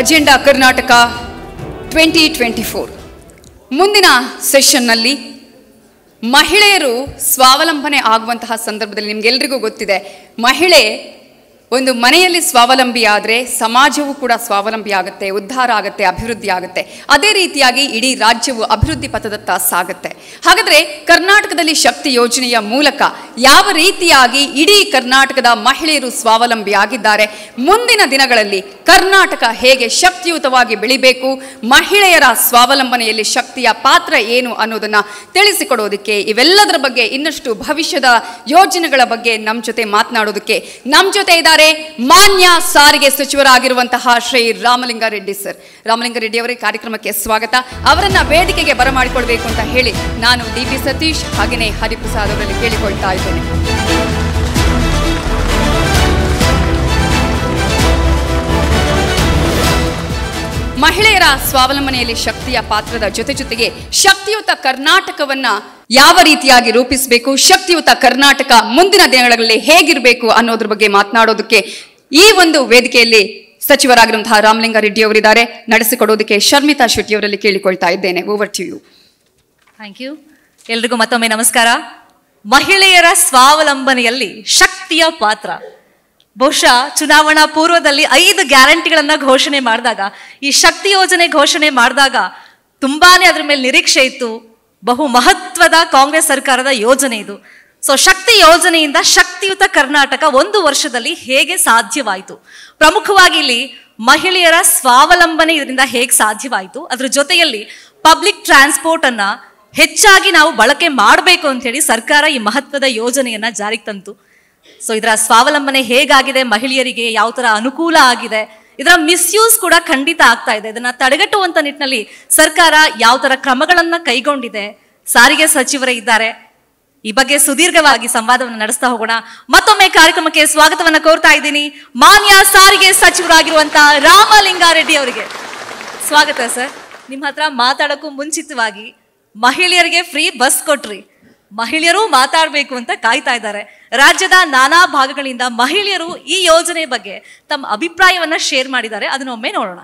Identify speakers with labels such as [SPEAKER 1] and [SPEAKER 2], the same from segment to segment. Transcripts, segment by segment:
[SPEAKER 1] agenda Karnataka twenty twenty four ಮುಂದಿನ ಸೆಷನ್ನಲ್ಲಿ ಮಹಿಳೆಯರು ಸ್ವಾವಲಂಬನೆ ಆಗುವಂತಹ ಸಂದರ್ಭದಲ್ಲಿ ನಿಮಗೆಲ್ಲರಿಗೂ ಗೊತ್ತಿದೆ ಮಹಿಳೆ ಒಂದು ಮನೆಯಲ್ಲಿ ಸ್ವಾವಲಂಬಿ ಆದರೆ ಸಮಾಜವೂ ಕೂಡ ಸ್ವಾವಲಂಬಿ ಆಗುತ್ತೆ ಉದ್ಧಾರ ಆಗುತ್ತೆ ಅಭಿವೃದ್ಧಿ ಆಗುತ್ತೆ ಅದೇ ರೀತಿಯಾಗಿ ಇಡೀ ರಾಜ್ಯವು ಅಭಿವೃದ್ಧಿ ಪಥದತ್ತ ಸಾಗುತ್ತೆ ಹಾಗಾದರೆ ಕರ್ನಾಟಕದಲ್ಲಿ ಶಕ್ತಿ ಯೋಜನೆಯ ಮೂಲಕ ಯಾವ ರೀತಿಯಾಗಿ ಇಡೀ ಕರ್ನಾಟಕದ ಮಹಿಳೆಯರು ಸ್ವಾವಲಂಬಿ ಆಗಿದ್ದಾರೆ ಮುಂದಿನ ದಿನಗಳಲ್ಲಿ ಕರ್ನಾಟಕ ಹೇಗೆ ಶಕ್ತಿಯುತವಾಗಿ ಬೆಳಿಬೇಕು ಮಹಿಳೆಯರ ಸ್ವಾವಲಂಬನೆಯಲ್ಲಿ ಶಕ್ತಿಯ ಪಾತ್ರ ಏನು ಅನ್ನೋದನ್ನು ತಿಳಿಸಿಕೊಡೋದಕ್ಕೆ ಇವೆಲ್ಲದರ ಬಗ್ಗೆ ಇನ್ನಷ್ಟು ಭವಿಷ್ಯದ ಯೋಜನೆಗಳ ಬಗ್ಗೆ ನಮ್ಮ ಜೊತೆ ಮಾತನಾಡೋದಕ್ಕೆ ನಮ್ಮ ಜೊತೆ ಇದ್ದಾರೆ ಮಾನ್ಯ ಸಾರಿಗೆ ಸಚಿವರಾಗಿರುವಂತಹ ಶ್ರೀ ರಾಮಲಿಂಗಾರೆಡ್ಡಿ ಸರ್ ರಾಮಲಿಂಗಾರೆಡ್ಡಿ ಅವರೇ ಕಾರ್ಯಕ್ರಮಕ್ಕೆ ಸ್ವಾಗತ ಅವರನ್ನ ವೇದಿಕೆಗೆ ಬರಮಾಡಿಕೊಳ್ಬೇಕು ಅಂತ ಹೇಳಿ ನಾನು ಡಿ ಪಿ ಸತೀಶ್ ಹಾಗೆಯೇ ಹರಿಪ್ರಸಾದ್ ಅವರಲ್ಲಿ ಕೇಳಿಕೊಳ್ತಾ ಇದ್ದೇನೆ ಮಹಿಳೆಯರ ಸ್ವಾವಲಂಬನೆಯಲ್ಲಿ ಶಕ್ತಿಯ ಪಾತ್ರದ ಜೊತೆ ಜೊತೆಗೆ ಶಕ್ತಿಯುತ ಕರ್ನಾಟಕವನ್ನ ಯಾವ ರೀತಿಯಾಗಿ ರೂಪಿಸಬೇಕು ಶಕ್ತಿಯುತ ಕರ್ನಾಟಕ ಮುಂದಿನ ದಿನಗಳಲ್ಲಿ ಹೇಗಿರಬೇಕು ಅನ್ನೋದ್ರ ಬಗ್ಗೆ ಮಾತನಾಡೋದಕ್ಕೆ ಈ ಒಂದು ವೇದಿಕೆಯಲ್ಲಿ ಸಚಿವರಾಗಿರುವಂತಹ ರಾಮಲಿಂಗಾರೆಡ್ಡಿ ಅವರಿದ್ದಾರೆ ನಡೆಸಿಕೊಡೋದಕ್ಕೆ ಶರ್ಮಿತಾ ಶೆಟ್ಟಿ ಅವರಲ್ಲಿ ಕೇಳಿಕೊಳ್ತಾ ಇದ್ದೇನೆ over to you
[SPEAKER 2] thank you ಎಲ್ರಿಗೂ ಮತ್ತೊಮ್ಮೆ ನಮಸ್ಕಾರ ಮಹಿಳೆಯರ ಸ್ವಾವಲಂಬನೆಯಲ್ಲಿ ಶಕ್ತಿಯ ಪಾತ್ರ ಬಹುಶಃ ಚುನಾವಣಾ ಪೂರ್ವದಲ್ಲಿ ಐದು ಗ್ಯಾರಂಟಿಗಳನ್ನ ಘೋಷಣೆ ಮಾಡಿದಾಗ ಈ ಶಕ್ತಿ ಯೋಜನೆ ಘೋಷಣೆ ಮಾಡಿದಾಗ ತುಂಬಾನೇ ಅದ್ರ ಮೇಲೆ ನಿರೀಕ್ಷೆ ಇತ್ತು ಬಹು ಮಹತ್ವದ ಕಾಂಗ್ರೆಸ್ ಸರ್ಕಾರದ ಯೋಜನೆ ಇದು ಸೊ ಶಕ್ತಿ ಯೋಜನೆಯಿಂದ ಶಕ್ತಿಯುತ ಕರ್ನಾಟಕ ಒಂದು ವರ್ಷದಲ್ಲಿ ಹೇಗೆ ಸಾಧ್ಯವಾಯಿತು ಪ್ರಮುಖವಾಗಿ ಇಲ್ಲಿ ಮಹಿಳೆಯರ ಸ್ವಾವಲಂಬನೆ ಇದರಿಂದ ಹೇಗೆ ಸಾಧ್ಯವಾಯಿತು ಅದ್ರ ಜೊತೆಯಲ್ಲಿ ಪಬ್ಲಿಕ್ ಟ್ರಾನ್ಸ್ಪೋರ್ಟ್ ಹೆಚ್ಚಾಗಿ ನಾವು ಬಳಕೆ ಮಾಡಬೇಕು ಅಂತ ಹೇಳಿ ಸರ್ಕಾರ ಈ ಮಹತ್ವದ ಯೋಜನೆಯನ್ನ ಜಾರಿಗೆ ತಂತು ಸೊ ಇದರ ಸ್ವಾವಲಂಬನೆ ಹೇಗಾಗಿದೆ ಮಹಿಳೆಯರಿಗೆ ಯಾವ ಥರ ಅನುಕೂಲ ಆಗಿದೆ ಇದರ ಮಿಸ್ಯೂಸ್ ಕೂಡ ಖಂಡಿತ ಆಗ್ತಾ ಇದೆ ಇದನ್ನ ತಡೆಗಟ್ಟುವಂತ ನಿಟ್ಟಿನಲ್ಲಿ ಸರ್ಕಾರ ಯಾವ ಥರ ಕ್ರಮಗಳನ್ನ ಕೈಗೊಂಡಿದೆ ಸಾರಿಗೆ ಸಚಿವರೇ ಇದ್ದಾರೆ ಈ ಬಗ್ಗೆ ಸುದೀರ್ಘವಾಗಿ ಸಂವಾದವನ್ನು ನಡೆಸ್ತಾ ಹೋಗೋಣ ಮತ್ತೊಮ್ಮೆ ಕಾರ್ಯಕ್ರಮಕ್ಕೆ ಸ್ವಾಗತವನ್ನು ಕೋರ್ತಾ ಇದ್ದೀನಿ ಮಾನ್ಯ ಸಾರಿಗೆ ಸಚಿವರಾಗಿರುವಂತಹ ರಾಮಲಿಂಗಾರೆಡ್ಡಿ ಅವರಿಗೆ ಸ್ವಾಗತ ಸರ್ ನಿಮ್ಮ ಹತ್ರ ಮಾತಾಡೋಕ್ಕೂ ಮುಂಚಿತವಾಗಿ ಮಹಿಳೆಯರಿಗೆ ಫ್ರೀ ಬಸ್ ಕೊಟ್ರಿ ಮಹಿಳೆಯರು ಮಾತಾಡಬೇಕು ಅಂತ ಕಾಯ್ತಾ ಇದ್ದಾರೆ ರಾಜ್ಯದ ನಾನಾ ಭಾಗಗಳಿಂದ ಮಹಿಳೆಯರು ಈ ಯೋಜನೆ ಬಗ್ಗೆ ತಮ್ಮ ಅಭಿಪ್ರಾಯವನ್ನ ಶೇರ್ ಮಾಡಿದ್ದಾರೆ ಅದನ್ನ ಒಮ್ಮೆ ನೋಡೋಣ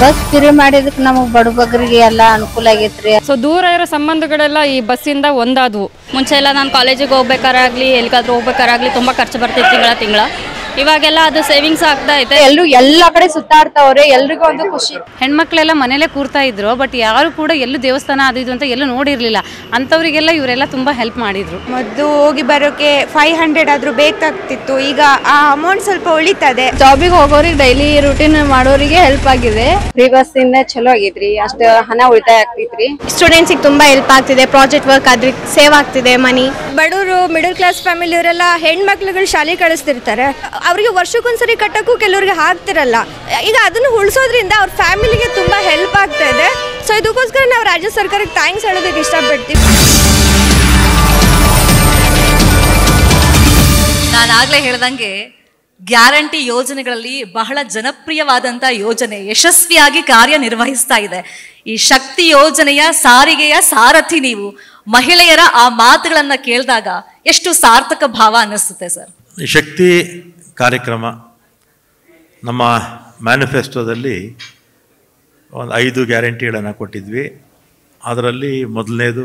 [SPEAKER 3] ಬಸ್ ತಿರು ಮಾಡಿದಕ್ಕೆ ನಮಗೆ ಬಡಬಗ್ರಿಗೆ ಎಲ್ಲ ಅನುಕೂಲ ಆಗೈತ್ರಿ ಸೊ ದೂರ ಇರೋ ಸಂಬಂಧಗಳೆಲ್ಲ ಈ ಬಸ್ಸಿಂದ ಒಂದಾದವು ಮುಂಚೆ ಎಲ್ಲ ನಾನು ಕಾಲೇಜಿಗೆ ಹೋಗ್ಬೇಕಾರಾಗ್ಲಿ ಎಲ್ಲಿಗಾದ್ರೂ ಹೋಗ್ಬೇಕಾರಾಗ್ಲಿ ತುಂಬ ಖರ್ಚು ಬರ್ತೈತಿ ತಿಂಗಳ ತಿಂಗಳ ಇವಾಗೆಲ್ಲ ಅದು ಸೇವಿಂಗ್ಸ್ ಆಗ್ತಾ ಇದೆ ಎಲ್ಲರೂ ಎಲ್ಲಾ
[SPEAKER 2] ಕಡೆ ಸುತ್ತಾಡ್ತಾವ್ರೆ ಎಲ್ರಿಗೂ ಒಂದು ಖುಷಿ ಹೆಣ್ಮಕ್ಳೆಲ್ಲ ಮನೇಲೆ ಕೂರ್ತಾ ಇದ್ರು ಬಟ್ ಯಾರು ಕೂಡ ಎಲ್ಲೂ ದೇವಸ್ಥಾನ ಅದು ಇದು ಅಂತ ಎಲ್ಲೂ ನೋಡಿರ್ಲಿಲ್ಲ ಅಂತವರಿಗೆಲ್ಲ ಇವರೆಲ್ಲ ತುಂಬಾ ಹೆಲ್ಪ್ ಮಾಡಿದ್ರು
[SPEAKER 3] ಮದ್ದು ಹೋಗಿ ಬರೋಕೆ ಫೈವ್ ಹಂಡ್ರೆಡ್ ಆದ್ರೂ ಬೇಕಾಗ್ತಿತ್ತು ಈಗ ಆ ಅಮೌಂಟ್ ಸ್ವಲ್ಪ ಉಳಿತದೆ ಜಾಬಿಗೆ ಹೋಗೋರಿಗೆ ಡೈಲಿ ರೂಟೀನ್ ಮಾಡೋರಿಗೆ ಹೆಲ್ಪ್ ಆಗಿದೆ ಫ್ರೀ ಇಂದ ಚಲೋ ಆಗಿದ್ರಿ ಅಷ್ಟು ಹಣ ಉಳಿತಾಯ ಆಗ್ತಿತ್ರಿ ಸ್ಟೂಡೆಂಟ್ಸಿಗೆ ತುಂಬಾ ಹೆಲ್ಪ್ ಆಗ್ತಿದೆ ಪ್ರಾಜೆಕ್ಟ್ ವರ್ಕ್ ಆದ್ರೆ ಸೇವ್ ಆಗ್ತಿದೆ ಮನಿ ಬಡವರು ಮಿಡಲ್ ಕ್ಲಾಸ್ ಫ್ಯಾಮಿಲಿ ಇವರೆಲ್ಲ ಹೆಣ್ಮಕ್ಳುಗಳು ಶಾಲೆ ಕಳಿಸ್ತಿರ್ತಾರೆ ಅವರಿಗೆ ವರ್ಷಕ್ಕೊಂದ್ಸರಿ ಕಟ್ಟೋಕ್ಕೂ ಕೆಲವರಿಗೆ ಹಾಕ್ತಿರಲ್ಲ ಈಗ ಅದನ್ನು ಉಳಿಸೋದ್ರಿಂದ ಅವ್ರ ಫ್ಯಾಮಿಲಿಗೆ ತುಂಬ ಹೆಲ್ಪ್ ಆಗ್ತಾ ಇದೆ ಸೊ ಇದಕ್ಕೋಸ್ಕರ ನಾವು ರಾಜ್ಯ ಸರ್ಕಾರಕ್ಕೆ ಥ್ಯಾಂಕ್ಸ್ ಹೇಳೋದಕ್ಕೆ ಇಷ್ಟಪಡ್ತೀವಿ
[SPEAKER 2] ನಾನು ಆಗಲೇ ಹೇಳ್ದಂಗೆ ಗ್ಯಾರಂಟಿ ಯೋಜನೆಗಳಲ್ಲಿ ಬಹಳ ಜನಪ್ರಿಯವಾದಂಥ ಯೋಜನೆ ಯಶಸ್ವಿಯಾಗಿ ಕಾರ್ಯನಿರ್ವಹಿಸ್ತಾ ಇದೆ ಈ ಶಕ್ತಿ ಯೋಜನೆಯ ಸಾರಿಗೆಯ ಸಾರಥಿ ನೀವು ಮಹಿಳೆಯರ ಆ ಮಾತುಗಳನ್ನು ಕೇಳಿದಾಗ ಎಷ್ಟು ಸಾರ್ಥಕ ಭಾವ ಅನ್ನಿಸುತ್ತೆ ಸರ್
[SPEAKER 4] ಶಕ್ತಿ ಕಾರ್ಯಕ್ರಮ ನಮ್ಮ ಮ್ಯಾನಿಫೆಸ್ಟೋದಲ್ಲಿ ಒಂದು ಐದು ಗ್ಯಾರಂಟಿಗಳನ್ನು ಕೊಟ್ಟಿದ್ವಿ ಅದರಲ್ಲಿ ಮೊದಲನೇದು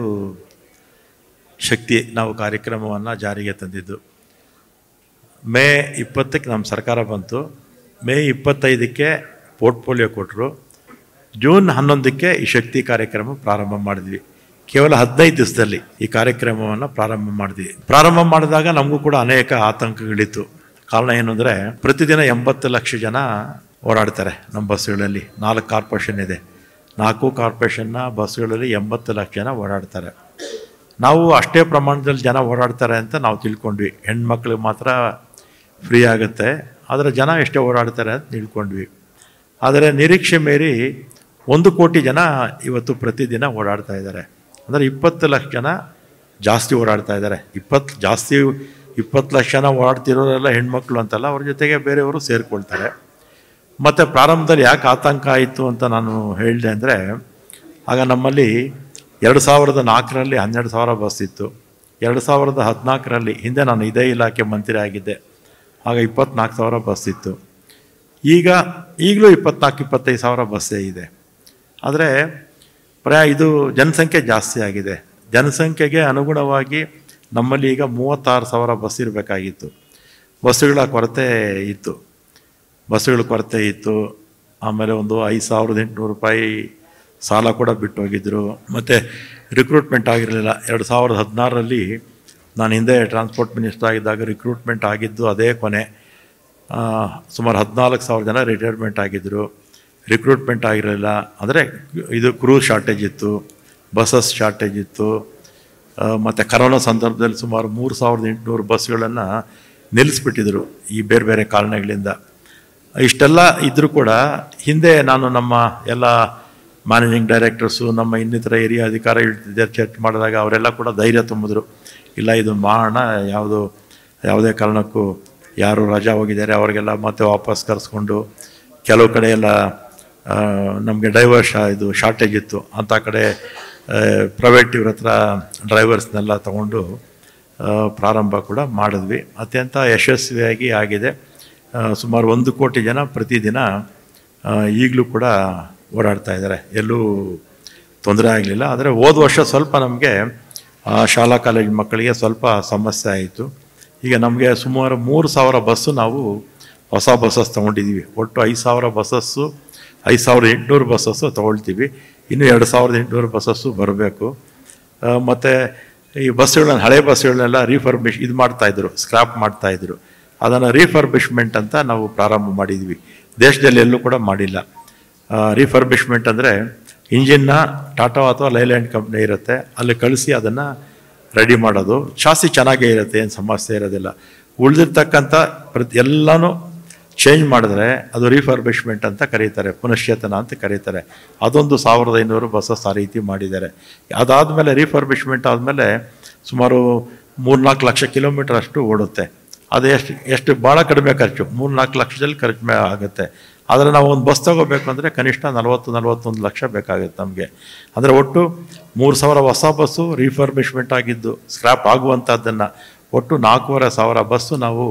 [SPEAKER 4] ಶಕ್ತಿ ನಾವು ಕಾರ್ಯಕ್ರಮವನ್ನು ಜಾರಿಗೆ ತಂದಿದ್ದು ಮೇ ಇಪ್ಪತ್ತಕ್ಕೆ ನಮ್ಮ ಸರ್ಕಾರ ಬಂತು ಮೇ ಇಪ್ಪತ್ತೈದಕ್ಕೆ ಪೋರ್ಟ್ಫೋಲಿಯೋ ಕೊಟ್ಟರು ಜೂನ್ ಹನ್ನೊಂದಕ್ಕೆ ಈ ಶಕ್ತಿ ಕಾರ್ಯಕ್ರಮ ಪ್ರಾರಂಭ ಮಾಡಿದ್ವಿ ಕೇವಲ ಹದಿನೈದು ದಿವಸದಲ್ಲಿ ಈ ಕಾರ್ಯಕ್ರಮವನ್ನು ಪ್ರಾರಂಭ ಮಾಡಿದ್ವಿ ಪ್ರಾರಂಭ ಮಾಡಿದಾಗ ನಮಗೂ ಕೂಡ ಅನೇಕ ಆತಂಕಗಳಿತ್ತು ಕಾರಣ ಏನು ಅಂದರೆ ಪ್ರತಿದಿನ ಎಂಬತ್ತು ಲಕ್ಷ ಜನ ಓಡಾಡ್ತಾರೆ ನಮ್ಮ ಬಸ್ಗಳಲ್ಲಿ ನಾಲ್ಕು ಕಾರ್ಪೊರೇಷನ್ ಇದೆ ನಾಲ್ಕು ಕಾರ್ಪೊರೇಷನ್ನ ಬಸ್ಗಳಲ್ಲಿ ಎಂಬತ್ತು ಲಕ್ಷ ಜನ ಓಡಾಡ್ತಾರೆ ನಾವು ಅಷ್ಟೇ ಪ್ರಮಾಣದಲ್ಲಿ ಜನ ಓಡಾಡ್ತಾರೆ ಅಂತ ನಾವು ತಿಳ್ಕೊಂಡ್ವಿ ಹೆಣ್ಮಕ್ಳಿಗೆ ಮಾತ್ರ ಫ್ರೀ ಆಗುತ್ತೆ ಆದರೆ ಜನ ಎಷ್ಟೇ ಓಡಾಡ್ತಾರೆ ಅಂತ ತಿಳ್ಕೊಂಡ್ವಿ ಆದರೆ ನಿರೀಕ್ಷೆ ಮೀರಿ ಒಂದು ಕೋಟಿ ಜನ ಇವತ್ತು ಪ್ರತಿದಿನ ಓಡಾಡ್ತಾ ಇದ್ದಾರೆ ಅಂದರೆ ಇಪ್ಪತ್ತು ಲಕ್ಷ ಜನ ಜಾಸ್ತಿ ಓಡಾಡ್ತಾ ಇದ್ದಾರೆ ಇಪ್ಪತ್ತು ಜಾಸ್ತಿ ಇಪ್ಪತ್ತು ಲಕ್ಷ ಜನ ಓಡಾಡ್ತಿರೋರೆಲ್ಲ ಹೆಣ್ಮಕ್ಳು ಅಂತಲ್ಲ ಅವ್ರ ಜೊತೆಗೆ ಬೇರೆಯವರು ಸೇರಿಕೊಳ್ತಾರೆ ಮತ್ತು ಪ್ರಾರಂಭದಲ್ಲಿ ಯಾಕೆ ಆತಂಕ ಆಯಿತು ಅಂತ ನಾನು ಹೇಳಿದೆ ಅಂದರೆ ಆಗ ನಮ್ಮಲ್ಲಿ ಎರಡು ಸಾವಿರದ ನಾಲ್ಕರಲ್ಲಿ ಹನ್ನೆರಡು ಸಾವಿರ ಬಸ್ ಇತ್ತು ಎರಡು ಸಾವಿರದ ಹದಿನಾಲ್ಕರಲ್ಲಿ ಹಿಂದೆ ನಾನು ಇದೇ ಇಲಾಖೆ ಮಂತ್ರಿ ಆಗಿದ್ದೆ ಆಗ ಇಪ್ಪತ್ನಾಲ್ಕು ಸಾವಿರ ಬಸ್ ಇತ್ತು ಈಗ ಈಗಲೂ ಇಪ್ಪತ್ನಾಲ್ಕು ಇಪ್ಪತ್ತೈದು ಸಾವಿರ ಬಸ್ಸೇ ಇದೆ ಆದರೆ ಪ್ರಯಾ ಇದು ಜನಸಂಖ್ಯೆ ಜಾಸ್ತಿ ಆಗಿದೆ ಜನಸಂಖ್ಯೆಗೆ ಅನುಗುಣವಾಗಿ ನಮ್ಮಲ್ಲಿ ಈಗ ಮೂವತ್ತಾರು ಸಾವಿರ ಬಸ್ ಇರಬೇಕಾಗಿತ್ತು ಬಸ್ಸುಗಳ ಕೊರತೆ ಇತ್ತು ಬಸ್ಸುಗಳ ಕೊರತೆ ಇತ್ತು ಆಮೇಲೆ ಒಂದು ಐದು ಸಾವಿರದ ಎಂಟುನೂರು ರೂಪಾಯಿ ಸಾಲ ಕೂಡ ಬಿಟ್ಟು ಹೋಗಿದ್ದರು ಮತ್ತು ರಿಕ್ರೂಟ್ಮೆಂಟ್ ಆಗಿರಲಿಲ್ಲ ಎರಡು ಸಾವಿರದ ಹದಿನಾರರಲ್ಲಿ ನಾನು ಹಿಂದೆ ಟ್ರಾನ್ಸ್ಪೋರ್ಟ್ ಮಿನಿಸ್ಟರ್ ಆಗಿದ್ದಾಗ ರಿಕ್ರೂಟ್ಮೆಂಟ್ ಆಗಿದ್ದು ಅದೇ ಕೊನೆ ಸುಮಾರು ಹದಿನಾಲ್ಕು ಸಾವಿರ ಜನ ರಿಟೈರ್ಮೆಂಟ್ ಆಗಿದ್ದರು ರಿಕ್ರೂಟ್ಮೆಂಟ್ ಆಗಿರಲಿಲ್ಲ ಅಂದರೆ ಇದು ಕ್ರೂ ಶಾರ್ಟೇಜ್ ಇತ್ತು ಬಸ್ಸಸ್ ಶಾರ್ಟೇಜ್ ಇತ್ತು ಮತ್ತು ಕರೋನಾ ಸಂದರ್ಭದಲ್ಲಿ ಸುಮಾರು ಮೂರು ಸಾವಿರದ ಎಂಟುನೂರು ಬಸ್ಗಳನ್ನು ನಿಲ್ಲಿಸ್ಬಿಟ್ಟಿದ್ರು ಈ ಬೇರೆ ಬೇರೆ ಕಾರಣಗಳಿಂದ ಇಷ್ಟೆಲ್ಲ ಇದ್ದರೂ ಕೂಡ ಹಿಂದೆ ನಾನು ನಮ್ಮ ಎಲ್ಲ ಮ್ಯಾನೇಜಿಂಗ್ ಡೈರೆಕ್ಟರ್ಸು ನಮ್ಮ ಇನ್ನಿತರ ಏರಿಯಾ ಅಧಿಕಾರಿಗಳ ಜೊತೆ ಚರ್ಚೆ ಮಾಡಿದಾಗ ಅವರೆಲ್ಲ ಕೂಡ ಧೈರ್ಯ ತುಂಬಿದ್ರು ಇಲ್ಲ ಇದು ಮಾಡೋಣ ಯಾವುದು ಯಾವುದೇ ಕಾರಣಕ್ಕೂ ಯಾರು ರಜಾ ಹೋಗಿದ್ದಾರೆ ಅವರಿಗೆಲ್ಲ ಮತ್ತೆ ವಾಪಸ್ ಕರೆಸ್ಕೊಂಡು ಕೆಲವು ಕಡೆ ಎಲ್ಲ ನಮಗೆ ಡೈವರ್ಷ ಇದು ಶಾರ್ಟೇಜ್ ಇತ್ತು ಅಂಥ ಕಡೆ ಪ್ರೈವೇಟ್ ಇವ್ರ ಹತ್ರ ಡ್ರೈವರ್ಸ್ನೆಲ್ಲ ತಗೊಂಡು ಪ್ರಾರಂಭ ಕೂಡ ಮಾಡಿದ್ವಿ ಅತ್ಯಂತ ಯಶಸ್ವಿಯಾಗಿ ಆಗಿದೆ ಸುಮಾರು ಒಂದು ಕೋಟಿ ಜನ ಪ್ರತಿದಿನ ಈಗಲೂ ಕೂಡ ಓಡಾಡ್ತಾ ಇದ್ದಾರೆ ಎಲ್ಲೂ ತೊಂದರೆ ಆಗಲಿಲ್ಲ ಆದರೆ ಹೋದ ವರ್ಷ ಸ್ವಲ್ಪ ನಮಗೆ ಶಾಲಾ ಕಾಲೇಜು ಮಕ್ಕಳಿಗೆ ಸ್ವಲ್ಪ ಸಮಸ್ಯೆ ಆಯಿತು ಈಗ ನಮಗೆ ಸುಮಾರು ಮೂರು ಸಾವಿರ ಬಸ್ಸು ನಾವು ಹೊಸ ಬಸ್ಸಸ್ ತೊಗೊಂಡಿದ್ದೀವಿ ಒಟ್ಟು ಐದು ಸಾವಿರ ಬಸ್ಸಸ್ಸು ಐದು ಸಾವಿರದ ಎಂಟುನೂರು ಬಸ್ಸಸ್ಸು ತೊಗೊಳ್ತೀವಿ ಇನ್ನೂ ಎರಡು ಸಾವಿರದ ಎಂಟುನೂರು ಬಸ್ಸಸ್ಸು ಬರಬೇಕು ಮತ್ತು ಈ ಬಸ್ಸುಗಳನ್ನ ಹಳೆ ಬಸ್ಸುಗಳನ್ನೆಲ್ಲ ರೀಫರ್ಮಿಷ್ ಇದು ಮಾಡ್ತಾಯಿದ್ರು ಸ್ಕ್ರಾಪ್ ಮಾಡ್ತಾಯಿದ್ರು ಅದನ್ನು ರೀಫರ್ಬಿಷ್ಮೆಂಟ್ ಅಂತ ನಾವು ಪ್ರಾರಂಭ ಮಾಡಿದ್ವಿ ದೇಶದಲ್ಲಿ ಎಲ್ಲೂ ಕೂಡ ಮಾಡಿಲ್ಲ ರೀಫರ್ಬಿಷ್ಮೆಂಟ್ ಅಂದರೆ ಇಂಜಿನ್ನ ಟಾಟಾ ಅಥವಾ ಲೈಲ್ಯಾಂಡ್ ಕಂಪ್ನಿ ಇರುತ್ತೆ ಅಲ್ಲಿ ಕಳಿಸಿ ಅದನ್ನು ರೆಡಿ ಮಾಡೋದು ಜಾಸ್ತಿ ಚೆನ್ನಾಗೇ ಇರುತ್ತೆ ಏನು ಸಮಸ್ಯೆ ಇರೋದಿಲ್ಲ ಉಳಿದಿರ್ತಕ್ಕಂಥ ಪ್ರತಿ ಎಲ್ಲನೂ ಚೇಂಜ್ ಮಾಡಿದ್ರೆ ಅದು ರೀಫರ್ಬಿಷ್ಮೆಂಟ್ ಅಂತ ಕರೀತಾರೆ ಪುನಶ್ಚೇತನ ಅಂತ ಕರೀತಾರೆ ಅದೊಂದು ಸಾವಿರದ ಐನೂರು ಬಸ್ಸಸ್ ಆ ರೀತಿ ಮಾಡಿದ್ದಾರೆ ಅದಾದಮೇಲೆ ರೀಫರ್ಬಿಷ್ಮೆಂಟ್ ಆದಮೇಲೆ ಸುಮಾರು ಮೂರು ನಾಲ್ಕು ಲಕ್ಷ ಕಿಲೋಮೀಟರ್ ಅಷ್ಟು ಓಡುತ್ತೆ ಅದು ಎಷ್ಟು ಎಷ್ಟು ಭಾಳ ಕಡಿಮೆ ಖರ್ಚು ಮೂರು ನಾಲ್ಕು ಲಕ್ಷದಲ್ಲಿ ಖರ್ಚು ಆಗುತ್ತೆ ಆದರೆ ನಾವು ಒಂದು ಬಸ್ ತಗೋಬೇಕು ಅಂದರೆ ಕನಿಷ್ಠ ನಲವತ್ತು ನಲವತ್ತೊಂದು ಲಕ್ಷ ಬೇಕಾಗುತ್ತೆ ನಮಗೆ ಅಂದರೆ ಒಟ್ಟು ಮೂರು ಸಾವಿರ ಹೊಸ ಬಸ್ಸು ರೀಫರ್ಬಿಷ್ಮೆಂಟ್ ಆಗಿದ್ದು ಸ್ಕ್ರ್ಯಾಪ್ ಆಗುವಂಥದ್ದನ್ನು ಒಟ್ಟು ನಾಲ್ಕೂವರೆ ಸಾವಿರ ಬಸ್ಸು ನಾವು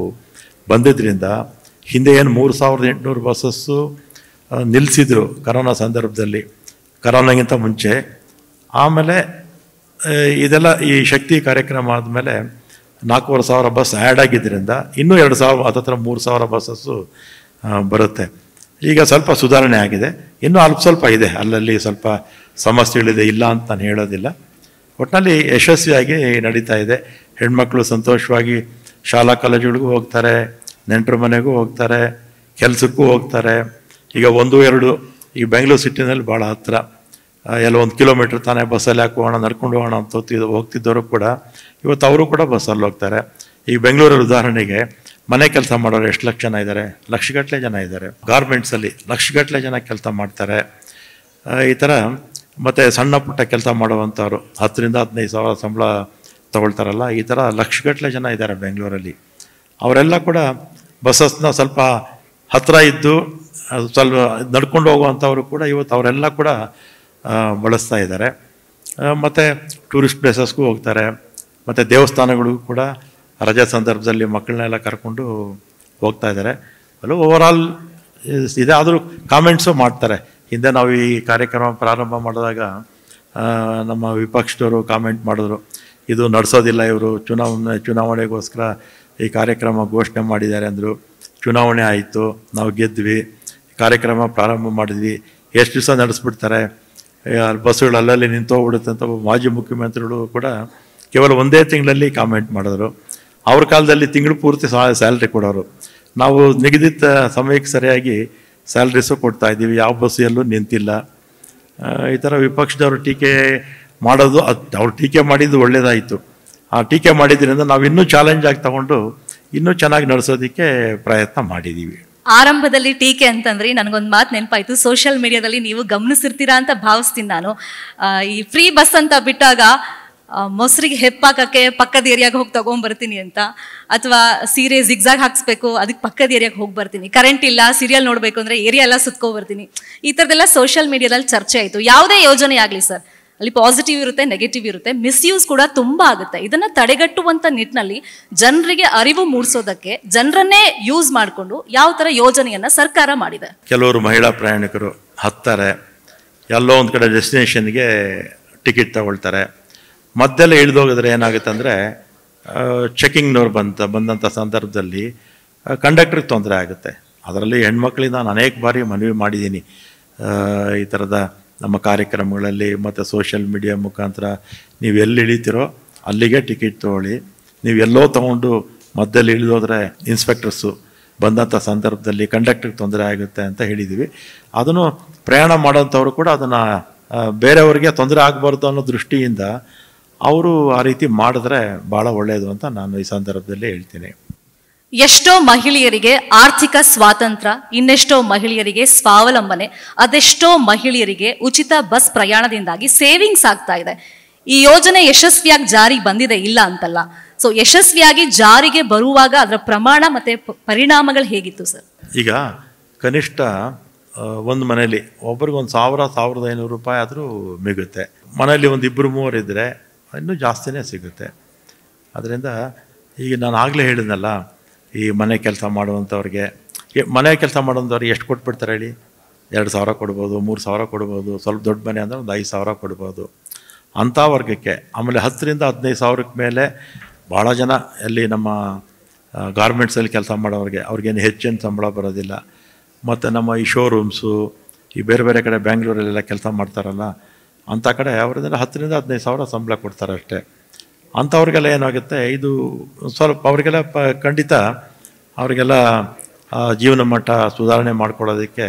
[SPEAKER 4] ಬಂದಿದ್ದರಿಂದ ಹಿಂದೆ ಏನು ಮೂರು ಸಾವಿರದ ಎಂಟುನೂರು ಬಸ್ಸಸ್ಸು ನಿಲ್ಲಿಸಿದ್ರು ಕರೋನಾ ಸಂದರ್ಭದಲ್ಲಿ ಕರೋನಾಗಿಂತ ಮುಂಚೆ ಆಮೇಲೆ ಇದೆಲ್ಲ ಈ ಶಕ್ತಿ ಕಾರ್ಯಕ್ರಮ ಆದಮೇಲೆ ನಾಲ್ಕೂವರೆ ಸಾವಿರ ಬಸ್ ಆ್ಯಡ್ ಆಗಿದ್ದರಿಂದ ಇನ್ನೂ ಎರಡು ಸಾವಿರ ಹತ್ತತ್ರ ಮೂರು ಸಾವಿರ ಬಸ್ಸಸ್ಸು ಬರುತ್ತೆ ಈಗ ಸ್ವಲ್ಪ ಸುಧಾರಣೆ ಆಗಿದೆ ಇನ್ನೂ ಅಲ್ಪ ಸ್ವಲ್ಪ ಇದೆ ಅಲ್ಲಲ್ಲಿ ಸ್ವಲ್ಪ ಸಮಸ್ಯೆಗಳಿದೆ ಇಲ್ಲ ಅಂತ ನಾನು ಹೇಳೋದಿಲ್ಲ ಒಟ್ಟಿನಲ್ಲಿ ಯಶಸ್ವಿಯಾಗಿ ನಡೀತಾ ಇದೆ ಹೆಣ್ಮಕ್ಳು ಸಂತೋಷವಾಗಿ ಶಾಲಾ ಕಾಲೇಜುಗಳಿಗೂ ಹೋಗ್ತಾರೆ ನೆಂಟರ ಮನೆಗೂ ಹೋಗ್ತಾರೆ ಕೆಲಸಕ್ಕೂ ಹೋಗ್ತಾರೆ ಈಗ ಒಂದು ಎರಡು ಈ ಬೆಂಗಳೂರು ಸಿಟಿನಲ್ಲಿ ಭಾಳ ಹತ್ತಿರ ಎಲ್ಲ ಒಂದು ಕಿಲೋಮೀಟ್ರ್ ತಾನೇ ಬಸ್ಸಲ್ಲಿ ಹೋಗೋಣ ನಡ್ಕೊಂಡು ಹೋಗೋಣ ಅಂತ ಹೋಗ್ತಿದ್ದು ಹೋಗ್ತಿದ್ದವರು ಕೂಡ ಇವತ್ತು ಅವರು ಕೂಡ ಬಸ್ಸಲ್ಲಿ ಹೋಗ್ತಾರೆ ಈಗ ಬೆಂಗಳೂರಲ್ಲಿ ಉದಾಹರಣೆಗೆ ಮನೆ ಕೆಲಸ ಮಾಡೋರು ಎಷ್ಟು ಲಕ್ಷ ಜನ ಇದ್ದಾರೆ ಲಕ್ಷಗಟ್ಟಲೆ ಜನ ಇದ್ದಾರೆ ಗಾರ್ಮೆಂಟ್ಸಲ್ಲಿ ಲಕ್ಷಗಟ್ಟಲೆ ಜನ ಕೆಲಸ ಮಾಡ್ತಾರೆ ಈ ಥರ ಮತ್ತು ಸಣ್ಣ ಪುಟ್ಟ ಕೆಲಸ ಮಾಡುವಂಥವ್ರು ಹತ್ತರಿಂದ ಹದಿನೈದು ಸಾವಿರ ಸಂಬಳ ತಗೊಳ್ತಾರಲ್ಲ ಈ ಥರ ಲಕ್ಷಗಟ್ಟಲೆ ಜನ ಇದ್ದಾರೆ ಬೆಂಗಳೂರಲ್ಲಿ ಅವರೆಲ್ಲ ಕೂಡ ಬಸ್ಸಸ್ನ ಸ್ವಲ್ಪ ಹತ್ತಿರ ಇದ್ದು ಅದು ಸ್ವಲ್ಪ ನಡ್ಕೊಂಡು ಹೋಗುವಂಥವರು ಕೂಡ ಇವತ್ತು ಅವರೆಲ್ಲ ಕೂಡ ಬಳಸ್ತಾ ಇದ್ದಾರೆ ಮತ್ತು ಟೂರಿಸ್ಟ್ ಪ್ಲೇಸಸ್ಗೂ ಹೋಗ್ತಾರೆ ಮತ್ತು ದೇವಸ್ಥಾನಗಳಿಗೂ ಕೂಡ ರಜೆ ಸಂದರ್ಭದಲ್ಲಿ ಮಕ್ಕಳನ್ನೆಲ್ಲ ಕರ್ಕೊಂಡು ಹೋಗ್ತಾ ಇದ್ದಾರೆ ಅಲ್ಲ ಓವರಾಲ್ ಇದಾದರೂ ಕಾಮೆಂಟ್ಸು ಮಾಡ್ತಾರೆ ಹಿಂದೆ ನಾವು ಈ ಕಾರ್ಯಕ್ರಮ ಪ್ರಾರಂಭ ಮಾಡಿದಾಗ ನಮ್ಮ ವಿಪಕ್ಷದವರು ಕಾಮೆಂಟ್ ಮಾಡಿದ್ರು ಇದು ನಡೆಸೋದಿಲ್ಲ ಇವರು ಚುನಾವಣೆ ಚುನಾವಣೆಗೋಸ್ಕರ ಈ ಕಾರ್ಯಕ್ರಮ ಘೋಷಣೆ ಮಾಡಿದ್ದಾರೆ ಅಂದರು ಚುನಾವಣೆ ಆಯಿತು ನಾವು ಗೆದ್ವಿ ಕಾರ್ಯಕ್ರಮ ಪ್ರಾರಂಭ ಮಾಡಿದ್ವಿ ಎಷ್ಟು ದಿವಸ ನಡೆಸ್ಬಿಡ್ತಾರೆ ಬಸ್ಸುಗಳು ಅಲ್ಲಲ್ಲಿ ನಿಂತೋಗ್ಬಿಡುತ್ತೆ ಅಂತ ಮಾಜಿ ಮುಖ್ಯಮಂತ್ರಿಗಳು ಕೂಡ ಕೇವಲ ಒಂದೇ ತಿಂಗಳಲ್ಲಿ ಕಾಮೆಂಟ್ ಮಾಡಿದ್ರು ಅವ್ರ ಕಾಲದಲ್ಲಿ ತಿಂಗಳು ಪೂರ್ತಿ ಸ್ಯಾಲ್ರಿ ಕೊಡೋರು ನಾವು ನಿಗದಿತ ಸಮಯಕ್ಕೆ ಸರಿಯಾಗಿ ಸ್ಯಾಲ್ರೀಸು ಕೊಡ್ತಾ ಇದ್ದೀವಿ ಯಾವ ಬಸ್ಸು ನಿಂತಿಲ್ಲ ಈ ಥರ ವಿಪಕ್ಷದವರು ಟೀಕೆ ಮಾಡೋದು ಅದು ಅವ್ರು ಟೀಕೆ ಮಾಡಿದ್ದು ಒಳ್ಳೆಯದಾಯಿತು ಆ ಟೀಕೆ ಮಾಡಿದ್ರಿಂದ ನಾವು ಇನ್ನೂ ಚಾಲೆಂಜ್ ಆಗಿ ತಗೊಂಡು ಇನ್ನೂ ಚೆನ್ನಾಗಿ ನಡೆಸೋದಕ್ಕೆ ಪ್ರಯತ್ನ ಮಾಡಿದ್ದೀವಿ
[SPEAKER 2] ಆರಂಭದಲ್ಲಿ ಟೀಕೆ ಅಂತಂದ್ರೆ ನನಗೊಂದು ಮಾತು ನೆನಪಾಯಿತು ಸೋಷಿಯಲ್ ಮೀಡಿಯಾದಲ್ಲಿ ನೀವು ಗಮನಿಸಿರ್ತೀರಾ ಅಂತ ಭಾವಿಸ್ತೀನಿ ನಾನು ಈ ಫ್ರೀ ಬಸ್ ಅಂತ ಬಿಟ್ಟಾಗ ಮೊಸರಿಗೆ ಹೆಪ್ಪಾಕಕ್ಕೆ ಪಕ್ಕದ ಏರಿಯಾಗೆ ಹೋಗಿ ತಗೊಂಡ್ಬರ್ತೀನಿ ಅಂತ ಅಥವಾ ಸೀರೆ ಜಿಗ್ಜಾಗ್ ಹಾಕ್ಸ್ಬೇಕು ಅದಕ್ಕೆ ಪಕ್ಕದ ಏರಿಯಾಗೆ ಹೋಗಿ ಬರ್ತೀನಿ ಕರೆಂಟ್ ಇಲ್ಲ ಸೀರಿಯಲ್ ನೋಡಬೇಕು ಅಂದರೆ ಏರಿಯಾ ಎಲ್ಲ ಸುತ್ಕೊಬರ್ತೀನಿ ಈ ಥರದ್ದೆಲ್ಲ ಸೋಷಿಯಲ್ ಮೀಡಿಯಾದಲ್ಲಿ ಚರ್ಚೆ ಆಯಿತು ಯಾವುದೇ ಯೋಜನೆ ಆಗಲಿ ಸರ್ ಅಲ್ಲಿ ಪಾಸಿಟಿವ್ ಇರುತ್ತೆ ನೆಗೆಟಿವ್ ಇರುತ್ತೆ ಮಿಸ್ಯೂಸ್ ಕೂಡ ತುಂಬ ಆಗುತ್ತೆ ಇದನ್ನು ತಡೆಗಟ್ಟುವಂಥ ನಿಟ್ಟಿನಲ್ಲಿ ಜನರಿಗೆ ಅರಿವು ಮೂಡಿಸೋದಕ್ಕೆ ಜನರನ್ನೇ ಯೂಸ್ ಮಾಡಿಕೊಂಡು ಯಾವ ಥರ ಯೋಜನೆಯನ್ನು ಸರ್ಕಾರ ಮಾಡಿದೆ
[SPEAKER 4] ಕೆಲವರು ಮಹಿಳಾ ಪ್ರಯಾಣಿಕರು ಹತ್ತಾರೆ ಎಲ್ಲೋ ಒಂದು ಕಡೆ ಡೆಸ್ಟಿನೇಷನ್ಗೆ ಟಿಕೆಟ್ ತಗೊಳ್ತಾರೆ ಮಧ್ಯೆಲ್ಲ ಹೋಗಿದ್ರೆ ಏನಾಗುತ್ತೆ ಅಂದರೆ ಚೆಕಿಂಗ್ನವ್ರು ಬಂತ ಬಂದಂಥ ಸಂದರ್ಭದಲ್ಲಿ ಕಂಡಕ್ಟರ್ ತೊಂದರೆ ಆಗುತ್ತೆ ಅದರಲ್ಲಿ ಹೆಣ್ಮಕ್ಳಿಗೆ ನಾನು ಅನೇಕ ಬಾರಿ ಮನವಿ ಮಾಡಿದ್ದೀನಿ ಈ ಥರದ ನಮ್ಮ ಕಾರ್ಯಕ್ರಮಗಳಲ್ಲಿ ಮತ್ತು ಸೋಷಿಯಲ್ ಮೀಡಿಯಾ ಮುಖಾಂತರ ನೀವು ಎಲ್ಲಿ ಇಳಿತೀರೋ ಅಲ್ಲಿಗೆ ಟಿಕೆಟ್ ತೊಗೊಳ್ಳಿ ನೀವು ಎಲ್ಲೋ ತೊಗೊಂಡು ಮಧ್ಯದಲ್ಲಿ ಇಳಿದೋದ್ರೆ ಇನ್ಸ್ಪೆಕ್ಟರ್ಸು ಬಂದಂಥ ಸಂದರ್ಭದಲ್ಲಿ ಕಂಡಕ್ಟರ್ಗೆ ತೊಂದರೆ ಆಗುತ್ತೆ ಅಂತ ಹೇಳಿದ್ದೀವಿ ಅದನ್ನು ಪ್ರಯಾಣ ಮಾಡೋಂಥವ್ರು ಕೂಡ ಅದನ್ನು ಬೇರೆಯವ್ರಿಗೆ ತೊಂದರೆ ಆಗಬಾರ್ದು ಅನ್ನೋ ದೃಷ್ಟಿಯಿಂದ ಅವರು ಆ ರೀತಿ ಮಾಡಿದ್ರೆ ಭಾಳ ಒಳ್ಳೆಯದು ಅಂತ ನಾನು ಈ ಸಂದರ್ಭದಲ್ಲಿ ಹೇಳ್ತೀನಿ
[SPEAKER 2] ಎಷ್ಟೋ ಮಹಿಳೆಯರಿಗೆ ಆರ್ಥಿಕ ಸ್ವಾತಂತ್ರ್ಯ ಇನ್ನೆಷ್ಟೋ ಮಹಿಳೆಯರಿಗೆ ಸ್ವಾವಲಂಬನೆ ಅದೆಷ್ಟೋ ಮಹಿಳೆಯರಿಗೆ ಉಚಿತ ಬಸ್ ಪ್ರಯಾಣದಿಂದಾಗಿ ಸೇವಿಂಗ್ಸ್ ಆಗ್ತಾ ಇದೆ ಈ ಯೋಜನೆ ಯಶಸ್ವಿಯಾಗಿ ಜಾರಿಗೆ ಬಂದಿದೆ ಇಲ್ಲ ಅಂತಲ್ಲ ಸೊ ಯಶಸ್ವಿಯಾಗಿ ಜಾರಿಗೆ ಬರುವಾಗ ಅದರ ಪ್ರಮಾಣ ಮತ್ತೆ ಪರಿಣಾಮಗಳು ಹೇಗಿತ್ತು ಸರ್
[SPEAKER 4] ಈಗ ಕನಿಷ್ಠ ಒಂದು ಮನೆಯಲ್ಲಿ ಒಬ್ರಿಗೊಂದು ಸಾವಿರ ಸಾವಿರದ ಐನೂರು ರೂಪಾಯಿ ಆದರೂ ಮಿಗುತ್ತೆ ಮನೆಯಲ್ಲಿ ಒಂದು ಇಬ್ಬರು ಮೂವರು ಇದ್ದರೆ ಇನ್ನೂ ಜಾಸ್ತಿನೇ ಸಿಗುತ್ತೆ ಅದರಿಂದ ಈಗ ನಾನು ಆಗಲೇ ಹೇಳಿದ್ನಲ್ಲ ಈ ಮನೆ ಕೆಲಸ ಮಾಡುವಂಥವ್ರಿಗೆ ಮನೆ ಕೆಲಸ ಮಾಡುವಂಥವ್ರಿಗೆ ಎಷ್ಟು ಕೊಟ್ಬಿಡ್ತಾರೆ ಹೇಳಿ ಎರಡು ಸಾವಿರ ಕೊಡ್ಬೋದು ಮೂರು ಸಾವಿರ ಕೊಡ್ಬೋದು ಸ್ವಲ್ಪ ದೊಡ್ಡ ಮನೆ ಅಂದರೆ ಒಂದು ಐದು ಸಾವಿರ ಕೊಡ್ಬೋದು ಅಂಥ ವರ್ಗಕ್ಕೆ ಆಮೇಲೆ ಹತ್ತರಿಂದ ಹದಿನೈದು ಸಾವಿರಕ್ಕೆ ಮೇಲೆ ಭಾಳ ಜನ ಎಲ್ಲಿ ನಮ್ಮ ಗಾರ್ಮೆಂಟ್ಸಲ್ಲಿ ಕೆಲಸ ಮಾಡೋರಿಗೆ ಅವ್ರಿಗೇನು ಹೆಚ್ಚಿನ ಸಂಬಳ ಬರೋದಿಲ್ಲ ಮತ್ತು ನಮ್ಮ ಈ ಶೋರೂಮ್ಸು ಈ ಬೇರೆ ಬೇರೆ ಕಡೆ ಬ್ಯಾಂಗ್ಳೂರಲ್ಲೆಲ್ಲ ಕೆಲಸ ಮಾಡ್ತಾರಲ್ಲ ಅಂಥ ಕಡೆ ಅವರದೆಲ್ಲ ಹತ್ತರಿಂದ ಹದಿನೈದು ಸಾವಿರ ಸಂಬಳ ಕೊಡ್ತಾರೆ ಅಷ್ಟೇ ಅಂಥವ್ರಿಗೆಲ್ಲ ಏನಾಗುತ್ತೆ ಇದು ಸ್ವಲ್ಪ ಅವರಿಗೆಲ್ಲ ಪ ಖಂಡಿತ ಅವರಿಗೆಲ್ಲ ಜೀವನ ಮಟ್ಟ ಸುಧಾರಣೆ ಮಾಡ್ಕೊಳ್ಳೋದಕ್ಕೆ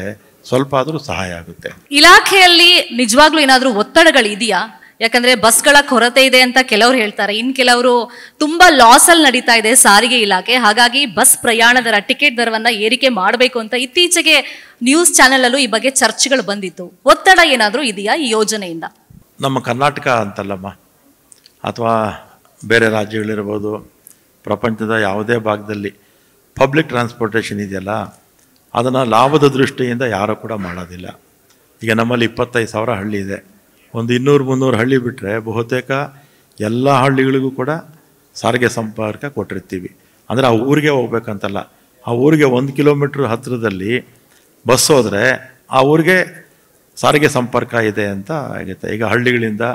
[SPEAKER 4] ಸ್ವಲ್ಪ ಆದರೂ ಸಹಾಯ ಆಗುತ್ತೆ
[SPEAKER 2] ಇಲಾಖೆಯಲ್ಲಿ ನಿಜವಾಗ್ಲೂ ಏನಾದರೂ ಒತ್ತಡಗಳು ಇದೆಯಾ ಯಾಕಂದ್ರೆ ಬಸ್ಗಳ ಕೊರತೆ ಇದೆ ಅಂತ ಕೆಲವರು ಹೇಳ್ತಾರೆ ಇನ್ ಕೆಲವರು ತುಂಬಾ ಲಾಸ್ ಅಲ್ಲಿ ನಡೀತಾ ಇದೆ ಸಾರಿಗೆ ಇಲಾಖೆ ಹಾಗಾಗಿ ಬಸ್ ಪ್ರಯಾಣ ದರ ಟಿಕೆಟ್ ದರವನ್ನ ಏರಿಕೆ ಮಾಡಬೇಕು ಅಂತ ಇತ್ತೀಚೆಗೆ ನ್ಯೂಸ್ ಚಾನೆಲ್ ಅಲ್ಲೂ ಈ ಬಗ್ಗೆ ಚರ್ಚೆಗಳು ಬಂದಿತ್ತು ಒತ್ತಡ ಏನಾದರೂ ಇದೆಯಾ ಈ ಯೋಜನೆಯಿಂದ
[SPEAKER 4] ನಮ್ಮ ಕರ್ನಾಟಕ ಅಂತಲ್ಲಮ್ಮ ಅಥವಾ ಬೇರೆ ರಾಜ್ಯಗಳಿರ್ಬೋದು ಪ್ರಪಂಚದ ಯಾವುದೇ ಭಾಗದಲ್ಲಿ ಪಬ್ಲಿಕ್ ಟ್ರಾನ್ಸ್ಪೋರ್ಟೇಷನ್ ಇದೆಯಲ್ಲ ಅದನ್ನು ಲಾಭದ ದೃಷ್ಟಿಯಿಂದ ಯಾರೂ ಕೂಡ ಮಾಡೋದಿಲ್ಲ ಈಗ ನಮ್ಮಲ್ಲಿ ಇಪ್ಪತ್ತೈದು ಸಾವಿರ ಹಳ್ಳಿ ಇದೆ ಒಂದು ಇನ್ನೂರು ಮುನ್ನೂರು ಹಳ್ಳಿ ಬಿಟ್ಟರೆ ಬಹುತೇಕ ಎಲ್ಲ ಹಳ್ಳಿಗಳಿಗೂ ಕೂಡ ಸಾರಿಗೆ ಸಂಪರ್ಕ ಕೊಟ್ಟಿರ್ತೀವಿ ಅಂದರೆ ಆ ಊರಿಗೆ ಹೋಗ್ಬೇಕಂತಲ್ಲ ಆ ಊರಿಗೆ ಒಂದು ಕಿಲೋಮೀಟ್ರ್ ಹತ್ತಿರದಲ್ಲಿ ಬಸ್ ಹೋದರೆ ಆ ಊರಿಗೆ ಸಾರಿಗೆ ಸಂಪರ್ಕ ಇದೆ ಅಂತ ಆಗುತ್ತೆ ಈಗ ಹಳ್ಳಿಗಳಿಂದ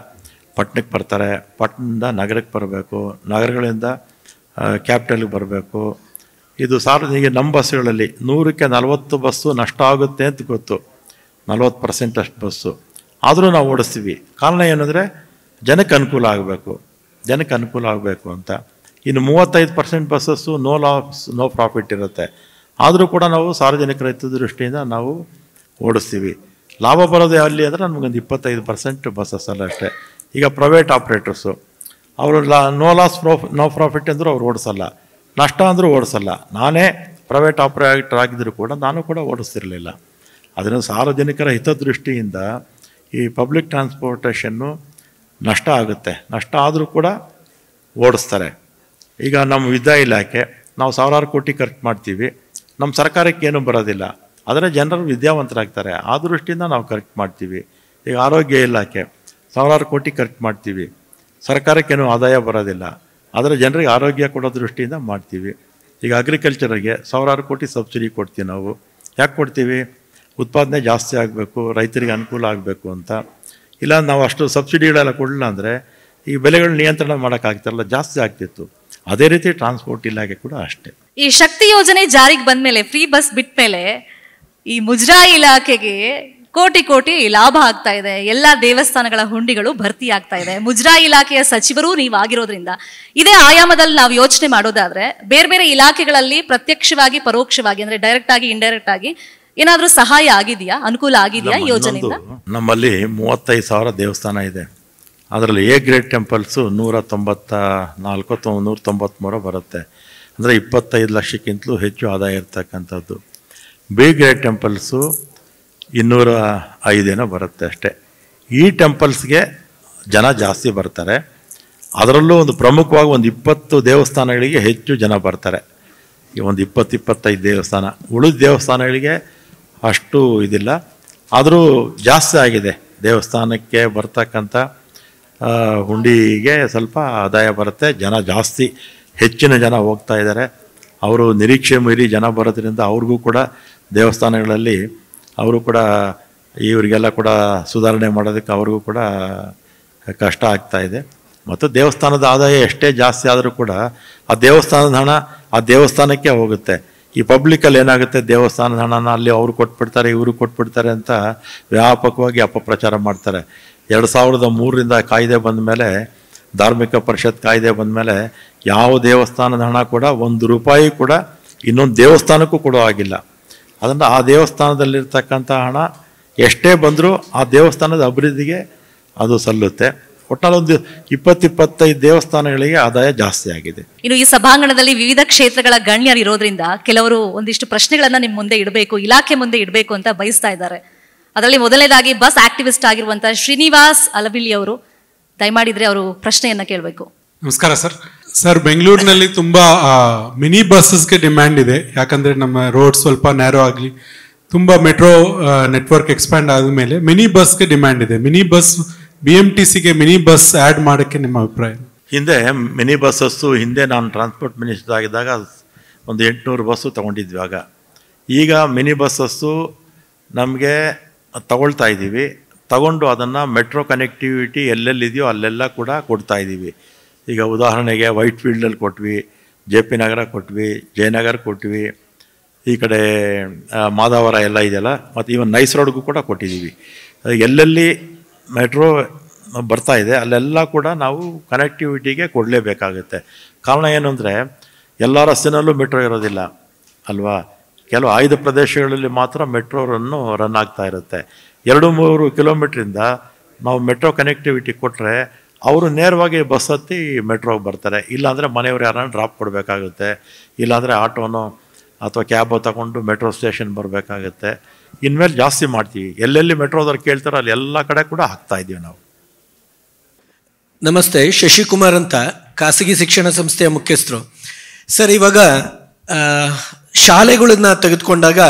[SPEAKER 4] ಪಟ್ಟಣಕ್ಕೆ ಬರ್ತಾರೆ ಪಟ್ಟಣದಿಂದ ನಗರಕ್ಕೆ ಬರಬೇಕು ನಗರಗಳಿಂದ ಕ್ಯಾಪಿಟಲ್ಗೆ ಬರಬೇಕು ಇದು ಸಾರ್ವಜನಿಕ ನಮ್ಮ ಬಸ್ಸುಗಳಲ್ಲಿ ನೂರಕ್ಕೆ ನಲವತ್ತು ಬಸ್ಸು ನಷ್ಟ ಆಗುತ್ತೆ ಅಂತ ಗೊತ್ತು ನಲ್ವತ್ತು ಪರ್ಸೆಂಟ್ ಅಷ್ಟು ಬಸ್ಸು ಆದರೂ ನಾವು ಓಡಿಸ್ತೀವಿ ಕಾರಣ ಏನಂದರೆ ಜನಕ್ಕೆ ಅನುಕೂಲ ಆಗಬೇಕು ಜನಕ್ಕೆ ಅನುಕೂಲ ಆಗಬೇಕು ಅಂತ ಇನ್ನು ಮೂವತ್ತೈದು percent buses no loss no profit ಇರುತ್ತೆ ಆದರೂ ಕೂಡ ನಾವು ಸಾರ್ವಜನಿಕರ ಹಿತ ದೃಷ್ಟಿಯಿಂದ ನಾವು ಓಡಿಸ್ತೀವಿ ಲಾಭ ಬರೋದೇ ಅಲ್ಲಿ ಅಂದರೆ ನಮಗೊಂದು ಇಪ್ಪತ್ತೈದು ಪರ್ಸೆಂಟ್ ಬಸ್ಸಸ್ಸಲ್ಲ ಅಷ್ಟೇ ಈಗ ಪ್ರೈವೇಟ್ ಆಪ್ರೇಟರ್ಸು ಅವರು ಲಾ ನೋ ಲಾಸ್ ಪ್ರೊ ನೋ ಪ್ರಾಫಿಟ್ ಅಂದರೂ ಅವ್ರು ಓಡಿಸಲ್ಲ ನಷ್ಟ ಅಂದರೂ ಓಡಿಸಲ್ಲ ನಾನೇ ಪ್ರೈವೇಟ್ ಆಪ್ರೇಟರ್ ಆಗಿದ್ದರೂ ಕೂಡ ನಾನು ಕೂಡ ಓಡಿಸ್ತಿರಲಿಲ್ಲ ಅದನ್ನು ಸಾರ್ವಜನಿಕರ ಹಿತದೃಷ್ಟಿಯಿಂದ ಈ ಪಬ್ಲಿಕ್ ಟ್ರಾನ್ಸ್ಪೋರ್ಟೇಷನ್ನು ನಷ್ಟ ಆಗುತ್ತೆ ನಷ್ಟ ಆದರೂ ಕೂಡ ಓಡಿಸ್ತಾರೆ ಈಗ ನಮ್ಮ ವಿದ್ಯಾ ಇಲಾಖೆ ನಾವು ಸಾವಿರಾರು ಕೋಟಿ ಖರ್ಚು ಮಾಡ್ತೀವಿ ನಮ್ಮ ಸರ್ಕಾರಕ್ಕೆ ಏನೂ ಬರೋದಿಲ್ಲ ಆದರೆ ಜನರು ವಿದ್ಯಾವಂತರಾಗ್ತಾರೆ ಆ ದೃಷ್ಟಿಯಿಂದ ನಾವು ಖರ್ಚು ಮಾಡ್ತೀವಿ ಈಗ ಆರೋಗ್ಯ ಇಲಾಖೆ ಸಾವಿರಾರು ಕೋಟಿ ಖರ್ಚು ಮಾಡ್ತೀವಿ ಸರ್ಕಾರಕ್ಕೇನು ಆದಾಯ ಬರೋದಿಲ್ಲ ಆದರೆ ಜನರಿಗೆ ಆರೋಗ್ಯ ಕೊಡೋ ದೃಷ್ಟಿಯಿಂದ ಮಾಡ್ತೀವಿ ಈಗ ಅಗ್ರಿಕಲ್ಚರಿಗೆ ಸಾವಿರಾರು ಕೋಟಿ ಸಬ್ಸಿಡಿ ಕೊಡ್ತೀವಿ ನಾವು ಯಾಕೆ ಕೊಡ್ತೀವಿ ಉತ್ಪಾದನೆ ಜಾಸ್ತಿ ಆಗಬೇಕು ರೈತರಿಗೆ ಅನುಕೂಲ ಆಗಬೇಕು ಅಂತ ಇಲ್ಲ ನಾವು ಅಷ್ಟು ಸಬ್ಸಿಡಿಗಳೆಲ್ಲ ಕೊಡಲಿಲ್ಲ ಅಂದರೆ ಈ ಬೆಲೆಗಳನ್ನ ನಿಯಂತ್ರಣ ಮಾಡೋಕ್ಕಾಗ್ತಿರಲ್ಲ ಜಾಸ್ತಿ ಆಗ್ತಿತ್ತು ಅದೇ ರೀತಿ ಟ್ರಾನ್ಸ್ಪೋರ್ಟ್ ಇಲಾಖೆ ಕೂಡ ಅಷ್ಟೇ
[SPEAKER 2] ಈ ಶಕ್ತಿ ಯೋಜನೆ ಜಾರಿಗೆ ಬಂದ ಮೇಲೆ ಫ್ರೀ ಬಸ್ ಬಿಟ್ಟ ಮೇಲೆ ಈ ಮುಜರಾಯಿ ಇಲಾಖೆಗೆ ಕೋಟಿ ಕೋಟಿ ಲಾಭ ಆಗ್ತಾ ಇದೆ ಎಲ್ಲ ದೇವಸ್ಥಾನಗಳ ಹುಂಡಿಗಳು ಭರ್ತಿ ಆಗ್ತಾ ಇದೆ ಮುಜರಾಯಿ ಇಲಾಖೆಯ ಸಚಿವರು ಆಗಿರೋದ್ರಿಂದ ಇದೇ ಆಯಾಮದಲ್ಲಿ ನಾವು ಯೋಚನೆ ಮಾಡೋದಾದ್ರೆ ಬೇರೆ ಬೇರೆ ಇಲಾಖೆಗಳಲ್ಲಿ ಪ್ರತ್ಯಕ್ಷವಾಗಿ ಪರೋಕ್ಷವಾಗಿ ಅಂದ್ರೆ ಡೈರೆಕ್ಟ್ ಆಗಿ ಇಂಡೈರೆಕ್ಟ್ ಆಗಿ ಏನಾದರೂ ಸಹಾಯ ಆಗಿದೆಯಾ ಅನುಕೂಲ ಆಗಿದೆಯಾ ಯೋಜನೆಯಿಂದ
[SPEAKER 4] ನಮ್ಮಲ್ಲಿ ಮೂವತ್ತೈದು ಸಾವಿರ ದೇವಸ್ಥಾನ ಇದೆ ಅದರಲ್ಲಿ ಎ ಗ್ರೇಡ್ ಟೆಂಪಲ್ಸು ನೂರ ತೊಂಬತ್ತ ನಾಲ್ಕು ನೂರ ಬರುತ್ತೆ ಅಂದರೆ ಇಪ್ಪತ್ತೈದು ಲಕ್ಷಕ್ಕಿಂತಲೂ ಹೆಚ್ಚು ಆದಾಯ ಇರ್ತಕ್ಕಂಥದ್ದು ಬಿ ಗ್ರೇಡ್ ಟೆಂಪಲ್ಸು ಇನ್ನೂರ ಐದೇನೋ ಬರುತ್ತೆ ಅಷ್ಟೇ ಈ ಟೆಂಪಲ್ಸ್ಗೆ ಜನ ಜಾಸ್ತಿ ಬರ್ತಾರೆ ಅದರಲ್ಲೂ ಒಂದು ಪ್ರಮುಖವಾಗಿ ಒಂದು ಇಪ್ಪತ್ತು ದೇವಸ್ಥಾನಗಳಿಗೆ ಹೆಚ್ಚು ಜನ ಬರ್ತಾರೆ ಈ ಒಂದು ಇಪ್ಪತ್ತು ಇಪ್ಪತ್ತೈದು ದೇವಸ್ಥಾನ ಉಳಿದ ದೇವಸ್ಥಾನಗಳಿಗೆ ಅಷ್ಟು ಇದಿಲ್ಲ ಆದರೂ ಜಾಸ್ತಿ ಆಗಿದೆ ದೇವಸ್ಥಾನಕ್ಕೆ ಬರ್ತಕ್ಕಂಥ ಹುಂಡಿಗೆ ಸ್ವಲ್ಪ ಆದಾಯ ಬರುತ್ತೆ ಜನ ಜಾಸ್ತಿ ಹೆಚ್ಚಿನ ಜನ ಹೋಗ್ತಾ ಇದ್ದಾರೆ ಅವರು ನಿರೀಕ್ಷೆ ಮೀರಿ ಜನ ಬರೋದ್ರಿಂದ ಅವ್ರಿಗೂ ಕೂಡ ದೇವಸ್ಥಾನಗಳಲ್ಲಿ ಅವರು ಕೂಡ ಇವರಿಗೆಲ್ಲ ಕೂಡ ಸುಧಾರಣೆ ಮಾಡೋದಕ್ಕೆ ಅವ್ರಿಗೂ ಕೂಡ ಕಷ್ಟ ಆಗ್ತಾ ಇದೆ ಮತ್ತು ದೇವಸ್ಥಾನದ ಆದಾಯ ಎಷ್ಟೇ ಜಾಸ್ತಿ ಆದರೂ ಕೂಡ ಆ ದೇವಸ್ಥಾನದ ಹಣ ಆ ದೇವಸ್ಥಾನಕ್ಕೆ ಹೋಗುತ್ತೆ ಈ ಪಬ್ಲಿಕಲ್ಲಿ ಏನಾಗುತ್ತೆ ದೇವಸ್ಥಾನದ ಹಣನ ಅಲ್ಲಿ ಅವರು ಕೊಟ್ಬಿಡ್ತಾರೆ ಇವರು ಕೊಟ್ಬಿಡ್ತಾರೆ ಅಂತ ವ್ಯಾಪಕವಾಗಿ ಅಪಪ್ರಚಾರ ಮಾಡ್ತಾರೆ ಎರಡು ಸಾವಿರದ ಮೂರರಿಂದ ಕಾಯ್ದೆ ಬಂದ ಮೇಲೆ ಧಾರ್ಮಿಕ ಪರಿಷತ್ ಕಾಯ್ದೆ ಬಂದ ಮೇಲೆ ಯಾವ ದೇವಸ್ಥಾನದ ಹಣ ಕೂಡ ಒಂದು ರೂಪಾಯಿ ಕೂಡ ಇನ್ನೊಂದು ದೇವಸ್ಥಾನಕ್ಕೂ ಕೂಡ ಆಗಿಲ್ಲ ಅದರಿಂದ ಆ ದೇವಸ್ಥಾನದಲ್ಲಿರ್ತಕ್ಕಂಥ ಹಣ ಎಷ್ಟೇ ಬಂದರೂ ಆ ದೇವಸ್ಥಾನದ ಅಭಿವೃದ್ಧಿಗೆ ಅದು ಸಲ್ಲುತ್ತೆ ಇಪ್ಪತ್ತು ಇಪ್ಪತ್ತಿಪ್ಪತ್ತೈದು ದೇವಸ್ಥಾನಗಳಿಗೆ ಆದಾಯ ಜಾಸ್ತಿ ಆಗಿದೆ
[SPEAKER 2] ಇನ್ನು ಈ ಸಭಾಂಗಣದಲ್ಲಿ ವಿವಿಧ ಕ್ಷೇತ್ರಗಳ ಗಣ್ಯರು ಇರೋದ್ರಿಂದ ಕೆಲವರು ಒಂದಿಷ್ಟು ಪ್ರಶ್ನೆಗಳನ್ನು ನಿಮ್ಮ ಮುಂದೆ ಇಡಬೇಕು ಇಲಾಖೆ ಮುಂದೆ ಇಡಬೇಕು ಅಂತ ಬಯಸ್ತಾ ಇದ್ದಾರೆ ಅದರಲ್ಲಿ ಮೊದಲನೇದಾಗಿ ಬಸ್ ಆಕ್ಟಿವಿಸ್ಟ್ ಆಗಿರುವಂತಹ ಶ್ರೀನಿವಾಸ್ ಅಲಬಿಲಿ ಅವರು ದಯಮಾಡಿದ್ರೆ ಅವರು ಪ್ರಶ್ನೆಯನ್ನ ಕೇಳಬೇಕು
[SPEAKER 5] ನಮಸ್ಕಾರ ಸರ್ ಸರ್ ಬೆಂಗಳೂರಿನಲ್ಲಿ ತುಂಬಾ ಮಿನಿ ಬಸ್ಸಸ್ಗೆ ಡಿಮ್ಯಾಂಡ್ ಇದೆ ಯಾಕಂದ್ರೆ ನಮ್ಮ ರೋಡ್ ಸ್ವಲ್ಪ ನ್ಯಾರೋ ಆಗಲಿ ತುಂಬ ಮೆಟ್ರೋ ನೆಟ್ವರ್ಕ್ ಎಕ್ಸ್ಪ್ಯಾಂಡ್ ಆದಮೇಲೆ ಮಿನಿ ಬಸ್ಗೆ ಡಿಮ್ಯಾಂಡ್ ಇದೆ mini bus B M T ಸಿಗೆ ಮಿನಿ ಬಸ್ ಆ್ಯಡ್ ಮಾಡೋಕ್ಕೆ ನಿಮ್ಮ ಅಭಿಪ್ರಾಯ
[SPEAKER 4] ಹಿಂದೆ ಮಿನಿ ಬಸ್ಸಸ್ಸು ಹಿಂದೆ ನಾನು ಟ್ರಾನ್ಸ್ಪೋರ್ಟ್ ಮಿನಿಸ್ಟರ್ ಆಗಿದ್ದಾಗ ಒಂದು ಎಂಟುನೂರು ಬಸ್ಸು ತೊಗೊಂಡಿದ್ವಿ ಆಗ ಈಗ ಮಿನಿ ಬಸ್ಸಸ್ಸು ನಮಗೆ ತಗೊಳ್ತಾ ಇದ್ದೀವಿ ತಗೊಂಡು ಅದನ್ನು ಮೆಟ್ರೋ ಕನೆಕ್ಟಿವಿಟಿ ಎಲ್ಲೆಲ್ಲಿದೆಯೋ ಅಲ್ಲೆಲ್ಲ ಕೂಡ ಕೊಡ್ತಾ ಇದ್ದೀವಿ ಈಗ ಉದಾಹರಣೆಗೆ ವೈಟ್ ಫೀಲ್ಡಲ್ಲಿ ಕೊಟ್ವಿ ಜೆ ಪಿ ನಗರ ಕೊಟ್ವಿ ಜಯನಗರ ಕೊಟ್ವಿ ಈ ಕಡೆ ಮಾದಾವರ ಎಲ್ಲ ಇದೆಯಲ್ಲ ಮತ್ತು ಈವನ್ ನೈಸ್ ರೋಡ್ಗೂ ಕೂಡ ಕೊಟ್ಟಿದ್ದೀವಿ ಎಲ್ಲೆಲ್ಲಿ ಮೆಟ್ರೋ ಬರ್ತಾ ಇದೆ ಅಲ್ಲೆಲ್ಲ ಕೂಡ ನಾವು ಕನೆಕ್ಟಿವಿಟಿಗೆ ಕೊಡಲೇಬೇಕಾಗುತ್ತೆ ಕಾರಣ ಏನು ಅಂದರೆ ಎಲ್ಲ ರಸ್ತೆನಲ್ಲೂ ಮೆಟ್ರೋ ಇರೋದಿಲ್ಲ ಅಲ್ವಾ ಕೆಲವು ಆಯ್ದ ಪ್ರದೇಶಗಳಲ್ಲಿ ಮಾತ್ರ ಮೆಟ್ರೋ ರನ್ನು ರನ್ ಆಗ್ತಾ ಇರುತ್ತೆ ಎರಡು ಮೂರು ಕಿಲೋಮೀಟ್ರಿಂದ ನಾವು ಮೆಟ್ರೋ ಕನೆಕ್ಟಿವಿಟಿ ಕೊಟ್ಟರೆ ಅವರು ನೇರವಾಗಿ ಬಸ್ ಹತ್ತಿ ಮೆಟ್ರೋಗೆ ಬರ್ತಾರೆ ಇಲ್ಲಾಂದರೆ ಮನೆಯವರು ಯಾರನ್ನ ಡ್ರಾಪ್ ಕೊಡಬೇಕಾಗುತ್ತೆ ಇಲ್ಲಾಂದರೆ ಆಟೋನೋ ಅಥವಾ ಕ್ಯಾಬೋ ತಗೊಂಡು ಮೆಟ್ರೋ ಸ್ಟೇಷನ್ ಬರಬೇಕಾಗುತ್ತೆ ಇನ್ಮೇಲೆ ಜಾಸ್ತಿ ಮಾಡ್ತೀವಿ ಎಲ್ಲೆಲ್ಲಿ ಮೆಟ್ರೋದವ್ರು ಕೇಳ್ತಾರೋ ಅಲ್ಲಿ ಎಲ್ಲ ಕಡೆ ಕೂಡ ಹಾಕ್ತಾ ಇದ್ದೀವಿ ನಾವು
[SPEAKER 6] ನಮಸ್ತೆ ಶಶಿಕುಮಾರ್ ಅಂತ ಖಾಸಗಿ ಶಿಕ್ಷಣ ಸಂಸ್ಥೆಯ ಮುಖ್ಯಸ್ಥರು ಸರ್ ಇವಾಗ ಶಾಲೆಗಳನ್ನ ತೆಗೆದುಕೊಂಡಾಗ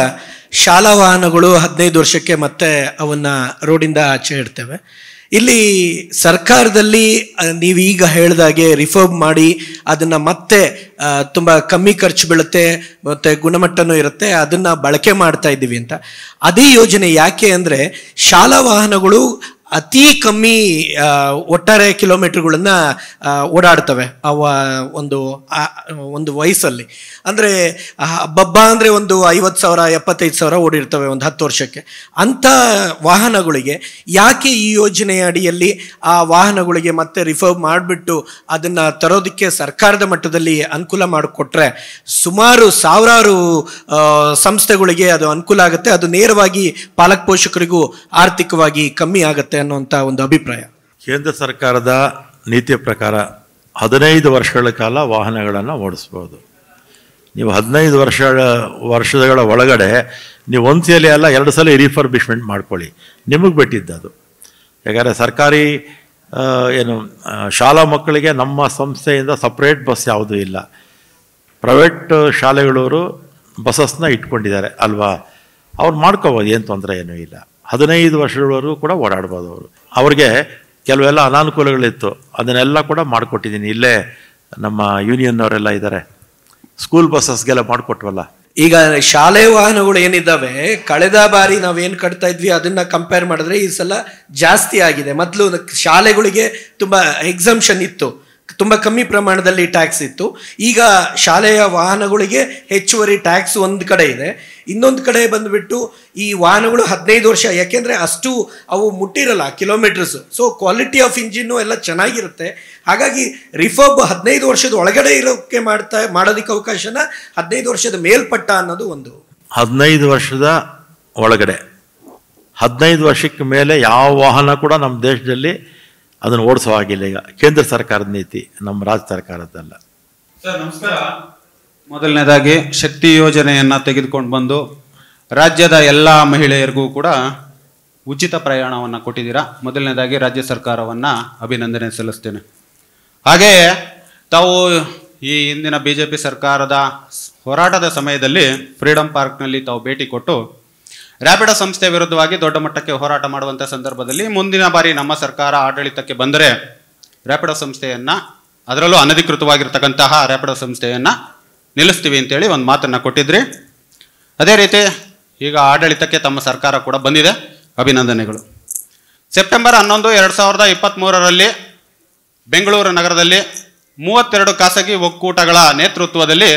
[SPEAKER 6] ಶಾಲಾ ವಾಹನಗಳು ಹದಿನೈದು ವರ್ಷಕ್ಕೆ ಮತ್ತೆ ಅವನ್ನು ರೋಡಿಂದ ಆಚೆ ಇಡ್ತೇವೆ ಇಲ್ಲಿ ಸರ್ಕಾರದಲ್ಲಿ ನೀವೀಗ ಹೇಳಿದಾಗೆ ರಿಫರ್ಮ್ ಮಾಡಿ ಅದನ್ನು ಮತ್ತೆ ತುಂಬ ಕಮ್ಮಿ ಖರ್ಚು ಬೀಳುತ್ತೆ ಮತ್ತು ಗುಣಮಟ್ಟನೂ ಇರುತ್ತೆ ಅದನ್ನು ಬಳಕೆ ಮಾಡ್ತಾ ಇದ್ದೀವಿ ಅಂತ ಅದೇ ಯೋಜನೆ ಯಾಕೆ ಅಂದರೆ ಶಾಲಾ ವಾಹನಗಳು ಅತಿ ಕಮ್ಮಿ ಒಟ್ಟಾರೆ ಕಿಲೋಮೀಟರ್ಗಳನ್ನ ಓಡಾಡ್ತವೆ ಅವ ಒಂದು ಒಂದು ವಯಸ್ಸಲ್ಲಿ ಅಂದರೆ ಬಬ್ಬ ಅಂದರೆ ಒಂದು ಐವತ್ತು ಸಾವಿರ ಎಪ್ಪತ್ತೈದು ಸಾವಿರ ಓಡಿರ್ತವೆ ಒಂದು ಹತ್ತು ವರ್ಷಕ್ಕೆ ಅಂಥ ವಾಹನಗಳಿಗೆ ಯಾಕೆ ಈ ಯೋಜನೆಯ ಅಡಿಯಲ್ಲಿ ಆ ವಾಹನಗಳಿಗೆ ಮತ್ತೆ ರಿಫರ್ವ್ ಮಾಡಿಬಿಟ್ಟು ಅದನ್ನು ತರೋದಕ್ಕೆ ಸರ್ಕಾರದ ಮಟ್ಟದಲ್ಲಿ ಅನುಕೂಲ ಮಾಡಿಕೊಟ್ರೆ ಸುಮಾರು ಸಾವಿರಾರು ಸಂಸ್ಥೆಗಳಿಗೆ ಅದು ಅನುಕೂಲ ಆಗುತ್ತೆ ಅದು ನೇರವಾಗಿ ಪಾಲಕ್ ಪೋಷಕರಿಗೂ ಆರ್ಥಿಕವಾಗಿ ಕಮ್ಮಿ ಆಗುತ್ತೆ ಅನ್ನುವಂಥ ಒಂದು ಅಭಿಪ್ರಾಯ ಕೇಂದ್ರ
[SPEAKER 4] ಸರ್ಕಾರದ ನೀತಿಯ ಪ್ರಕಾರ ಹದಿನೈದು ವರ್ಷಗಳ ಕಾಲ ವಾಹನಗಳನ್ನು ಓಡಿಸ್ಬೋದು ನೀವು ಹದಿನೈದು ವರ್ಷ ವರ್ಷಗಳ ಒಳಗಡೆ ನೀವು ಒಂದು ಸಲ ಅಲ್ಲ ಎರಡು ಸಲ ರೀಫರ್ಬಿಷ್ಮೆಂಟ್ ಮಾಡ್ಕೊಳ್ಳಿ ನಿಮಗೆ ಬಿಟ್ಟಿದ್ದದು ಯಾಕಂದರೆ ಸರ್ಕಾರಿ ಏನು ಶಾಲಾ ಮಕ್ಕಳಿಗೆ ನಮ್ಮ ಸಂಸ್ಥೆಯಿಂದ ಸಪ್ರೇಟ್ ಬಸ್ ಯಾವುದೂ ಇಲ್ಲ ಪ್ರೈವೇಟ್ ಶಾಲೆಗಳವರು ಬಸ್ಸಸ್ನ ಇಟ್ಕೊಂಡಿದ್ದಾರೆ ಅಲ್ವಾ ಅವ್ರು ಮಾಡ್ಕೋಬೋದು ಏನು ತೊಂದರೆ ಏನೂ ಇಲ್ಲ ಹದಿನೈದು ವರ್ಷದವರೆಗೂ ಕೂಡ ಓಡಾಡ್ಬೋದು ಅವರು ಅವ್ರಿಗೆ ಕೆಲವೆಲ್ಲ ಅನಾನುಕೂಲಗಳಿತ್ತು ಅದನ್ನೆಲ್ಲ ಕೂಡ ಮಾಡಿಕೊಟ್ಟಿದ್ದೀನಿ ಇಲ್ಲೇ ನಮ್ಮ ಯೂನಿಯನ್ನವರೆಲ್ಲ ಇದ್ದಾರೆ
[SPEAKER 6] ಸ್ಕೂಲ್ ಬಸ್ಸಸ್ಗೆಲ್ಲ ಮಾಡಿಕೊಟ್ವಲ್ಲ ಈಗ ಶಾಲೆ ವಾಹನಗಳು ಏನಿದ್ದಾವೆ ಕಳೆದ ಬಾರಿ ನಾವೇನು ಕಟ್ತಾ ಇದ್ವಿ ಅದನ್ನ ಕಂಪೇರ್ ಮಾಡಿದ್ರೆ ಈ ಸಲ ಜಾಸ್ತಿ ಆಗಿದೆ ಮೊದಲು ಶಾಲೆಗಳಿಗೆ ತುಂಬ ಎಕ್ಸಮ್ಷನ್ ಇತ್ತು ತುಂಬ ಕಮ್ಮಿ ಪ್ರಮಾಣದಲ್ಲಿ ಟ್ಯಾಕ್ಸ್ ಇತ್ತು ಈಗ ಶಾಲೆಯ ವಾಹನಗಳಿಗೆ ಹೆಚ್ಚುವರಿ ಟ್ಯಾಕ್ಸ್ ಒಂದು ಕಡೆ ಇದೆ ಇನ್ನೊಂದು ಕಡೆ ಬಂದುಬಿಟ್ಟು ಈ ವಾಹನಗಳು ಹದಿನೈದು ವರ್ಷ ಯಾಕೆಂದರೆ ಅಷ್ಟು ಅವು ಮುಟ್ಟಿರಲ್ಲ kilometres so quality of engine ಎಲ್ಲ ಚೆನ್ನಾಗಿರುತ್ತೆ ಹಾಗಾಗಿ ರಿಫರ್ಬ್ ಹದಿನೈದು ವರ್ಷದ ಒಳಗಡೆ ಇರೋಕ್ಕೆ ಮಾಡ್ತಾ ಮಾಡೋದಕ್ಕೆ ಅವಕಾಶನ ಹದಿನೈದು ವರ್ಷದ ಮೇಲ್ಪಟ್ಟ ಅನ್ನೋದು ಒಂದು
[SPEAKER 4] ಹದಿನೈದು ವರ್ಷದ ಒಳಗಡೆ ಹದಿನೈದು ವರ್ಷಕ್ಕೆ ಮೇಲೆ ಯಾವ ವಾಹನ ಕೂಡ ನಮ್ಮ ದೇಶದಲ್ಲಿ ಅದನ್ನು ಓಡಿಸೋ ಹಾಗಿಲ್ಲ ಈಗ ಕೇಂದ್ರ ಸರ್ಕಾರದ ನೀತಿ ನಮ್ಮ ರಾಜ್ಯ ಸರ್ಕಾರದ್ದಲ್ಲ
[SPEAKER 5] ಸರ್ ನಮಸ್ಕಾರ ಮೊದಲನೇದಾಗಿ ಶಕ್ತಿ ಯೋಜನೆಯನ್ನು ತೆಗೆದುಕೊಂಡು ಬಂದು ರಾಜ್ಯದ ಎಲ್ಲ ಮಹಿಳೆಯರಿಗೂ ಕೂಡ ಉಚಿತ ಪ್ರಯಾಣವನ್ನು ಕೊಟ್ಟಿದ್ದೀರಾ ಮೊದಲನೇದಾಗಿ ರಾಜ್ಯ ಸರ್ಕಾರವನ್ನು ಅಭಿನಂದನೆ ಸಲ್ಲಿಸ್ತೇನೆ ಹಾಗೆಯೇ ತಾವು ಈ ಹಿಂದಿನ ಬಿ ಜೆ ಪಿ ಸರ್ಕಾರದ ಹೋರಾಟದ ಸಮಯದಲ್ಲಿ ಫ್ರೀಡಂ ಪಾರ್ಕ್ನಲ್ಲಿ ತಾವು ಭೇಟಿ ಕೊಟ್ಟು ರ್ಯಾಪಿಡ ಸಂಸ್ಥೆ ವಿರುದ್ಧವಾಗಿ ದೊಡ್ಡ ಮಟ್ಟಕ್ಕೆ ಹೋರಾಟ ಮಾಡುವಂಥ ಸಂದರ್ಭದಲ್ಲಿ ಮುಂದಿನ ಬಾರಿ ನಮ್ಮ ಸರ್ಕಾರ ಆಡಳಿತಕ್ಕೆ ಬಂದರೆ ರ್ಯಾಪಿಡೋ ಸಂಸ್ಥೆಯನ್ನು ಅದರಲ್ಲೂ ಅನಧಿಕೃತವಾಗಿರ್ತಕ್ಕಂತಹ ರ್ಯಾಪಿಡೋ ಸಂಸ್ಥೆಯನ್ನು ನಿಲ್ಲಿಸ್ತೀವಿ ಅಂತೇಳಿ ಒಂದು ಮಾತನ್ನು ಕೊಟ್ಟಿದ್ರಿ ಅದೇ ರೀತಿ ಈಗ ಆಡಳಿತಕ್ಕೆ ತಮ್ಮ ಸರ್ಕಾರ ಕೂಡ ಬಂದಿದೆ ಅಭಿನಂದನೆಗಳು ಸೆಪ್ಟೆಂಬರ್ ಹನ್ನೊಂದು ಎರಡು ಸಾವಿರದ ಇಪ್ಪತ್ತ್ಮೂರರಲ್ಲಿ ಬೆಂಗಳೂರು ನಗರದಲ್ಲಿ ಮೂವತ್ತೆರಡು ಖಾಸಗಿ ಒಕ್ಕೂಟಗಳ ನೇತೃತ್ವದಲ್ಲಿ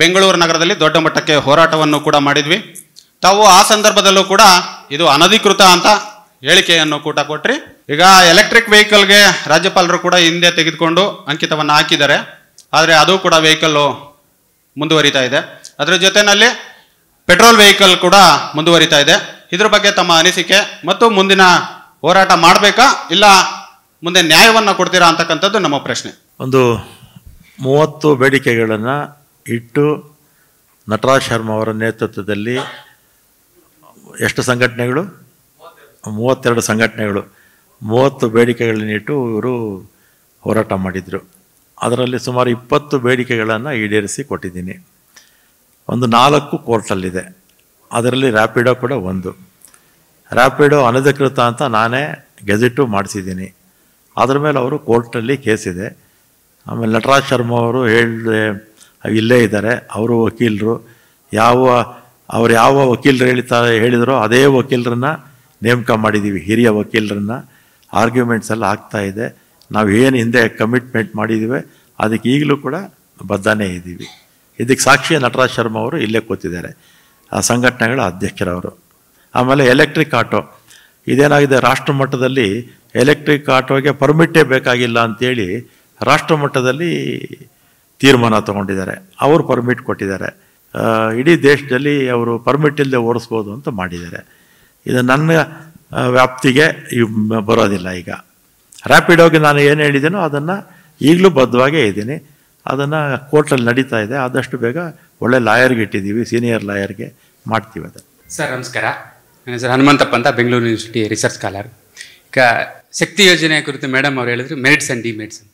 [SPEAKER 5] ಬೆಂಗಳೂರು ನಗರದಲ್ಲಿ ದೊಡ್ಡ ಮಟ್ಟಕ್ಕೆ ಹೋರಾಟವನ್ನು ಕೂಡ ಮಾಡಿದ್ವಿ ತಾವು ಆ ಸಂದರ್ಭದಲ್ಲೂ ಕೂಡ ಇದು ಅನಧಿಕೃತ ಅಂತ ಹೇಳಿಕೆಯನ್ನು ಕೂಟ ಕೊಟ್ರಿ ಈಗ ಎಲೆಕ್ಟ್ರಿಕ್ ವೆಹಿಕಲ್ಗೆ ರಾಜ್ಯಪಾಲರು ಕೂಡ ಹಿಂದೆ ತೆಗೆದುಕೊಂಡು ಅಂಕಿತವನ್ನು ಹಾಕಿದ್ದಾರೆ ಆದರೆ ಅದು ಕೂಡ ವೆಹಿಕಲ್ಲು ಮುಂದುವರಿತಾ ಇದೆ ಅದರ ಜೊತೆಯಲ್ಲಿ ಪೆಟ್ರೋಲ್ ವೆಹಿಕಲ್ ಕೂಡ ಮುಂದುವರಿತಾ ಇದೆ ಇದ್ರ ಬಗ್ಗೆ ತಮ್ಮ ಅನಿಸಿಕೆ ಮತ್ತು ಮುಂದಿನ ಹೋರಾಟ ಮಾಡಬೇಕಾ ಇಲ್ಲ ಮುಂದೆ ನ್ಯಾಯವನ್ನು ಕೊಡ್ತೀರಾ ಅಂತಕ್ಕಂಥದ್ದು ನಮ್ಮ ಪ್ರಶ್ನೆ
[SPEAKER 4] ಒಂದು ಮೂವತ್ತು ಬೇಡಿಕೆಗಳನ್ನು ಇಟ್ಟು ನಟರಾಜ್ ಶರ್ಮಾ ಅವರ ನೇತೃತ್ವದಲ್ಲಿ ಎಷ್ಟು ಸಂಘಟನೆಗಳು ಮೂವತ್ತೆರಡು ಸಂಘಟನೆಗಳು ಮೂವತ್ತು ಬೇಡಿಕೆಗಳನ್ನಿಟ್ಟು ಇವರು ಹೋರಾಟ ಮಾಡಿದರು ಅದರಲ್ಲಿ ಸುಮಾರು ಇಪ್ಪತ್ತು ಬೇಡಿಕೆಗಳನ್ನು ಈಡೇರಿಸಿ ಕೊಟ್ಟಿದ್ದೀನಿ ಒಂದು ನಾಲ್ಕು ಕೋರ್ಟಲ್ಲಿದೆ ಅದರಲ್ಲಿ ರ್ಯಾಪಿಡೋ ಕೂಡ ಒಂದು ರ್ಯಾಪಿಡೋ ಅನಧಿಕೃತ ಅಂತ ನಾನೇ ಗೆಜೆಟು ಮಾಡಿಸಿದ್ದೀನಿ ಅದ್ರ ಮೇಲೆ ಅವರು ಕೋರ್ಟಲ್ಲಿ ಕೇಸಿದೆ ಆಮೇಲೆ ನಟರಾಜ್ ಶರ್ಮ ಅವರು ಹೇಳಿದ್ರೆ ಇಲ್ಲೇ ಇದ್ದಾರೆ ಅವರು ವಕೀಲರು ಯಾವ ಅವರು ಯಾವ ವಕೀಲರು ಹೇಳ್ತಾ ಹೇಳಿದರೋ ಅದೇ ವಕೀಲರನ್ನು ನೇಮಕ ಮಾಡಿದ್ದೀವಿ ಹಿರಿಯ ವಕೀಲರನ್ನು ಆರ್ಗ್ಯುಮೆಂಟ್ಸ್ ಎಲ್ಲ ಆಗ್ತಾ ಇದೆ ನಾವು ಏನು ಹಿಂದೆ ಕಮಿಟ್ಮೆಂಟ್ ಮಾಡಿದ್ದೀವಿ ಅದಕ್ಕೆ ಈಗಲೂ ಕೂಡ ಬದ್ಧನೇ ಇದ್ದೀವಿ ಇದಕ್ಕೆ ಸಾಕ್ಷಿ ನಟರಾಜ್ ಶರ್ಮಾ ಅವರು ಇಲ್ಲೇ ಕೂತಿದ್ದಾರೆ ಆ ಸಂಘಟನೆಗಳ ಅಧ್ಯಕ್ಷರವರು ಆಮೇಲೆ ಎಲೆಕ್ಟ್ರಿಕ್ ಆಟೋ ಇದೇನಾಗಿದೆ ರಾಷ್ಟ್ರ ಮಟ್ಟದಲ್ಲಿ ಎಲೆಕ್ಟ್ರಿಕ್ ಆಟೋಗೆ ಪರ್ಮಿಟ್ಟೇ ಬೇಕಾಗಿಲ್ಲ ಅಂಥೇಳಿ ರಾಷ್ಟ್ರ ಮಟ್ಟದಲ್ಲಿ ತೀರ್ಮಾನ ತೊಗೊಂಡಿದ್ದಾರೆ ಅವರು ಪರ್ಮಿಟ್ ಕೊಟ್ಟಿದ್ದಾರೆ ಇಡೀ ದೇಶದಲ್ಲಿ ಅವರು ಪರ್ಮಿಟ್ ಇಲ್ಲದೆ ಓಡಿಸ್ಬೋದು ಅಂತ ಮಾಡಿದ್ದಾರೆ ಇದು ನನ್ನ ವ್ಯಾಪ್ತಿಗೆ ಬರೋದಿಲ್ಲ ಈಗ ಆಗಿ ನಾನು ಏನು ಹೇಳಿದ್ದೀನೋ ಅದನ್ನು ಈಗಲೂ ಬದ್ಧವಾಗೇ ಇದ್ದೀನಿ ಅದನ್ನು ಕೋರ್ಟಲ್ಲಿ ನಡೀತಾ ಇದೆ ಆದಷ್ಟು ಬೇಗ ಒಳ್ಳೆ ಲಾಯರ್ಗೆ ಇಟ್ಟಿದ್ದೀವಿ ಸೀನಿಯರ್ ಲಾಯರ್ಗೆ ಮಾಡ್ತೀವಿ ಅದನ್ನು ಸರ್ ನಮಸ್ಕಾರ ನನ್ನ ಹೆಸರು ಹನುಮಂತಪ್ಪ ಅಂತ ಬೆಂಗಳೂರು ಯೂನಿವರ್ಸಿಟಿ ರಿಸರ್ಚ್ ಸ್ಕಾಲರ್
[SPEAKER 5] ಈಗ ಶಕ್ತಿ ಯೋಜನೆ ಕುರಿತು ಮೇಡಮ್ ಅವ್ರು ಹೇಳಿದ್ರು ಮೆರಿಟ್ಸ್ ಆ್ಯಂಡ್ ಡಿಮೆರಿಟ್ಸ್ ಅಂತ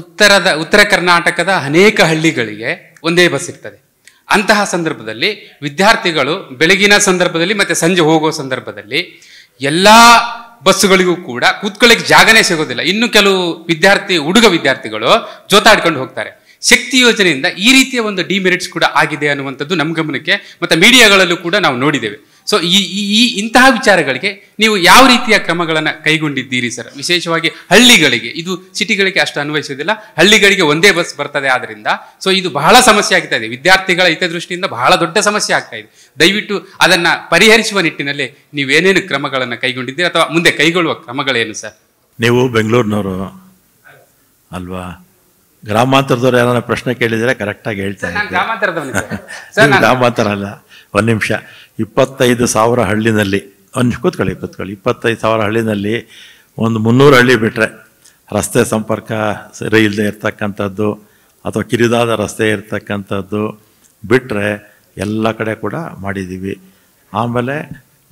[SPEAKER 5] ಉತ್ತರದ ಉತ್ತರ ಕರ್ನಾಟಕದ ಅನೇಕ ಹಳ್ಳಿಗಳಿಗೆ ಒಂದೇ ಬಸ್ ಇರ್ತದೆ ಅಂತಹ ಸಂದರ್ಭದಲ್ಲಿ ವಿದ್ಯಾರ್ಥಿಗಳು ಬೆಳಗಿನ ಸಂದರ್ಭದಲ್ಲಿ ಮತ್ತು ಸಂಜೆ ಹೋಗೋ ಸಂದರ್ಭದಲ್ಲಿ ಎಲ್ಲ ಬಸ್ಸುಗಳಿಗೂ ಕೂಡ ಕೂತ್ಕೊಳ್ಳಿಕ್ಕೆ ಜಾಗನೇ ಸಿಗೋದಿಲ್ಲ ಇನ್ನು ಕೆಲವು ವಿದ್ಯಾರ್ಥಿ ಹುಡುಗ ವಿದ್ಯಾರ್ಥಿಗಳು ಜೋತಾಡ್ಕೊಂಡು ಹೋಗ್ತಾರೆ ಶಕ್ತಿ ಯೋಜನೆಯಿಂದ ಈ ರೀತಿಯ ಒಂದು ಡಿಮೆರಿಟ್ಸ್ ಕೂಡ ಆಗಿದೆ ಅನ್ನುವಂಥದ್ದು ನಮ್ಮ ಗಮನಕ್ಕೆ ಮತ್ತು ಮೀಡಿಯಾಗಳಲ್ಲೂ ಕೂಡ ನಾವು ನೋಡಿದ್ದೇವೆ ಸೊ ಈ ಈ ಇಂತಹ ವಿಚಾರಗಳಿಗೆ ನೀವು ಯಾವ ರೀತಿಯ ಕ್ರಮಗಳನ್ನು ಕೈಗೊಂಡಿದ್ದೀರಿ ಸರ್ ವಿಶೇಷವಾಗಿ ಹಳ್ಳಿಗಳಿಗೆ ಇದು ಸಿಟಿಗಳಿಗೆ ಅಷ್ಟು ಅನ್ವಯಿಸೋದಿಲ್ಲ ಹಳ್ಳಿಗಳಿಗೆ ಒಂದೇ ಬಸ್ ಬರ್ತದೆ ಆದ್ದರಿಂದ ಸೊ ಇದು ಬಹಳ ಸಮಸ್ಯೆ ಆಗ್ತಾ ಇದೆ ವಿದ್ಯಾರ್ಥಿಗಳ ಹಿತದೃಷ್ಟಿಯಿಂದ ಬಹಳ ದೊಡ್ಡ ಸಮಸ್ಯೆ ಆಗ್ತಾ ಇದೆ ದಯವಿಟ್ಟು ಅದನ್ನು ಪರಿಹರಿಸುವ ನಿಟ್ಟಿನಲ್ಲಿ ನೀವು ಏನೇನು ಕ್ರಮಗಳನ್ನು ಕೈಗೊಂಡಿದ್ದೀರಿ ಅಥವಾ ಮುಂದೆ ಕೈಗೊಳ್ಳುವ ಕ್ರಮಗಳೇನು ಸರ್
[SPEAKER 4] ನೀವು ಬೆಂಗಳೂರಿನವರು ಅಲ್ವಾ ಗ್ರಾಮಾಂತರದವರು ಏನಾರ ಪ್ರಶ್ನೆ ಕೇಳಿದರೆ ಕರೆಕ್ಟಾಗಿ ಹೇಳ್ತಾರೆ
[SPEAKER 5] ಗ್ರಾಮಾಂತರ
[SPEAKER 4] ಅಲ್ಲ ಒಂದು ನಿಮಿಷ ಇಪ್ಪತ್ತೈದು ಸಾವಿರ ಹಳ್ಳಿನಲ್ಲಿ ಒಂದು ಕೂತ್ಕೊಳ್ಳಿ ಕೂತ್ಕೊಳ್ಳಿ ಇಪ್ಪತ್ತೈದು ಸಾವಿರ ಹಳ್ಳಿನಲ್ಲಿ ಒಂದು ಮುನ್ನೂರು ಹಳ್ಳಿ ಬಿಟ್ಟರೆ ರಸ್ತೆ ಸಂಪರ್ಕ ಸರಿ ಇಲ್ಲದೆ ಇರ್ತಕ್ಕಂಥದ್ದು ಅಥವಾ ಕಿರಿದಾದ ರಸ್ತೆ ಇರ್ತಕ್ಕಂಥದ್ದು ಬಿಟ್ಟರೆ ಎಲ್ಲ ಕಡೆ ಕೂಡ ಮಾಡಿದ್ದೀವಿ ಆಮೇಲೆ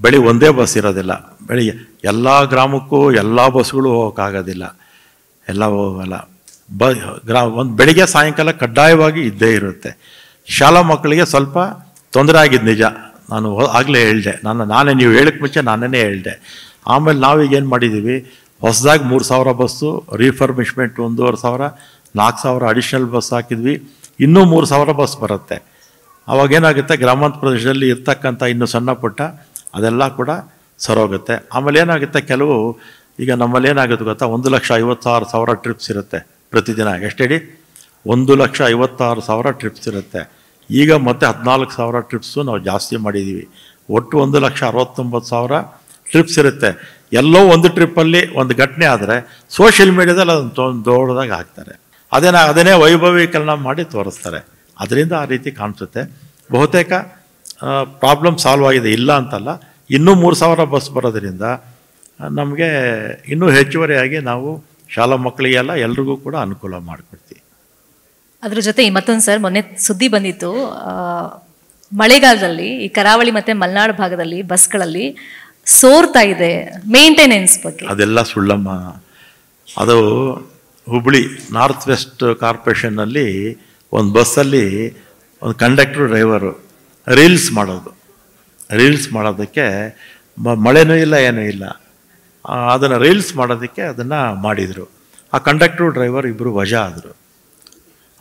[SPEAKER 4] ಬೆಳಿ ಒಂದೇ ಬಸ್ ಇರೋದಿಲ್ಲ ಬೆಳಿಗ್ಗೆ ಎಲ್ಲ ಗ್ರಾಮಕ್ಕೂ ಎಲ್ಲ ಬಸ್ಗಳು ಹೋಗೋಕ್ಕಾಗೋದಿಲ್ಲ ಎಲ್ಲ ಹೋಗಲ್ಲ ಬ ಗ್ರಾ ಒಂದು ಬೆಳಿಗ್ಗೆ ಸಾಯಂಕಾಲ ಕಡ್ಡಾಯವಾಗಿ ಇದ್ದೇ ಇರುತ್ತೆ ಶಾಲಾ ಮಕ್ಕಳಿಗೆ ಸ್ವಲ್ಪ ತೊಂದರೆ ಆಗಿದ್ದು ನಿಜ ನಾನು ಆಗಲೇ ಹೇಳಿದೆ ನನ್ನ ನಾನೇ ನೀವು ಹೇಳಕ್ಕೆ ಮುಂಚೆ ನಾನೇ ಹೇಳಿದೆ ಆಮೇಲೆ ನಾವೀಗೇನು ಮಾಡಿದ್ದೀವಿ ಹೊಸದಾಗಿ ಮೂರು ಸಾವಿರ ಬಸ್ಸು ರೀಫರ್ಮಿಷ್ಮೆಂಟ್ ಒಂದೂವರೆ ಸಾವಿರ ನಾಲ್ಕು ಸಾವಿರ ಅಡಿಷ್ನಲ್ ಬಸ್ ಹಾಕಿದ್ವಿ ಇನ್ನೂ ಮೂರು ಸಾವಿರ ಬಸ್ ಬರುತ್ತೆ ಅವಾಗೇನಾಗುತ್ತೆ ಗ್ರಾಮಾಂತರ ಪ್ರದೇಶದಲ್ಲಿ ಇರ್ತಕ್ಕಂಥ ಇನ್ನೂ ಸಣ್ಣ ಪುಟ್ಟ ಅದೆಲ್ಲ ಕೂಡ ಸರೋಗುತ್ತೆ ಆಮೇಲೆ ಏನಾಗುತ್ತೆ ಕೆಲವು ಈಗ ನಮ್ಮಲ್ಲಿ ಏನಾಗುತ್ತೆ ಗೊತ್ತಾ ಒಂದು ಲಕ್ಷ ಐವತ್ತಾರು ಸಾವಿರ ಟ್ರಿಪ್ಸ್ ಇರುತ್ತೆ ಪ್ರತಿದಿನ ಎಷ್ಟೇಡಿ ಒಂದು ಲಕ್ಷ ಐವತ್ತಾರು ಸಾವಿರ ಟ್ರಿಪ್ಸ್ ಇರುತ್ತೆ ಈಗ ಮತ್ತೆ ಹದಿನಾಲ್ಕು ಸಾವಿರ ಟ್ರಿಪ್ಸು ನಾವು ಜಾಸ್ತಿ ಮಾಡಿದ್ದೀವಿ ಒಟ್ಟು ಒಂದು ಲಕ್ಷ ಅರವತ್ತೊಂಬತ್ತು ಸಾವಿರ ಟ್ರಿಪ್ಸ್ ಇರುತ್ತೆ ಎಲ್ಲೋ ಒಂದು ಟ್ರಿಪ್ಪಲ್ಲಿ ಒಂದು ಘಟನೆ ಆದರೆ ಸೋಷಿಯಲ್ ಮೀಡ್ಯಾದಲ್ಲಿ ಅದನ್ನು ದೊಡ್ಡದಾಗ ಹಾಕ್ತಾರೆ ಅದೇನ ಅದನ್ನೇ ವೈಭವೀಕರಣ ಮಾಡಿ ತೋರಿಸ್ತಾರೆ ಅದರಿಂದ ಆ ರೀತಿ ಕಾಣಿಸುತ್ತೆ ಬಹುತೇಕ ಪ್ರಾಬ್ಲಮ್ ಸಾಲ್ವ್ ಆಗಿದೆ ಇಲ್ಲ ಅಂತಲ್ಲ ಇನ್ನೂ ಮೂರು ಸಾವಿರ ಬಸ್ ಬರೋದರಿಂದ ನಮಗೆ ಇನ್ನೂ ಹೆಚ್ಚುವರಿಯಾಗಿ ನಾವು ಶಾಲಾ ಮಕ್ಕಳಿಗೆಲ್ಲ ಎಲ್ರಿಗೂ ಕೂಡ ಅನುಕೂಲ ಮಾಡಿಕೊಡ್ತೀವಿ
[SPEAKER 2] ಅದ್ರ ಜೊತೆ ಮತ್ತೊಂದು ಸರ್ ಮೊನ್ನೆ ಸುದ್ದಿ ಬಂದಿತ್ತು ಮಳೆಗಾಲದಲ್ಲಿ ಈ ಕರಾವಳಿ ಮತ್ತೆ ಮಲೆನಾಡು ಭಾಗದಲ್ಲಿ ಬಸ್ಗಳಲ್ಲಿ ಸೋರ್ತಾ ಇದೆ ಮೇಂಟೆನೆನ್ಸ್ ಬಗ್ಗೆ
[SPEAKER 4] ಅದೆಲ್ಲ ಸುಳ್ಳಮ್ಮ ಅದು ಹುಬ್ಳಿ ನಾರ್ತ್ ವೆಸ್ಟ್ ಕಾರ್ಪೊರೇಷನ್ನಲ್ಲಿ ಒಂದು ಬಸ್ಸಲ್ಲಿ ಒಂದು ಕಂಡಕ್ಟ್ರು ಡ್ರೈವರು ರೀಲ್ಸ್ ಮಾಡೋದು ರೀಲ್ಸ್ ಮಾಡೋದಕ್ಕೆ ಮಳೆನೂ ಇಲ್ಲ ಏನೂ ಇಲ್ಲ ಅದನ್ನು ರೀಲ್ಸ್ ಮಾಡೋದಕ್ಕೆ ಅದನ್ನು ಮಾಡಿದರು ಆ ಕಂಡಕ್ಟ್ರು ಡ್ರೈವರ್ ಇಬ್ಬರು ವಜಾ ಆದರು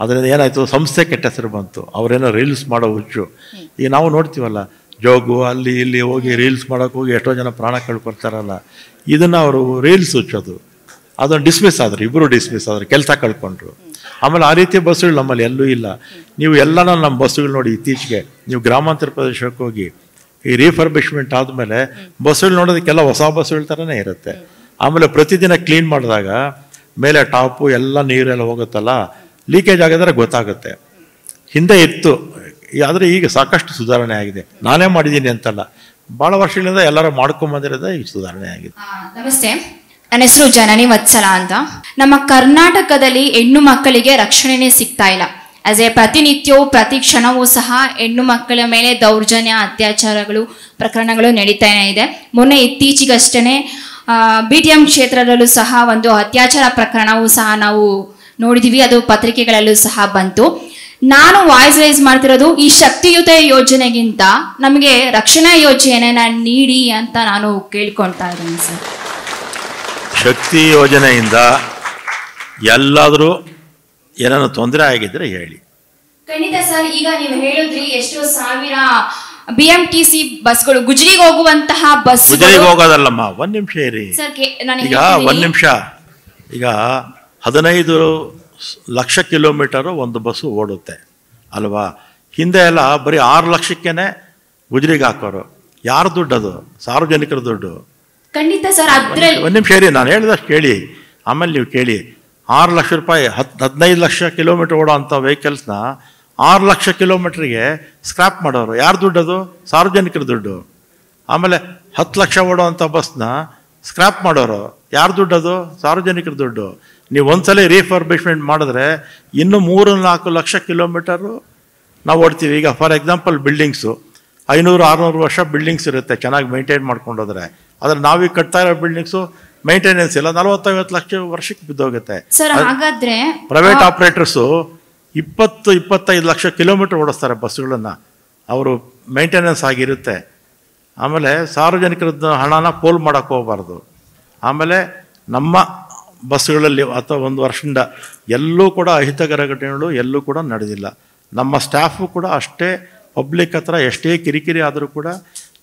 [SPEAKER 4] ಅದರಿಂದ ಏನಾಯಿತು ಸಂಸ್ಥೆ ಕೆಟ್ಟ ಹೆಸರು ಬಂತು ಅವರೇನೋ ರೀಲ್ಸ್ ಮಾಡೋ ಹುಚ್ಚು ಈಗ ನಾವು ನೋಡ್ತೀವಲ್ಲ ಜೋಗು ಅಲ್ಲಿ ಇಲ್ಲಿ ಹೋಗಿ ರೀಲ್ಸ್ ಮಾಡೋಕೆ ಹೋಗಿ ಎಷ್ಟೋ ಜನ ಪ್ರಾಣ ಕಳ್ಕೊಳ್ತಾರಲ್ಲ ಇದನ್ನು ಅವರು ರೀಲ್ಸ್ ಹುಚ್ಚೋದು ಅದನ್ನು ಡಿಸ್ಮಿಸ್ ಆದರು ಇಬ್ಬರು ಡಿಸ್ಮಿಸ್ ಆದರು ಕೆಲಸ ಕಳ್ಕೊಂಡ್ರು ಆಮೇಲೆ ಆ ರೀತಿ ಬಸ್ಸುಗಳು ನಮ್ಮಲ್ಲಿ ಎಲ್ಲೂ ಇಲ್ಲ ನೀವು ಎಲ್ಲನೂ ನಮ್ಮ ಬಸ್ಸುಗಳು ನೋಡಿ ಇತ್ತೀಚೆಗೆ ನೀವು ಗ್ರಾಮಾಂತರ ಪ್ರದೇಶಕ್ಕೆ ಹೋಗಿ ಈ ರೀಫರ್ಬಿಷ್ಮೆಂಟ್ ಆದಮೇಲೆ ಬಸ್ಸುಗಳು ನೋಡೋದಕ್ಕೆಲ್ಲ ಹೊಸ ಬಸ್ಸುಗಳ ಥರನೇ ಇರುತ್ತೆ ಆಮೇಲೆ ಪ್ರತಿದಿನ ಕ್ಲೀನ್ ಮಾಡಿದಾಗ ಮೇಲೆ ಟಾಪು ಎಲ್ಲ ನೀರೆಲ್ಲ ಹೋಗುತ್ತಲ್ಲ ಲೀಕೇಜ್ ಆಗಿದ್ರೆ ಗೊತ್ತಾಗುತ್ತೆ ಹಿಂದೆ ಇತ್ತು ಆದರೆ ಈಗ ಸಾಕಷ್ಟು ಸುಧಾರಣೆ ಆಗಿದೆ ನಾನೇ ಮಾಡಿದ್ದೀನಿ ಅಂತಲ್ಲ ಭಾಳ ವರ್ಷಗಳಿಂದ ಎಲ್ಲರೂ ಮಾಡ್ಕೊಂಬಂದಿರೋದೇ ಈ ಸುಧಾರಣೆ ಆಗಿದೆ
[SPEAKER 3] ನಮಸ್ತೆ ನನ್ನ ಹೆಸರು ಜನನಿ ವತ್ಸಲ ಅಂತ ನಮ್ಮ ಕರ್ನಾಟಕದಲ್ಲಿ ಹೆಣ್ಣು ಮಕ್ಕಳಿಗೆ ರಕ್ಷಣೆನೇ ಸಿಗ್ತಾ ಇಲ್ಲ ಎ ಪ್ರತಿನಿತ್ಯವೂ ಪ್ರತಿ ಕ್ಷಣವೂ ಸಹ ಹೆಣ್ಣು ಮಕ್ಕಳ ಮೇಲೆ ದೌರ್ಜನ್ಯ ಅತ್ಯಾಚಾರಗಳು ಪ್ರಕರಣಗಳು ನಡೀತಾನೆ ಇದೆ ಮೊನ್ನೆ ಇತ್ತೀಚೆಗಷ್ಟೇ ಬಿ ಟಿ ಎಂ ಕ್ಷೇತ್ರದಲ್ಲೂ ಸಹ ಒಂದು ಅತ್ಯಾಚಾರ ಪ್ರಕರಣವೂ ಸಹ ನಾವು ನೋಡಿದೀವಿ ಅದು ಪತ್ರಿಕೆಗಳಲ್ಲೂ ಸಹ ಬಂತು ನಾನು ವಾಯ್ಸ್ ರೈಸ್ ಮಾಡ್ತಿರೋದು ಈ ಶಕ್ತಿಯುತ ಯೋಜನೆಗಿಂತ ನಮಗೆ ರಕ್ಷಣಾ ಯೋಜನೆನ ನೀಡಿ ಅಂತ ನಾನು ಕೇಳ್ಕೊಳ್ತಾ ಇದ್ದೀನಿ ಸರ್
[SPEAKER 4] ಶಕ್ತಿ ಯೋಜನೆಯಿಂದ ಎಲ್ಲಾದರೂ ಏನಾದ್ರು ತೊಂದರೆ ಆಗಿದ್ರೆ ಹೇಳಿ
[SPEAKER 3] ಖಂಡಿತ ಸರ್ ಈಗ ನೀವು ಹೇಳಿದ್ರಿ ಎಷ್ಟು ಸಾವಿರ ಬಿ ಎಂ ಟಿ ಸಿ ಬಸ್ಗಳು ಗುಜರಿಗೆ ಹೋಗುವಂತಹ ಬಸ್ ಗುಜರಿಗೆ
[SPEAKER 4] ಹೋಗೋದಲ್ಲಮ್ಮ ಒಂದ್ ನಿಮಿಷ ಇರಿ ಈಗ ಒಂದ್ ನಿಮಿಷ ಈಗ ಹದಿನೈದು ಲಕ್ಷ ಕಿಲೋಮೀಟರು ಒಂದು ಬಸ್ಸು ಓಡುತ್ತೆ ಅಲ್ವಾ ಹಿಂದೆ ಎಲ್ಲ ಬರೀ ಆರು ಲಕ್ಷಕ್ಕೇ ಗುಜರಿಗೆ ಹಾಕೋರು ಯಾರು ದುಡ್ಡು ಅದು ಸಾರ್ವಜನಿಕರ ದುಡ್ಡು ಖಂಡಿತ ಸರ್ ಒಂದು ನಿಮಿಷ ಹೇಳಿ ನಾನು ಹೇಳಿದಷ್ಟು ಕೇಳಿ ಆಮೇಲೆ ನೀವು ಕೇಳಿ ಆರು ಲಕ್ಷ ರೂಪಾಯಿ ಹತ್ತು ಹದಿನೈದು ಲಕ್ಷ ಕಿಲೋಮೀಟ್ರ್ ಓಡೋ ಅಂಥ ವೆಹಿಕಲ್ಸ್ನ ಆರು ಲಕ್ಷ ಕಿಲೋಮೀಟ್ರಿಗೆ ಸ್ಕ್ರಾಪ್ ಮಾಡೋರು ಯಾರು ದುಡ್ಡು ಅದು ಸಾರ್ವಜನಿಕರ ದುಡ್ಡು ಆಮೇಲೆ ಹತ್ತು ಲಕ್ಷ ಓಡೋ ಅಂಥ ಬಸ್ನ ಸ್ಕ್ರಾಪ್ ಮಾಡೋರು ಯಾರ ದುಡ್ಡು ಅದು ಸಾರ್ವಜನಿಕರ ದುಡ್ಡು ನೀವು ಒಂದ್ಸಲ ರೀಫರ್ಬಿಷ್ಮೆಂಟ್ ಮಾಡಿದ್ರೆ ಇನ್ನು ಮೂರು ನಾಲ್ಕು ಲಕ್ಷ ಕಿಲೋಮೀಟರು ನಾವು ಓಡ್ತೀವಿ ಈಗ ಫಾರ್ ಎಕ್ಸಾಂಪಲ್ ಬಿಲ್ಡಿಂಗ್ಸು ಐನೂರು ಆರುನೂರು ವರ್ಷ ಬಿಲ್ಡಿಂಗ್ಸ್ ಇರುತ್ತೆ ಚೆನ್ನಾಗಿ ಮೈಂಟೈನ್ ಮಾಡ್ಕೊಂಡೋದ್ರೆ ಆದರೆ ನಾವೀಗ ಕಟ್ತಾ ಇರೋ ಬಿಲ್ಡಿಂಗ್ಸು ಮೈಂಟೆನೆನ್ಸ್ ಇಲ್ಲ ನಲವತ್ತೈವತ್ತು ಲಕ್ಷ ವರ್ಷಕ್ಕೆ ಬಿದ್ದೋಗುತ್ತೆ
[SPEAKER 3] ಹಾಗಾದ್ರೆ ಪ್ರೈವೇಟ್
[SPEAKER 4] ಆಪ್ರೇಟರ್ಸು ಇಪ್ಪತ್ತು ಇಪ್ಪತ್ತೈದು ಲಕ್ಷ ಕಿಲೋಮೀಟರ್ ಓಡಿಸ್ತಾರೆ ಬಸ್ಗಳನ್ನು ಅವರು ಮೈಂಟೆನೆನ್ಸ್ ಆಗಿರುತ್ತೆ ಆಮೇಲೆ ಸಾರ್ವಜನಿಕರದ್ದು ಹಣನ ಪೋಲ್ ಮಾಡೋಕ್ಕೆ ಹೋಗಬಾರ್ದು ಆಮೇಲೆ ನಮ್ಮ ಬಸ್ಗಳಲ್ಲಿ ಅಥವಾ ಒಂದು ವರ್ಷದಿಂದ ಎಲ್ಲೂ ಕೂಡ ಅಹಿತಕರ ಘಟನೆಗಳು ಎಲ್ಲೂ ಕೂಡ ನಡೆದಿಲ್ಲ ನಮ್ಮ ಸ್ಟಾಫು ಕೂಡ ಅಷ್ಟೇ ಪಬ್ಲಿಕ್ ಹತ್ರ ಎಷ್ಟೇ ಕಿರಿಕಿರಿ ಆದರೂ ಕೂಡ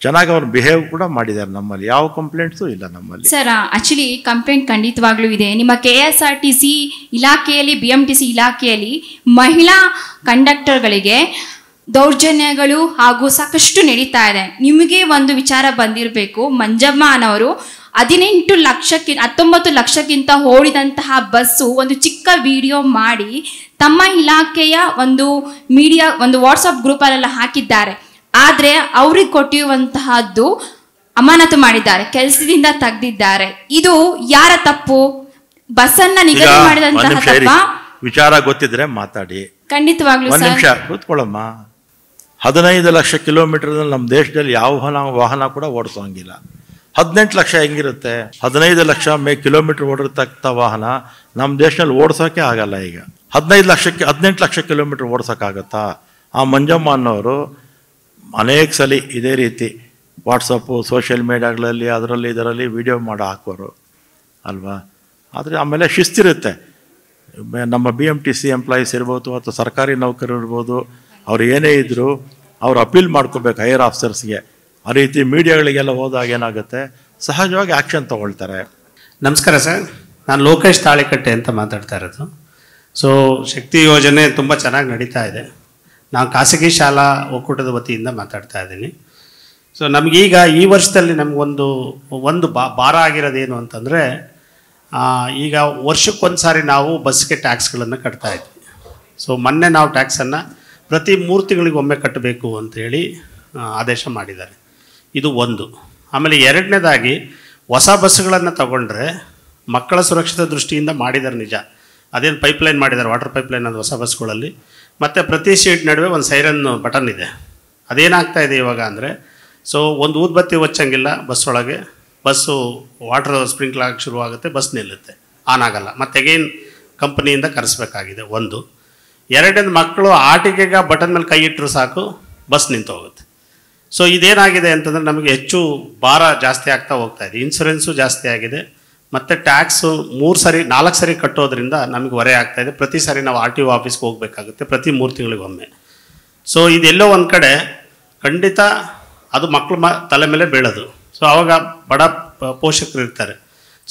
[SPEAKER 4] ಚೆನ್ನಾಗಿ ಅವ್ರು ಬಿಹೇವ್ ಕೂಡ ಮಾಡಿದ್ದಾರೆ ನಮ್ಮಲ್ಲಿ ಯಾವ ಕಂಪ್ಲೇಂಟ್ಸು ಇಲ್ಲ ನಮ್ಮಲ್ಲಿ
[SPEAKER 3] ಸರ್ ಆಕ್ಚುಲಿ ಕಂಪ್ಲೇಂಟ್ ಖಂಡಿತವಾಗ್ಲೂ ಇದೆ ನಿಮ್ಮ K S R T C ಇಲಾಖೆಯಲ್ಲಿ ಬಿ ಎಂ ಟಿ ಸಿ ಇಲಾಖೆಯಲ್ಲಿ ಮಹಿಳಾ ಕಂಡಕ್ಟರ್ಗಳಿಗೆ ದೌರ್ಜನ್ಯಗಳು ಹಾಗೂ ಸಾಕಷ್ಟು ನಡೀತಾ ಇದೆ ನಿಮಗೆ ಒಂದು ವಿಚಾರ ಬಂದಿರಬೇಕು ಮಂಜಮ್ಮನವರು ಹದಿನೆಂಟು ಲಕ್ಷಕ್ಕೆ ಹತ್ತೊಂಬತ್ತು ಲಕ್ಷಕ್ಕಿಂತ ಓಡಿದಂತಹ ಬಸ್ಸು ಒಂದು ಚಿಕ್ಕ ವಿಡಿಯೋ ಮಾಡಿ ತಮ್ಮ ಇಲಾಖೆಯ ಒಂದು ಮೀಡಿಯಾ ಒಂದು ವಾಟ್ಸಪ್ ಗ್ರೂಪಲ್ಲೆಲ್ಲ ಹಾಕಿದ್ದಾರೆ ಆದರೆ ಅವ್ರಿಗೆ ಕೊಟ್ಟಿರುವಂತಹದ್ದು ಅಮಾನತು ಮಾಡಿದ್ದಾರೆ ಕೆಲಸದಿಂದ ತೆಗೆದಿದ್ದಾರೆ ಇದು ಯಾರ ತಪ್ಪು ಬಸ್ಸನ್ನ ನಿಗದಿ ಮಾಡಿದಂತಹ
[SPEAKER 4] ವಿಚಾರ ಗೊತ್ತಿದ್ರೆ ಮಾತಾಡಿ
[SPEAKER 3] ಖಂಡಿತವಾಗ್ಲೂ ನಿಮಿಷ
[SPEAKER 4] ಕೂತ್ಕೊಳ್ಳಮ್ಮ ಹದಿನೈದು ಲಕ್ಷ ಕಿಲೋಮೀಟರ್ ನಮ್ಮ ದೇಶದಲ್ಲಿ ಯಾವ ವಾಹನ ವಾಹನ ಕೂಡ ಓಡಿಸೋಂಗಿಲ್ಲ ಹದಿನೆಂಟು ಲಕ್ಷ ಹೆಂಗಿರುತ್ತೆ ಹದಿನೈದು ಲಕ್ಷ ಮೇ ಕಿಲೋಮೀಟರ್ ಓಡಿರ್ತಕ್ಕಂಥ ವಾಹನ ನಮ್ಮ ದೇಶದಲ್ಲಿ ಓಡಿಸೋಕೆ ಆಗಲ್ಲ ಈಗ ಹದಿನೈದು ಲಕ್ಷಕ್ಕೆ ಹದಿನೆಂಟು ಲಕ್ಷ ಕಿಲೋಮೀಟ್ರ್ ಓಡಿಸೋಕ್ಕಾಗತ್ತಾ ಆ ಮಂಜಮ್ಮ ಅನ್ನೋರು ಅನೇಕ ಸಲ ಇದೇ ರೀತಿ ವಾಟ್ಸಪ್ಪು ಸೋಷಿಯಲ್ ಮೀಡಿಯಾಗಳಲ್ಲಿ ಅದರಲ್ಲಿ ಇದರಲ್ಲಿ ವಿಡಿಯೋ ಮಾಡಿ ಹಾಕೋರು ಅಲ್ವಾ ಆದರೆ ಆಮೇಲೆ ಶಿಸ್ತಿರುತ್ತೆ ನಮ್ಮ B M T C employees ಇರ್ಬೋದು ಅಥವಾ ಸರ್ಕಾರಿ ನೌಕರರು ಇರ್ಬೋದು ಅವ್ರು ಏನೇ ಇದ್ದರೂ ಅವ್ರು ಅಪೀಲ್ ಮಾಡ್ಕೋಬೇಕು ಹೈಯರ್ ಆಫೀಸರ್ಸ್ಗೆ ಆ ರೀತಿ ಮೀಡಿಯಾಗಳಿಗೆಲ್ಲ ಹೋದಾಗ ಏನಾಗುತ್ತೆ ಸಹಜವಾಗಿ ಆ್ಯಕ್ಷನ್ ತೊಗೊಳ್ತಾರೆ ನಮಸ್ಕಾರ ಸರ್ ನಾನು
[SPEAKER 7] ಲೋಕೇಶ್ ತಾಳಿಕಟ್ಟೆ ಅಂತ ಮಾತಾಡ್ತಾ ಇರೋದು ಸೊ ಶಕ್ತಿ ಯೋಜನೆ ತುಂಬ ಚೆನ್ನಾಗಿ ನಡೀತಾ ಇದೆ ನಾನು ಖಾಸಗಿ ಶಾಲಾ ಒಕ್ಕೂಟದ ವತಿಯಿಂದ ಮಾತಾಡ್ತಾ ಇದ್ದೀನಿ ಸೊ ನಮಗೀಗ ಈ ವರ್ಷದಲ್ಲಿ ನಮಗೊಂದು ಒಂದು ಬಾ ಭಾರ ಆಗಿರೋದೇನು ಅಂತಂದರೆ ಈಗ ವರ್ಷಕ್ಕೊಂದು ಸಾರಿ ನಾವು ಬಸ್ಗೆ ಟ್ಯಾಕ್ಸ್ಗಳನ್ನು ಕಟ್ತಾ ಇದ್ವಿ ಸೊ ಮೊನ್ನೆ ನಾವು ಟ್ಯಾಕ್ಸನ್ನು ಪ್ರತಿ ಮೂರು ತಿಂಗಳಿಗೊಮ್ಮೆ ಕಟ್ಟಬೇಕು ಅಂಥೇಳಿ ಆದೇಶ ಮಾಡಿದ್ದಾರೆ ಇದು ಒಂದು ಆಮೇಲೆ ಎರಡನೇದಾಗಿ ಹೊಸ ಬಸ್ಸುಗಳನ್ನು ತಗೊಂಡ್ರೆ ಮಕ್ಕಳ ಸುರಕ್ಷತೆ ದೃಷ್ಟಿಯಿಂದ ಮಾಡಿದ್ದಾರೆ ನಿಜ ಅದೇನು ಪೈಪ್ಲೈನ್ ಮಾಡಿದ್ದಾರೆ ವಾಟರ್ ಪೈಪ್ಲೈನ್ ಅದು ಹೊಸ ಬಸ್ಗಳಲ್ಲಿ ಮತ್ತು ಪ್ರತಿ ಸೀಟ್ ನಡುವೆ ಒಂದು ಸೈರನ್ ಬಟನ್ ಇದೆ ಅದೇನಾಗ್ತಾ ಇದೆ ಇವಾಗ ಅಂದರೆ ಸೊ ಒಂದು ಊದ್ಬತ್ತಿ ಒಚ್ಚಂಗಿಲ್ಲ ಬಸ್ ಒಳಗೆ ಬಸ್ಸು ವಾಟರ್ ಸ್ಪ್ರಿಂಕ್ಲ್ ಶುರು ಶುರುವಾಗುತ್ತೆ ಬಸ್ ನಿಲ್ಲುತ್ತೆ ಆನ್ ಆಗಲ್ಲ ಮತ್ತು ಅಗೇನ್ ಕಂಪ್ನಿಯಿಂದ ಕರೆಸಬೇಕಾಗಿದೆ ಒಂದು ಎರಡನೇದು ಮಕ್ಕಳು ಆಟಿಕೆಗೆ ಬಟನ್ ಮೇಲೆ ಕೈ ಇಟ್ಟರು ಸಾಕು ಬಸ್ ನಿಂತು ಹೋಗುತ್ತೆ ಸೊ ಇದೇನಾಗಿದೆ ಅಂತಂದರೆ ನಮಗೆ ಹೆಚ್ಚು ಭಾರ ಜಾಸ್ತಿ ಆಗ್ತಾ ಹೋಗ್ತಾ ಇದೆ ಇನ್ಸುರೆನ್ಸು ಜಾಸ್ತಿ ಆಗಿದೆ ಮತ್ತು ಟ್ಯಾಕ್ಸು ಮೂರು ಸರಿ ನಾಲ್ಕು ಸರಿ ಕಟ್ಟೋದ್ರಿಂದ ನಮಗೆ ಹೊರೆ ಇದೆ ಪ್ರತಿ ಸಾರಿ ನಾವು ಆರ್ ಟಿ ಒ ಆಫೀಸ್ಗೆ ಹೋಗಬೇಕಾಗುತ್ತೆ ಪ್ರತಿ ಮೂರು ತಿಂಗಳಿಗೊಮ್ಮೆ ಸೊ ಇದೆಲ್ಲೋ ಒಂದು ಕಡೆ ಖಂಡಿತ ಅದು ಮಕ್ಕಳು ಮ ತಲೆ ಮೇಲೆ ಬೀಳೋದು ಸೊ ಅವಾಗ ಬಡ ಪೋಷಕರು ಇರ್ತಾರೆ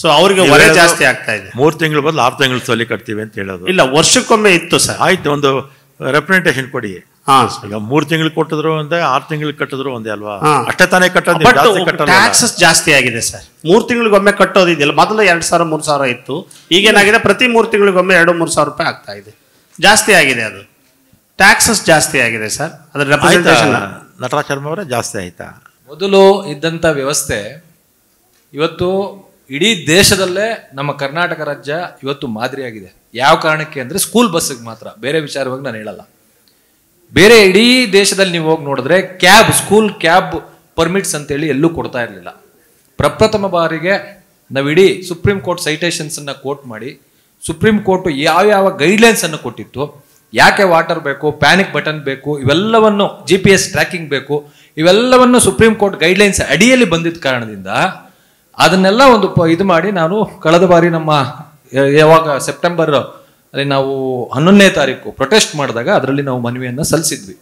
[SPEAKER 7] ಸೊ ಅವರಿಗೆ ಹೊರೆ ಜಾಸ್ತಿ ಆಗ್ತಾ
[SPEAKER 4] ಇದೆ ಮೂರು ತಿಂಗಳು ಬದಲು ಆರು ತಿಂಗಳು ಸಲ ಕಟ್ತೀವಿ ಅಂತ ಹೇಳೋದು ಇಲ್ಲ ವರ್ಷಕ್ಕೊಮ್ಮೆ ಇತ್ತು ಸರ್ ಆಯ್ತು ಒಂದು ರೆಪ್ರೆಸೆಂಟೇಷನ್ ಕೊಡಿ ಮೂರ್ ತಿಂಗಳು ಕೊಟ್ಟಿದ್ರು ಒಂದೇ ಆರು ತಿಂಗಳು ಕಟ್ಟಿದ್ರು ಒಂದೇ ಅಲ್ವಾ ಅಷ್ಟೇ ತಾನೇ ಕಟ್ಟೋದು
[SPEAKER 7] ಟ್ಯಾಕ್ಸಸ್ ಜಾಸ್ತಿ ಆಗಿದೆ ಸರ್ ಮೂರ್ ತಿಂಗಳಿಗೊಮ್ಮೆ ಕಟ್ಟೋದಿದೆಯಲ್ಲ ಮೊದಲು ಎರಡ್ ಸಾವಿರ ಮೂರ್ ಸಾವಿರ ಇತ್ತು ಈಗೇನಾಗಿದೆ ಪ್ರತಿ ಮೂರ್ ತಿಂಗಳಿಗೊಮ್ಮೆ ಎರಡು ಮೂರು ಸಾವಿರ ರೂಪಾಯಿ ಆಗ್ತಾ ಇದೆ ಜಾಸ್ತಿ ಆಗಿದೆ ಅದು ಟ್ಯಾಕ್ಸಸ್
[SPEAKER 4] ಜಾಸ್ತಿ ಆಗಿದೆ ಸರ್ ಅದ್ರ ರೆಪ್ರೆಸೆಂಟೇಷನ್ ನಟರಾಜ್ ಶರ್ಮ ಅವರ ಜಾಸ್ತಿ ಆಯ್ತಾ
[SPEAKER 8] ಮೊದಲು ಇದ್ದಂತ ವ್ಯವಸ್ಥೆ ಇವತ್ತು ಇಡೀ ದೇಶದಲ್ಲೇ ನಮ್ಮ ಕರ್ನಾಟಕ ರಾಜ್ಯ ಇವತ್ತು ಮಾದರಿಯಾಗಿದೆ ಯಾವ ಕಾರಣಕ್ಕೆ ಅಂದರೆ ಸ್ಕೂಲ್ ಬಸ್ಸಿಗೆ ಮಾತ್ರ ಬೇರೆ ವಿಚಾರವಾಗಿ ನಾನು ಹೇಳಲ್ಲ ಬೇರೆ ಇಡೀ ದೇಶದಲ್ಲಿ ನೀವು ಹೋಗಿ ನೋಡಿದ್ರೆ ಕ್ಯಾಬ್ ಸ್ಕೂಲ್ ಕ್ಯಾಬ್ ಪರ್ಮಿಟ್ಸ್ ಅಂತೇಳಿ ಎಲ್ಲೂ ಕೊಡ್ತಾ ಇರಲಿಲ್ಲ ಪ್ರಪ್ರಥಮ ಬಾರಿಗೆ ನಾವು ಇಡೀ ಸುಪ್ರೀಂ ಕೋರ್ಟ್ ಸೈಟೇಷನ್ಸನ್ನು ಕೋಟ್ ಮಾಡಿ ಸುಪ್ರೀಂ ಕೋರ್ಟು ಯಾವ್ಯಾವ ಗೈಡ್ಲೈನ್ಸನ್ನು ಕೊಟ್ಟಿತ್ತು ಯಾಕೆ ವಾಟರ್ ಬೇಕು ಪ್ಯಾನಿಕ್ ಬಟನ್ ಬೇಕು ಇವೆಲ್ಲವನ್ನು ಜಿ ಪಿ ಎಸ್ ಟ್ರ್ಯಾಕಿಂಗ್ ಬೇಕು ಇವೆಲ್ಲವನ್ನು ಸುಪ್ರೀಂ ಕೋರ್ಟ್ ಗೈಡ್ಲೈನ್ಸ್ ಅಡಿಯಲ್ಲಿ ಬಂದಿದ್ದ ಕಾರಣದಿಂದ ಅದನ್ನೆಲ್ಲ ಒಂದು ಇದು ಮಾಡಿ ನಾನು ಕಳೆದ ಬಾರಿ ನಮ್ಮ ಯಾವಾಗ ಸೆಪ್ಟೆಂಬರ್ ಅಲ್ಲಿ ನಾವು ಹನ್ನೊಂದನೇ ತಾರೀಕು ಪ್ರೊಟೆಸ್ಟ್ ಮಾಡಿದಾಗ ಅದರಲ್ಲಿ ನಾವು ಮನವಿಯನ್ನು ಸಲ್ಲಿಸಿದ್ವಿ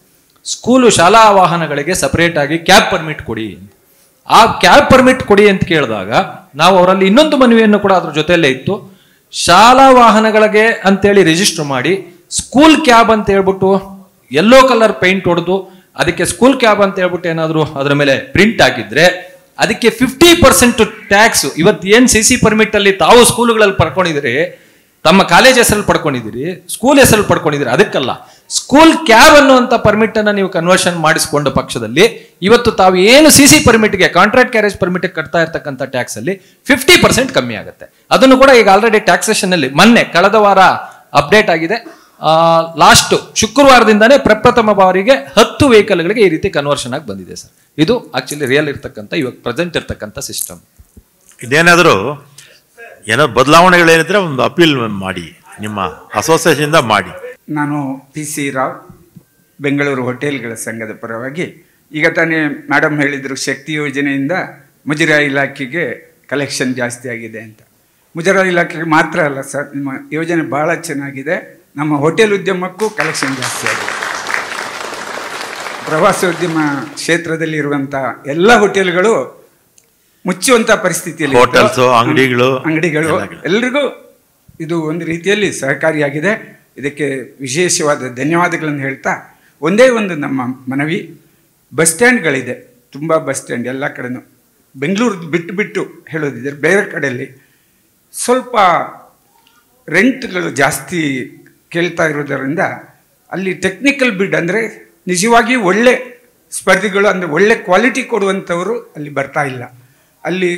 [SPEAKER 8] ಸ್ಕೂಲು ಶಾಲಾ ವಾಹನಗಳಿಗೆ ಸಪರೇಟ್ ಆಗಿ ಕ್ಯಾಬ್ ಪರ್ಮಿಟ್ ಕೊಡಿ ಆ ಕ್ಯಾಬ್ ಪರ್ಮಿಟ್ ಕೊಡಿ ಅಂತ ಕೇಳಿದಾಗ ನಾವು ಅವರಲ್ಲಿ ಇನ್ನೊಂದು ಮನವಿಯನ್ನು ಕೂಡ ಅದ್ರ ಜೊತೆಯಲ್ಲೇ ಇತ್ತು ಶಾಲಾ ವಾಹನಗಳಿಗೆ ಅಂತೇಳಿ ರಿಜಿಸ್ಟರ್ ಮಾಡಿ ಸ್ಕೂಲ್ ಕ್ಯಾಬ್ ಅಂತ ಹೇಳ್ಬಿಟ್ಟು ಎಲ್ಲೋ ಕಲರ್ ಪೇಂಟ್ ಹೊಡೆದು ಅದಕ್ಕೆ ಸ್ಕೂಲ್ ಕ್ಯಾಬ್ ಅಂತ ಹೇಳ್ಬಿಟ್ಟು ಏನಾದರೂ ಅದರ ಮೇಲೆ ಪ್ರಿಂಟ್ ಹಾಕಿದ್ರೆ ಅದಕ್ಕೆ ಫಿಫ್ಟಿ ಪರ್ಸೆಂಟ್ ಟ್ಯಾಕ್ಸ್ ಇವತ್ತು ಏನು ಸಿ ಸಿ ಪರ್ಮಿಟ್ ಅಲ್ಲಿ ತಾವು ಸ್ಕೂಲ್ಗಳಲ್ಲಿ ಪಡ್ಕೊಂಡಿದ್ರಿ ತಮ್ಮ ಕಾಲೇಜ್ ಹೆಸರಲ್ಲಿ ಪಡ್ಕೊಂಡಿದ್ದೀರಿ ಸ್ಕೂಲ್ ಹೆಸರಲ್ಲಿ ಪಡ್ಕೊಂಡಿದ್ರಿ ಅದಕ್ಕಲ್ಲ ಸ್ಕೂಲ್ ಕ್ಯಾಬ್ ಅನ್ನುವಂಥ ಪರ್ಮಿಟ್ ಅನ್ನು ನೀವು ಕನ್ವರ್ಷನ್ ಮಾಡಿಸಿಕೊಂಡ ಪಕ್ಷದಲ್ಲಿ ಇವತ್ತು ತಾವು ಏನು ಸಿ ಸಿ ಪರ್ಮಿಟ್ಗೆ ಕಾಂಟ್ರಾಕ್ಟ್ ಕ್ಯಾರೇಜ್ ಪರ್ಮಿಟ್ ಕಟ್ತಾ ಇರ್ತಕ್ಕಂಥ ಟ್ಯಾಕ್ಸ್ ಅಲ್ಲಿ ಫಿಫ್ಟಿ ಪರ್ಸೆಂಟ್ ಕಮ್ಮಿ ಆಗುತ್ತೆ ಅದನ್ನು ಕೂಡ ಈಗ ಆಲ್ರೆಡಿ ಟ್ಯಾಕ್ಸೇಷನ್ ಅಲ್ಲಿ ಮೊನ್ನೆ ಕಳೆದ ವಾರ ಅಪ್ಡೇಟ್ ಆಗಿದೆ ಲಾಸ್ಟ್ ಶುಕ್ರವಾರದಿಂದಾನೇ ಪ್ರಪ್ರಥಮ ಬಾರಿಗೆ ಹತ್ತು ವೆಹಿಕಲ್ಗಳಿಗೆ ಈ ರೀತಿ ಕನ್ವರ್ಷನ್ ಆಗಿ ಬಂದಿದೆ ಸರ್ ಇದು ಆಕ್ಚುಲಿ ರಿಯಲ್ ಇರ್ತಕ್ಕಂಥ ಇವಾಗ
[SPEAKER 4] ಪ್ರೆಸೆಂಟ್ ಇರ್ತಕ್ಕಂಥ ಸಿಸ್ಟಮ್ ಇದೇನಾದರೂ ಏನೋ ಬದಲಾವಣೆಗಳೇನಿದ್ರೆ ಒಂದು ಅಪೀಲ್ ಮಾಡಿ ನಿಮ್ಮ ಅಸೋಸಿಯೇಷನ್ ಮಾಡಿ
[SPEAKER 9] ನಾನು ಪಿ ಸಿ ರಾವ್ ಬೆಂಗಳೂರು ಹೋಟೆಲ್ಗಳ ಸಂಘದ ಪರವಾಗಿ ಈಗ ತಾನೇ ಮೇಡಮ್ ಹೇಳಿದರು ಶಕ್ತಿ ಯೋಜನೆಯಿಂದ ಮುಜರಾ ಇಲಾಖೆಗೆ ಕಲೆಕ್ಷನ್ ಜಾಸ್ತಿ ಆಗಿದೆ ಅಂತ ಮುಜರಾ ಇಲಾಖೆಗೆ ಮಾತ್ರ ಅಲ್ಲ ಸರ್ ನಿಮ್ಮ ಯೋಜನೆ ಭಾಳ ಚೆನ್ನಾಗಿದೆ ನಮ್ಮ ಹೋಟೆಲ್ ಉದ್ಯಮಕ್ಕೂ ಕಲೆಕ್ಷನ್ ಜಾಸ್ತಿ ಆಗಿದೆ ಪ್ರವಾಸೋದ್ಯಮ ಕ್ಷೇತ್ರದಲ್ಲಿ ಇರುವಂತಹ ಎಲ್ಲ ಹೋಟೆಲ್ಗಳು ಮುಚ್ಚುವಂತ ಪರಿಸ್ಥಿತಿಯಲ್ಲಿ ಹೋಟೆಲ್ಸ್ ಅಂಗಡಿಗಳು ಅಂಗಡಿಗಳು ಎಲ್ರಿಗೂ ಇದು ಒಂದು ರೀತಿಯಲ್ಲಿ ಸಹಕಾರಿಯಾಗಿದೆ ಇದಕ್ಕೆ ವಿಶೇಷವಾದ ಧನ್ಯವಾದಗಳನ್ನು ಹೇಳ್ತಾ ಒಂದೇ ಒಂದು ನಮ್ಮ ಮನವಿ ಬಸ್ ಸ್ಟ್ಯಾಂಡ್ಗಳಿದೆ ತುಂಬ ಬಸ್ ಸ್ಟ್ಯಾಂಡ್ ಎಲ್ಲ ಕಡೆನೂ ಬೆಂಗಳೂರು ಬಿಟ್ಟು ಬಿಟ್ಟು ಹೇಳೋದಿದ್ದರೆ ಬೇರೆ ಕಡೆಯಲ್ಲಿ ಸ್ವಲ್ಪ ರೆಂಟ್ಗಳು ಜಾಸ್ತಿ ಕೇಳ್ತಾ ಇರೋದರಿಂದ ಅಲ್ಲಿ ಟೆಕ್ನಿಕಲ್ ಬಿಡ್ ಅಂದರೆ ನಿಜವಾಗಿ ಒಳ್ಳೆ ಸ್ಪರ್ಧಿಗಳು ಅಂದರೆ ಒಳ್ಳೆ ಕ್ವಾಲಿಟಿ ಕೊಡುವಂಥವರು ಅಲ್ಲಿ ಬರ್ತಾ ಇಲ್ಲ ಅಲ್ಲಿ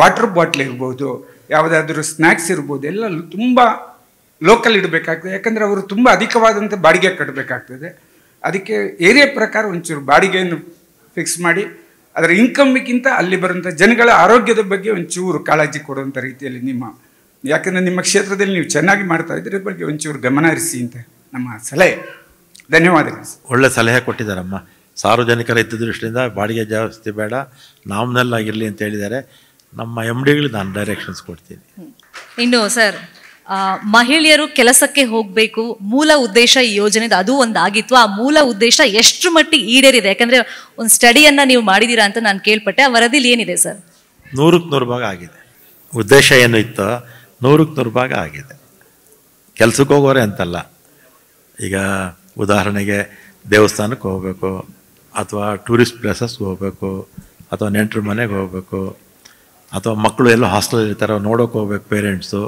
[SPEAKER 9] ವಾಟರ್ ಬಾಟ್ಲ್ ಇರ್ಬೋದು ಯಾವುದಾದ್ರೂ ಸ್ನ್ಯಾಕ್ಸ್ ಇರ್ಬೋದು ಎಲ್ಲ ತುಂಬ ಲೋಕಲ್ ಇಡಬೇಕಾಗ್ತದೆ ಯಾಕಂದರೆ ಅವರು ತುಂಬ ಅಧಿಕವಾದಂಥ ಬಾಡಿಗೆ ಕಟ್ಟಬೇಕಾಗ್ತದೆ ಅದಕ್ಕೆ ಏರಿಯಾ ಪ್ರಕಾರ ಒಂಚೂರು ಬಾಡಿಗೆಯನ್ನು ಫಿಕ್ಸ್ ಮಾಡಿ ಅದರ ಇನ್ಕಮ್ಗಿಂತ ಅಲ್ಲಿ ಬರುವಂಥ ಜನಗಳ ಆರೋಗ್ಯದ ಬಗ್ಗೆ ಒಂಚೂರು ಕಾಳಜಿ ಕೊಡುವಂಥ ರೀತಿಯಲ್ಲಿ ನಿಮ್ಮ ಯಾಕಂದರೆ ನಿಮ್ಮ ಕ್ಷೇತ್ರದಲ್ಲಿ ನೀವು ಚೆನ್ನಾಗಿ ಮಾಡ್ತಾ ಇದ್ದರೆ ಬಗ್ಗೆ ಒಂಚೂರು ಗಮನ ಹರಿಸಿ ಅಂತ ನಮ್ಮ ಸಲಹೆ ಧನ್ಯವಾದಗಳು
[SPEAKER 4] ಒಳ್ಳೆ ಸಲಹೆ ಕೊಟ್ಟಿದ್ದಾರಮ್ಮ ಸಾರ್ವಜನಿಕರ ಇದ್ದ ದೃಷ್ಟಿಯಿಂದ ಬಾಡಿಗೆ ಜಾಸ್ತಿ ಬೇಡ ನಾಮ್ನಲ್ ಆಗಿರಲಿ ಅಂತ ಹೇಳಿದ್ದಾರೆ ನಮ್ಮ ಎಮ್ ಡಿಗಳಿಗೆ ನಾನು ಡೈರೆಕ್ಷನ್ಸ್ ಕೊಡ್ತೀನಿ
[SPEAKER 2] ಇನ್ನು ಸರ್ ಮಹಿಳೆಯರು ಕೆಲಸಕ್ಕೆ ಹೋಗಬೇಕು ಮೂಲ ಉದ್ದೇಶ ಈ ಯೋಜನೆದು ಅದು ಆಗಿತ್ತು ಆ ಮೂಲ ಉದ್ದೇಶ ಎಷ್ಟು ಮಟ್ಟಿಗೆ ಈಡೇರಿದೆ ಯಾಕಂದರೆ ಒಂದು ಸ್ಟಡಿಯನ್ನು ನೀವು ಮಾಡಿದ್ದೀರಾ ಅಂತ ನಾನು ಕೇಳ್ಪಟ್ಟೆ ಆ ವರದಿಲಿ ಏನಿದೆ ಸರ್
[SPEAKER 4] ನೂರಕ್ಕೆ ನೂರು ಭಾಗ ಆಗಿದೆ ಉದ್ದೇಶ ಏನು ಇತ್ತು ನೂರಕ್ಕೆ ನೂರು ಭಾಗ ಆಗಿದೆ ಕೆಲಸಕ್ಕೆ ಹೋಗೋರೆ ಅಂತಲ್ಲ ಈಗ ಉದಾಹರಣೆಗೆ ದೇವಸ್ಥಾನಕ್ಕೆ ಹೋಗಬೇಕು ಅಥವಾ ಟೂರಿಸ್ಟ್ ಪ್ಲೇಸಸ್ಗೆ ಹೋಗಬೇಕು ಅಥವಾ ನೆಂಟರು ಮನೆಗೆ ಹೋಗಬೇಕು ಅಥವಾ ಮಕ್ಕಳು ಎಲ್ಲೋ ಹಾಸ್ಟೆಲ್ ಇರ್ತಾರೆ ನೋಡೋಕೆ ಹೋಗ್ಬೇಕು ಪೇರೆಂಟ್ಸು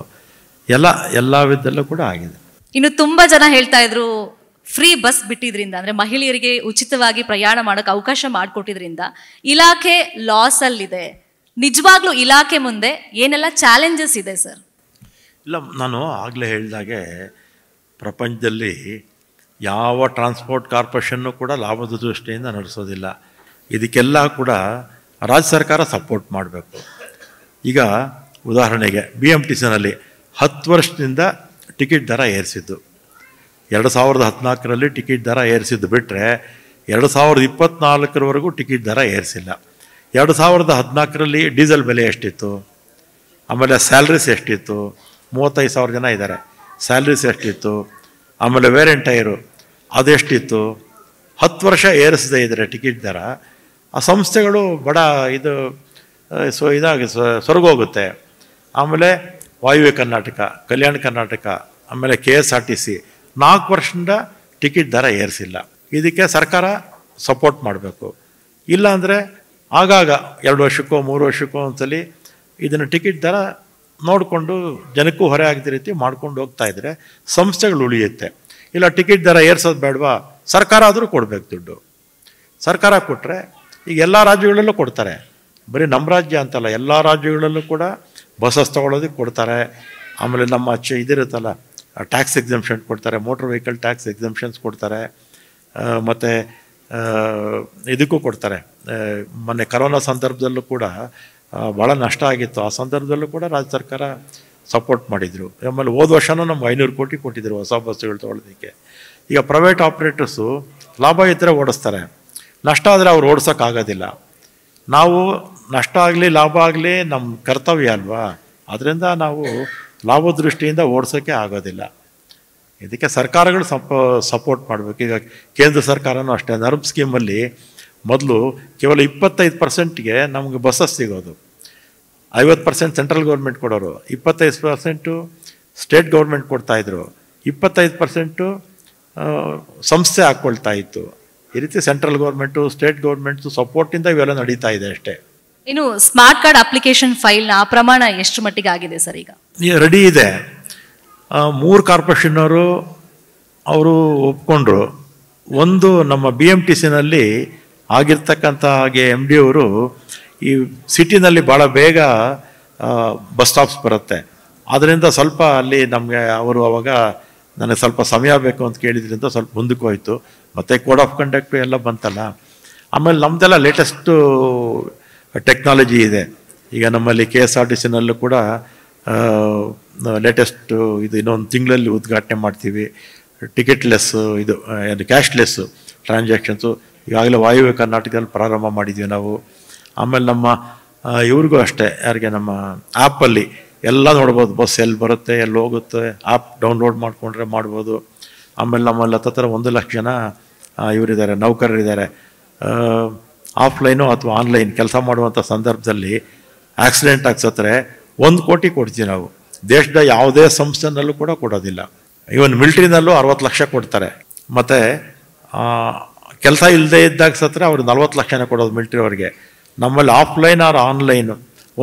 [SPEAKER 4] ಎಲ್ಲ ಎಲ್ಲ ವಿಧದಲ್ಲೂ ಕೂಡ ಆಗಿದೆ
[SPEAKER 2] ಇನ್ನು ತುಂಬ ಜನ ಹೇಳ್ತಾ ಇದ್ರು ಫ್ರೀ ಬಸ್ ಬಿಟ್ಟಿದ್ರಿಂದ ಅಂದರೆ ಮಹಿಳೆಯರಿಗೆ ಉಚಿತವಾಗಿ ಪ್ರಯಾಣ ಮಾಡೋಕೆ ಅವಕಾಶ ಮಾಡಿಕೊಟ್ಟಿದ್ರಿಂದ ಇಲಾಖೆ ಲಾಸಲ್ಲಿದೆ ನಿಜವಾಗ್ಲೂ ಇಲಾಖೆ ಮುಂದೆ ಏನೆಲ್ಲ ಚಾಲೆಂಜಸ್ ಇದೆ ಸರ್
[SPEAKER 4] ಇಲ್ಲ ನಾನು ಆಗಲೇ ಹೇಳಿದಾಗೆ ಪ್ರಪಂಚದಲ್ಲಿ ಯಾವ ಟ್ರಾನ್ಸ್ಪೋರ್ಟ್ ಕಾರ್ಪೊರೇಷನ್ನು ಕೂಡ ಲಾಭದ ದೃಷ್ಟಿಯಿಂದ ನಡೆಸೋದಿಲ್ಲ ಇದಕ್ಕೆಲ್ಲ ಕೂಡ ರಾಜ್ಯ ಸರ್ಕಾರ ಸಪೋರ್ಟ್ ಮಾಡಬೇಕು ಈಗ ಉದಾಹರಣೆಗೆ ಬಿ ಎಮ್ ಟಿ ಸಿನಲ್ಲಿ ಹತ್ತು ವರ್ಷದಿಂದ ಟಿಕೆಟ್ ದರ ಏರಿಸಿದ್ದು ಎರಡು ಸಾವಿರದ ಹದಿನಾಲ್ಕರಲ್ಲಿ ಟಿಕೆಟ್ ದರ ಏರಿಸಿದ್ದು ಬಿಟ್ಟರೆ ಎರಡು ಸಾವಿರದ ಇಪ್ಪತ್ತ್ನಾಲ್ಕರವರೆಗೂ ಟಿಕೆಟ್ ದರ ಏರಿಸಿಲ್ಲ ಎರಡು ಸಾವಿರದ ಹದಿನಾಲ್ಕರಲ್ಲಿ ಡೀಸೆಲ್ ಬೆಲೆ ಎಷ್ಟಿತ್ತು ಆಮೇಲೆ ಸ್ಯಾಲ್ರೀಸ್ ಎಷ್ಟಿತ್ತು ಮೂವತ್ತೈದು ಸಾವಿರ ಜನ ಇದ್ದಾರೆ ಸ್ಯಾಲ್ರೀಸ್ ಎಷ್ಟಿತ್ತು ಆಮೇಲೆ ವೇರ್ ಟೈರು ಅದೆಷ್ಟಿತ್ತು ಹತ್ತು ವರ್ಷ ಏರಿಸದೇ ಇದ್ದರೆ ಟಿಕೆಟ್ ದರ ಆ ಸಂಸ್ಥೆಗಳು ಬಡ ಇದು ಸೊ ಇದಾಗಿ ಸೊರಗೋಗುತ್ತೆ ಆಮೇಲೆ ವಾಯುವ್ಯ ಕರ್ನಾಟಕ ಕಲ್ಯಾಣ ಕರ್ನಾಟಕ ಆಮೇಲೆ K S R T C ನಾಲ್ಕು ವರ್ಷದಿಂದ ಟಿಕೆಟ್ ದರ ಏರಿಸಿಲ್ಲ ಇದಕ್ಕೆ ಸರ್ಕಾರ ಸಪೋರ್ಟ್ ಮಾಡಬೇಕು ಇಲ್ಲಾಂದರೆ ಆಗಾಗ ಎರಡು ವರ್ಷಕ್ಕೋ ಮೂರು ವರ್ಷಕ್ಕೋ ಒಂದ್ಸಲಿ ಇದನ್ನು ಟಿಕೆಟ್ ದರ ನೋಡಿಕೊಂಡು ಜನಕ್ಕೂ ಹೊರೆ ಆಗದ ರೀತಿ ಮಾಡ್ಕೊಂಡು ಹೋಗ್ತಾ ಇದ್ದರೆ ಸಂಸ್ಥೆಗಳು ಉಳಿಯುತ್ತೆ ಇಲ್ಲ ಟಿಕೆಟ್ ದರ ಏರ್ಸೋದು ಬೇಡವಾ ಸರ್ಕಾರ ಆದರೂ ಕೊಡಬೇಕು ದುಡ್ಡು ಸರ್ಕಾರ ಕೊಟ್ಟರೆ ಈಗ ಎಲ್ಲ ರಾಜ್ಯಗಳಲ್ಲೂ ಕೊಡ್ತಾರೆ ಬರೀ ನಮ್ಮ ರಾಜ್ಯ ಅಂತಲ್ಲ ಎಲ್ಲ ರಾಜ್ಯಗಳಲ್ಲೂ ಕೂಡ ಬಸ್ಸಸ್ ತೊಗೊಳೋದಕ್ಕೆ ಕೊಡ್ತಾರೆ ಆಮೇಲೆ ನಮ್ಮ ಅಚ್ಚೆ ಇದಿರುತ್ತಲ್ಲ ಟ್ಯಾಕ್ಸ್ ಎಕ್ಸಮ್ಷನ್ ಕೊಡ್ತಾರೆ ಮೋಟ್ರ್ ವೆಹಿಕಲ್ ಟ್ಯಾಕ್ಸ್ ಎಕ್ಸಿಮಿಷನ್ಸ್ ಕೊಡ್ತಾರೆ ಮತ್ತು ಇದಕ್ಕೂ ಕೊಡ್ತಾರೆ ಮೊನ್ನೆ ಕರೋನಾ ಸಂದರ್ಭದಲ್ಲೂ ಕೂಡ ಭಾಳ ನಷ್ಟ ಆಗಿತ್ತು ಆ ಸಂದರ್ಭದಲ್ಲೂ ಕೂಡ ರಾಜ್ಯ ಸರ್ಕಾರ ಸಪೋರ್ಟ್ ಮಾಡಿದರು ಆಮೇಲೆ ಹೋದ ವರ್ಷನೂ ನಮ್ಗೆ ಐನೂರು ಕೋಟಿ ಕೊಟ್ಟಿದ್ದರು ಹೊಸ ಬಸ್ಸುಗಳು ತೊಗೊಳೋದಕ್ಕೆ ಈಗ ಪ್ರೈವೇಟ್ ಆಪ್ರೇಟರ್ಸು ಲಾಭ ಇದ್ದರೆ ಓಡಿಸ್ತಾರೆ ನಷ್ಟ ಆದರೆ ಅವ್ರು ಓಡಿಸೋಕ್ಕಾಗೋದಿಲ್ಲ ನಾವು ನಷ್ಟ ಆಗಲಿ ಲಾಭ ಆಗಲಿ ನಮ್ಮ ಕರ್ತವ್ಯ ಅಲ್ವಾ ಅದರಿಂದ ನಾವು ಲಾಭ ದೃಷ್ಟಿಯಿಂದ ಓಡಿಸೋಕ್ಕೆ ಆಗೋದಿಲ್ಲ ಇದಕ್ಕೆ ಸರ್ಕಾರಗಳು ಸಪ ಸಪೋರ್ಟ್ ಮಾಡಬೇಕು ಈಗ ಕೇಂದ್ರ ಸರ್ಕಾರನೂ ಅಷ್ಟೇ ನರ್ಬ್ ಸ್ಕೀಮಲ್ಲಿ ಮೊದಲು ಕೇವಲ ಇಪ್ಪತ್ತೈದು ಪರ್ಸೆಂಟ್ಗೆ ನಮಗೆ ಬಸ್ಸಸ್ ಸಿಗೋದು ಐವತ್ತು ಪರ್ಸೆಂಟ್ ಸೆಂಟ್ರಲ್ ಗೌರ್ಮೆಂಟ್ ಕೊಡೋರು ಇಪ್ಪತ್ತೈದು ಪರ್ಸೆಂಟು ಸ್ಟೇಟ್ ಗೌರ್ಮೆಂಟ್ ಕೊಡ್ತಾಯಿದ್ರು ಇಪ್ಪತ್ತೈದು ಪರ್ಸೆಂಟು ಸಂಸ್ಥೆ ಹಾಕ್ಕೊಳ್ತಾ ಇತ್ತು ಈ ರೀತಿ ಸೆಂಟ್ರಲ್ ಗೌರ್ಮೆಂಟು ಸ್ಟೇಟ್ ಗೌರ್ಮೆಂಟ್ಸು ಸಪೋರ್ಟಿಂದ ಇವೆಲ್ಲ ನಡೀತಾ ಇದೆ ಅಷ್ಟೇ
[SPEAKER 2] ಇನ್ನು ಸ್ಮಾರ್ಟ್ ಕಾರ್ಡ್ ಅಪ್ಲಿಕೇಶನ್ ಫೈಲ್ ಆ ಪ್ರಮಾಣ ಎಷ್ಟು ಮಟ್ಟಿಗೆ ಆಗಿದೆ ಸರ್
[SPEAKER 4] ಈಗ ರೆಡಿ ಇದೆ ಮೂರು ಕಾರ್ಪೊರೇಷನ್ನವರು ಅವರು ಒಪ್ಕೊಂಡ್ರು ಒಂದು ನಮ್ಮ ಬಿ ಎಮ್ ಟಿ ಸಿನಲ್ಲಿ ಆಗಿರ್ತಕ್ಕಂಥ ಹಾಗೆ ಎಮ್ ಡಿ ಅವರು ಈ ಸಿಟಿನಲ್ಲಿ ಭಾಳ ಬೇಗ ಬಸ್ ಸ್ಟಾಪ್ಸ್ ಬರುತ್ತೆ ಅದರಿಂದ ಸ್ವಲ್ಪ ಅಲ್ಲಿ ನಮಗೆ ಅವರು ಅವಾಗ ನನಗೆ ಸ್ವಲ್ಪ ಸಮಯ ಬೇಕು ಅಂತ ಕೇಳಿದ್ರಿಂದ ಸ್ವಲ್ಪ ಮುಂದಕ್ಕೆ ಹೋಯಿತು ಮತ್ತು ಕೋಡ್ ಆಫ್ ಕಂಡಕ್ಟು ಎಲ್ಲ ಬಂತಲ್ಲ ಆಮೇಲೆ ನಮ್ಮದೆಲ್ಲ ಲೇಟೆಸ್ಟು ಟೆಕ್ನಾಲಜಿ ಇದೆ ಈಗ ನಮ್ಮಲ್ಲಿ ಕೆ ಎಸ್ ಆರ್ ಟಿ ಸಿನಲ್ಲೂ ಕೂಡ ಲೇಟೆಸ್ಟು ಇದು ಇನ್ನೊಂದು ತಿಂಗಳಲ್ಲಿ ಉದ್ಘಾಟನೆ ಮಾಡ್ತೀವಿ ಟಿಕೆಟ್ಲೆಸ್ಸು ಇದು ಏನು ಕ್ಯಾಶ್ಲೆಸ್ಸು ಟ್ರಾನ್ಸಾಕ್ಷನ್ಸು ಈಗಾಗಲೇ ವಾಯುವ್ಯ ಕರ್ನಾಟಕದಲ್ಲಿ ಪ್ರಾರಂಭ ಮಾಡಿದ್ದೀವಿ ನಾವು ಆಮೇಲೆ ನಮ್ಮ ಇವ್ರಿಗೂ ಅಷ್ಟೇ ಯಾರಿಗೆ ನಮ್ಮ ಆ್ಯಪಲ್ಲಿ ಎಲ್ಲ ನೋಡ್ಬೋದು ಬಸ್ ಎಲ್ಲಿ ಬರುತ್ತೆ ಎಲ್ಲಿ ಹೋಗುತ್ತೆ ಆ್ಯಪ್ ಡೌನ್ಲೋಡ್ ಮಾಡಿಕೊಂಡ್ರೆ ಮಾಡ್ಬೋದು ಆಮೇಲೆ ನಮ್ಮಲ್ಲಿ ಹತ್ತತ್ರ ಒಂದು ಲಕ್ಷ ಜನ ಇವರಿದ್ದಾರೆ ನೌಕರರಿದ್ದಾರೆ ಆಫ್ಲೈನು ಅಥವಾ ಆನ್ಲೈನ್ ಕೆಲಸ ಮಾಡುವಂಥ ಸಂದರ್ಭದಲ್ಲಿ ಆಕ್ಸಿಡೆಂಟ್ ಆಗಿ ಒಂದು ಕೋಟಿ ಕೊಡ್ತೀವಿ ನಾವು ದೇಶದ ಯಾವುದೇ ಸಂಸ್ಥೆನಲ್ಲೂ ಕೂಡ ಕೊಡೋದಿಲ್ಲ ಇವನ್ ಮಿಲ್ಟ್ರಿನಲ್ಲೂ ಅರವತ್ತು ಲಕ್ಷ ಕೊಡ್ತಾರೆ ಮತ್ತು ಕೆಲಸ ಇಲ್ಲದೆ ಇದ್ದಾಗ ಸತ್ತರೆ ಅವ್ರಿಗೆ ನಲ್ವತ್ತು ಲಕ್ಷನೇ ಕೊಡೋದು ಮಿಲ್ಟ್ರಿ ಅವ್ರಿಗೆ ನಮ್ಮಲ್ಲಿ ಆಫ್ಲೈನ್ ಆರ್ ಆನ್ಲೈನ್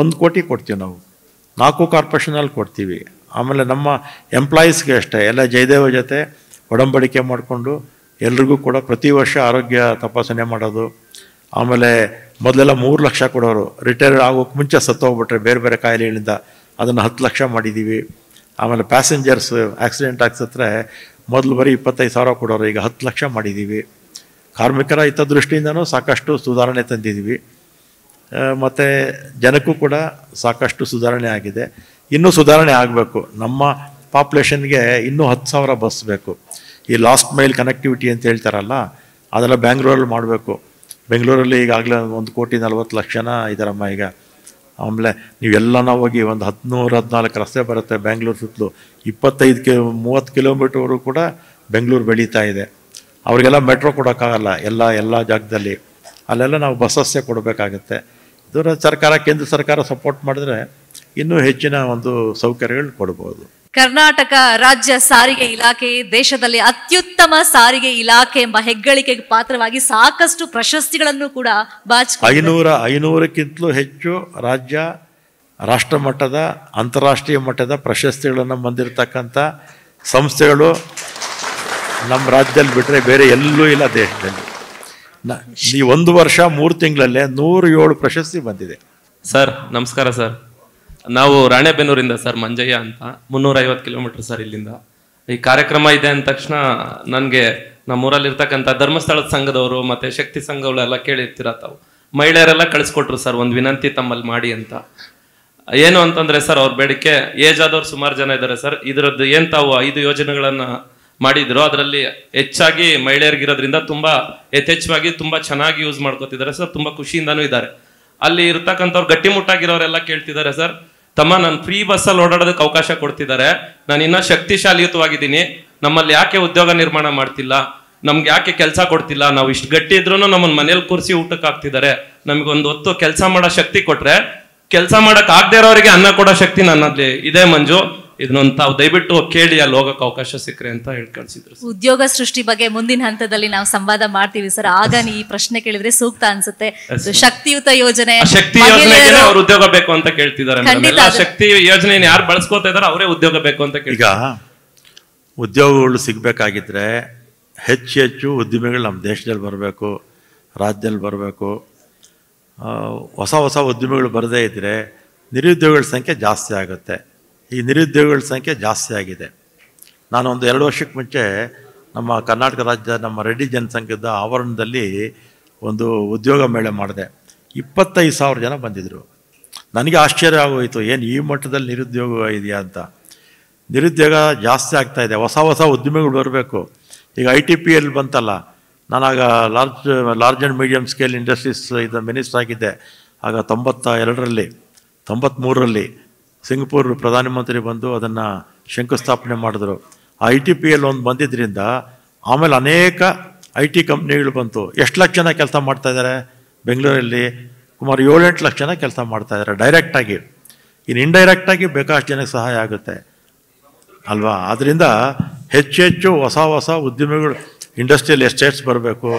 [SPEAKER 4] ಒಂದು ಕೋಟಿ ಕೊಡ್ತೀವಿ ನಾವು ನಾಲ್ಕು ಕಾರ್ಪೊರೇಷನಲ್ಲಿ ಕೊಡ್ತೀವಿ ಆಮೇಲೆ ನಮ್ಮ ಎಂಪ್ಲಾಯೀಸ್ಗೆ ಅಷ್ಟೇ ಎಲ್ಲ ಜಯದೇವ ಜೊತೆ ಒಡಂಬಡಿಕೆ ಮಾಡಿಕೊಂಡು ಎಲ್ರಿಗೂ ಕೂಡ ಪ್ರತಿ ವರ್ಷ ಆರೋಗ್ಯ ತಪಾಸಣೆ ಮಾಡೋದು ಆಮೇಲೆ ಮೊದಲೆಲ್ಲ ಮೂರು ಲಕ್ಷ ಕೊಡೋರು ರಿಟೈರ್ಡ್ ಆಗೋಕ್ಕೆ ಮುಂಚೆ ಸತ್ತೋಗ್ಬಿಟ್ರೆ ಬೇರೆ ಬೇರೆ ಕಾಯಿಲೆಗಳಿಂದ ಅದನ್ನು ಹತ್ತು ಲಕ್ಷ ಮಾಡಿದ್ದೀವಿ ಆಮೇಲೆ ಪ್ಯಾಸೆಂಜರ್ಸ್ ಆಕ್ಸಿಡೆಂಟ್ ಆಗ್ಸತ್ರೆ ಮೊದಲು ಬರೀ ಇಪ್ಪತ್ತೈದು ಸಾವಿರ ಕೊಡೋರು ಈಗ ಹತ್ತು ಲಕ್ಷ ಮಾಡಿದ್ದೀವಿ ಕಾರ್ಮಿಕರ ಹಿತದೃಷ್ಟಿಯಿಂದನೂ ಸಾಕಷ್ಟು ಸುಧಾರಣೆ ತಂದಿದ್ದೀವಿ ಮತ್ತು ಜನಕ್ಕೂ ಕೂಡ ಸಾಕಷ್ಟು ಸುಧಾರಣೆ ಆಗಿದೆ ಇನ್ನೂ ಸುಧಾರಣೆ ಆಗಬೇಕು ನಮ್ಮ ಪಾಪ್ಯುಲೇಷನ್ಗೆ ಇನ್ನೂ ಹತ್ತು ಸಾವಿರ ಬಸ್ ಬೇಕು ಈ ಲಾಸ್ಟ್ ಮೈಲ್ ಕನೆಕ್ಟಿವಿಟಿ ಅಂತ ಹೇಳ್ತಾರಲ್ಲ ಅದೆಲ್ಲ ಬ್ಯಾಂಗ್ಳೂರಲ್ಲಿ ಮಾಡಬೇಕು ಬೆಂಗಳೂರಲ್ಲಿ ಈಗಾಗಲೇ ಒಂದು ಕೋಟಿ ನಲ್ವತ್ತು ಲಕ್ಷ ಜನ ಇದ್ದಾರಮ್ಮ ಈಗ ಆಮೇಲೆ ನೀವೆಲ್ಲನ ಹೋಗಿ ಒಂದು ಹದಿನೂರು ಹದಿನಾಲ್ಕು ರಸ್ತೆ ಬರುತ್ತೆ ಬ್ಯಾಂಗ್ಳೂರು ಸುತ್ತಲೂ ಇಪ್ಪತ್ತೈದು ಕಿ ಮೂವತ್ತು ಕಿಲೋಮೀಟ್ರ್ವರೆಗೂ ಕೂಡ ಬೆಂಗಳೂರು ಬೆಳೀತಾ ಇದೆ ಅವರಿಗೆಲ್ಲ ಮೆಟ್ರೋ ಕೊಡೋಕ್ಕಾಗಲ್ಲ ಎಲ್ಲ ಎಲ್ಲ ಜಾಗದಲ್ಲಿ ಅಲ್ಲೆಲ್ಲ ನಾವು ಬಸ್ಸಸ್ಸೇ ಕೊಡಬೇಕಾಗತ್ತೆ ಇದರ ಸರ್ಕಾರ ಕೇಂದ್ರ ಸರ್ಕಾರ ಸಪೋರ್ಟ್ ಮಾಡಿದ್ರೆ ಇನ್ನೂ ಹೆಚ್ಚಿನ ಒಂದು ಸೌಕರ್ಯಗಳು ಕೊಡಬಹುದು
[SPEAKER 2] ಕರ್ನಾಟಕ ರಾಜ್ಯ ಸಾರಿಗೆ ಇಲಾಖೆ ದೇಶದಲ್ಲಿ ಅತ್ಯುತ್ತಮ ಸಾರಿಗೆ ಇಲಾಖೆ ಎಂಬ ಹೆಗ್ಗಳಿಕೆಗೆ ಪಾತ್ರವಾಗಿ ಸಾಕಷ್ಟು ಪ್ರಶಸ್ತಿಗಳನ್ನು ಕೂಡ ಐನೂರ
[SPEAKER 4] ಐನೂರಕ್ಕಿಂತಲೂ ಹೆಚ್ಚು ರಾಜ್ಯ ರಾಷ್ಟ್ರ ಮಟ್ಟದ ಅಂತಾರಾಷ್ಟ್ರೀಯ ಮಟ್ಟದ ಪ್ರಶಸ್ತಿಗಳನ್ನು ಬಂದಿರತಕ್ಕಂಥ ಸಂಸ್ಥೆಗಳು ನಮ್ಮ ರಾಜ್ಯದಲ್ಲಿ ಬಿಟ್ಟರೆ ಬೇರೆ ಎಲ್ಲೂ ಇಲ್ಲ ದೇಶದಲ್ಲಿ ಈ ಒಂದು ವರ್ಷ ಮೂರು ತಿಂಗಳಲ್ಲೇ ನೂರ ಏಳು ಪ್ರಶಸ್ತಿ ಬಂದಿದೆ
[SPEAKER 10] ಸರ್ ನಮಸ್ಕಾರ ಸರ್ ನಾವು ರಾಣೆಬೆನ್ನೂರಿಂದ ಸರ್ ಮಂಜಯ್ಯ ಅಂತ ಮುನ್ನೂರ ಐವತ್ತು ಕಿಲೋಮೀಟರ್ ಸರ್ ಇಲ್ಲಿಂದ ಈ ಕಾರ್ಯಕ್ರಮ ಇದೆ ಅಂದ ತಕ್ಷಣ ನನಗೆ ನಮ್ಮೂರಲ್ಲಿರ್ತಕ್ಕಂಥ ಧರ್ಮಸ್ಥಳದ ಸಂಘದವರು ಮತ್ತು ಶಕ್ತಿ ಸಂಘಗಳೆಲ್ಲ ಕೇಳಿರ್ತೀರ ತಾವು ಮಹಿಳೆಯರೆಲ್ಲ ಕಳಿಸ್ಕೊಟ್ರು ಸರ್ ಒಂದು ವಿನಂತಿ ತಮ್ಮಲ್ಲಿ ಮಾಡಿ ಅಂತ ಏನು ಅಂತಂದರೆ ಸರ್ ಅವ್ರ ಬೇಡಿಕೆ ಏಜ್ ಆದವ್ರು ಸುಮಾರು ಜನ ಇದ್ದಾರೆ ಸರ್ ಇದರದ್ದು ಏನು ತಾವು ಐದು ಯೋಜನೆಗಳನ್ನು ಮಾಡಿದ್ರು ಅದರಲ್ಲಿ ಹೆಚ್ಚಾಗಿ ಮಹಿಳೆಯರಿಗಿರೋದ್ರಿಂದ ತುಂಬಾ ಯಥೇಚ್ಛವಾಗಿ ತುಂಬಾ ಚೆನ್ನಾಗಿ ಯೂಸ್ ಮಾಡ್ಕೋತಿದ್ದಾರೆ ಸರ್ ತುಂಬಾ ಖುಷಿಯಿಂದನೂ ಇದ್ದಾರೆ ಅಲ್ಲಿ ಇರ್ತಕ್ಕಂಥವ್ರು ಗಟ್ಟಿಮುಟ್ಟಾಗಿರೋರೆಲ್ಲ ಕೇಳ್ತಿದ್ದಾರೆ ಸರ್ ತಮ್ಮ ನಾನು ಫ್ರೀ ಬಸ್ಸಲ್ಲಿ ಓಡಾಡೋದಕ್ಕೆ ಅವಕಾಶ ಕೊಡ್ತಿದ್ದಾರೆ ನಾನು ಇನ್ನೂ ಶಕ್ತಿಶಾಲಿಯುತವಾಗಿದ್ದೀನಿ ನಮ್ಮಲ್ಲಿ ಯಾಕೆ ಉದ್ಯೋಗ ನಿರ್ಮಾಣ ಮಾಡ್ತಿಲ್ಲ ನಮ್ಗೆ ಯಾಕೆ ಕೆಲಸ ಕೊಡ್ತಿಲ್ಲ ನಾವು ಇಷ್ಟು ಗಟ್ಟಿ ಇದ್ರೂ ನಮ್ಮನ್ನ ಮನೇಲಿ ಕೂರಿಸಿ ಊಟಕ್ಕೆ ಹಾಕ್ತಿದ್ದಾರೆ ನಮಗೊಂದು ಹೊತ್ತು ಕೆಲಸ ಮಾಡೋ ಶಕ್ತಿ ಕೊಟ್ರೆ ಕೆಲಸ ಮಾಡಕ್ ಇರೋರಿಗೆ ಅನ್ನ ಕೊಡೋ ಶಕ್ತಿ ನನ್ನಲ್ಲಿ ಇದೆ ಮಂಜು ಇದನ್ನ ತಾವು ದಯವಿಟ್ಟು ಕೇಳಿ ಅಲ್ಲಿ ಹೋಗಕ್ಕೆ ಅವಕಾಶ ಸಿಕ್ಕರೆ ಅಂತ ಹೇಳಿ ಕಳಿಸಿದ್ರು
[SPEAKER 2] ಉದ್ಯೋಗ ಸೃಷ್ಟಿ ಬಗ್ಗೆ ಮುಂದಿನ ಹಂತದಲ್ಲಿ ನಾವು ಸಂವಾದ ಮಾಡ್ತೀವಿ ಸರ್ ಆಗ ನೀ ಈ ಪ್ರಶ್ನೆ ಕೇಳಿದ್ರೆ ಸೂಕ್ತ ಅನ್ಸುತ್ತೆ ಶಕ್ತಿಯುತ ಯೋಜನೆ ಶಕ್ತಿ ಯೋಜನೆ
[SPEAKER 10] ಅವ್ರು ಉದ್ಯೋಗ ಬೇಕು ಅಂತ ಕೇಳ್ತಿದ್ದಾರೆ ಶಕ್ತಿ ಯೋಜನೆ ಯಾರು ಬಳಸ್ಕೋತಾ ಇದಾರೆ ಅವರೇ ಉದ್ಯೋಗ ಬೇಕು ಅಂತ ಈಗ
[SPEAKER 4] ಉದ್ಯೋಗಗಳು ಸಿಗಬೇಕಾಗಿದ್ರೆ ಹೆಚ್ಚು ಹೆಚ್ಚು ಉದ್ಯಮಿಗಳು ನಮ್ಮ ದೇಶದಲ್ಲಿ ಬರಬೇಕು ರಾಜ್ಯದಲ್ಲಿ ಬರಬೇಕು ಹೊಸ ಹೊಸ ಉದ್ಯಮಿಗಳು ಬರದೇ ಇದ್ದರೆ ನಿರುದ್ಯೋಗಗಳ ಸಂಖ್ಯೆ ಜಾಸ್ತಿ ಆಗುತ್ತೆ ಈ ನಿರುದ್ಯೋಗಿಗಳ ಸಂಖ್ಯೆ ಜಾಸ್ತಿ ಆಗಿದೆ ನಾನು ಒಂದು ಎರಡು ವರ್ಷಕ್ಕೆ ಮುಂಚೆ ನಮ್ಮ ಕರ್ನಾಟಕ ರಾಜ್ಯ ನಮ್ಮ ರೆಡ್ಡಿ ಜನಸಂಖ್ಯದ ಆವರಣದಲ್ಲಿ ಒಂದು ಉದ್ಯೋಗ ಮೇಳೆ ಮಾಡಿದೆ ಇಪ್ಪತ್ತೈದು ಸಾವಿರ ಜನ ಬಂದಿದ್ದರು ನನಗೆ ಆಶ್ಚರ್ಯ ಆಗೋಯಿತು ಏನು ಈ ಮಟ್ಟದಲ್ಲಿ ನಿರುದ್ಯೋಗ ಇದೆಯಾ ಅಂತ ನಿರುದ್ಯೋಗ ಜಾಸ್ತಿ ಆಗ್ತಾ ಇದೆ ಹೊಸ ಹೊಸ ಉದ್ಯಮಿಗಳು ಬರಬೇಕು ಈಗ ಐ ಟಿ ಪಿ ಎಲ್ ಬಂತಲ್ಲ ನಾನಾಗ large large and medium scale industries ಇದು ಮಿನಿಸ್ಟ್ರ್ ಆಗಿದ್ದೆ ಆಗ ತೊಂಬತ್ತ ಎರಡರಲ್ಲಿ ತೊಂಬತ್ತ್ಮೂರರಲ್ಲಿ ಸಿಂಗಪೂರ್ ಪ್ರಧಾನಮಂತ್ರಿ ಬಂದು ಅದನ್ನು ಶಂಕುಸ್ಥಾಪನೆ ಮಾಡಿದ್ರು ಐ ಟಿ ಪಿ ಎಲ್ ಒಂದು ಬಂದಿದ್ದರಿಂದ ಆಮೇಲೆ ಅನೇಕ ಐ ಟಿ ಕಂಪ್ನಿಗಳು ಬಂತು ಎಷ್ಟು ಲಕ್ಷ ಜನ ಕೆಲಸ ಮಾಡ್ತಾಯಿದ್ದಾರೆ ಬೆಂಗಳೂರಲ್ಲಿ ಸುಮಾರು ಏಳೆಂಟು ಲಕ್ಷ ಜನ ಕೆಲಸ ಮಾಡ್ತಾಯಿದ್ದಾರೆ ಡೈರೆಕ್ಟಾಗಿ ಇನ್ನು ಇಂಡೈರೆಕ್ಟಾಗಿ ಬೇಕಾಷ್ಟು ಜನಕ್ಕೆ ಸಹಾಯ ಆಗುತ್ತೆ ಅಲ್ವಾ ಆದ್ದರಿಂದ ಹೆಚ್ಚು ಹೊಸ ಹೊಸ ಉದ್ಯಮಿಗಳು ಇಂಡಸ್ಟ್ರಿಯಲ್ ಎಸ್ಟೇಟ್ಸ್ ಬರಬೇಕು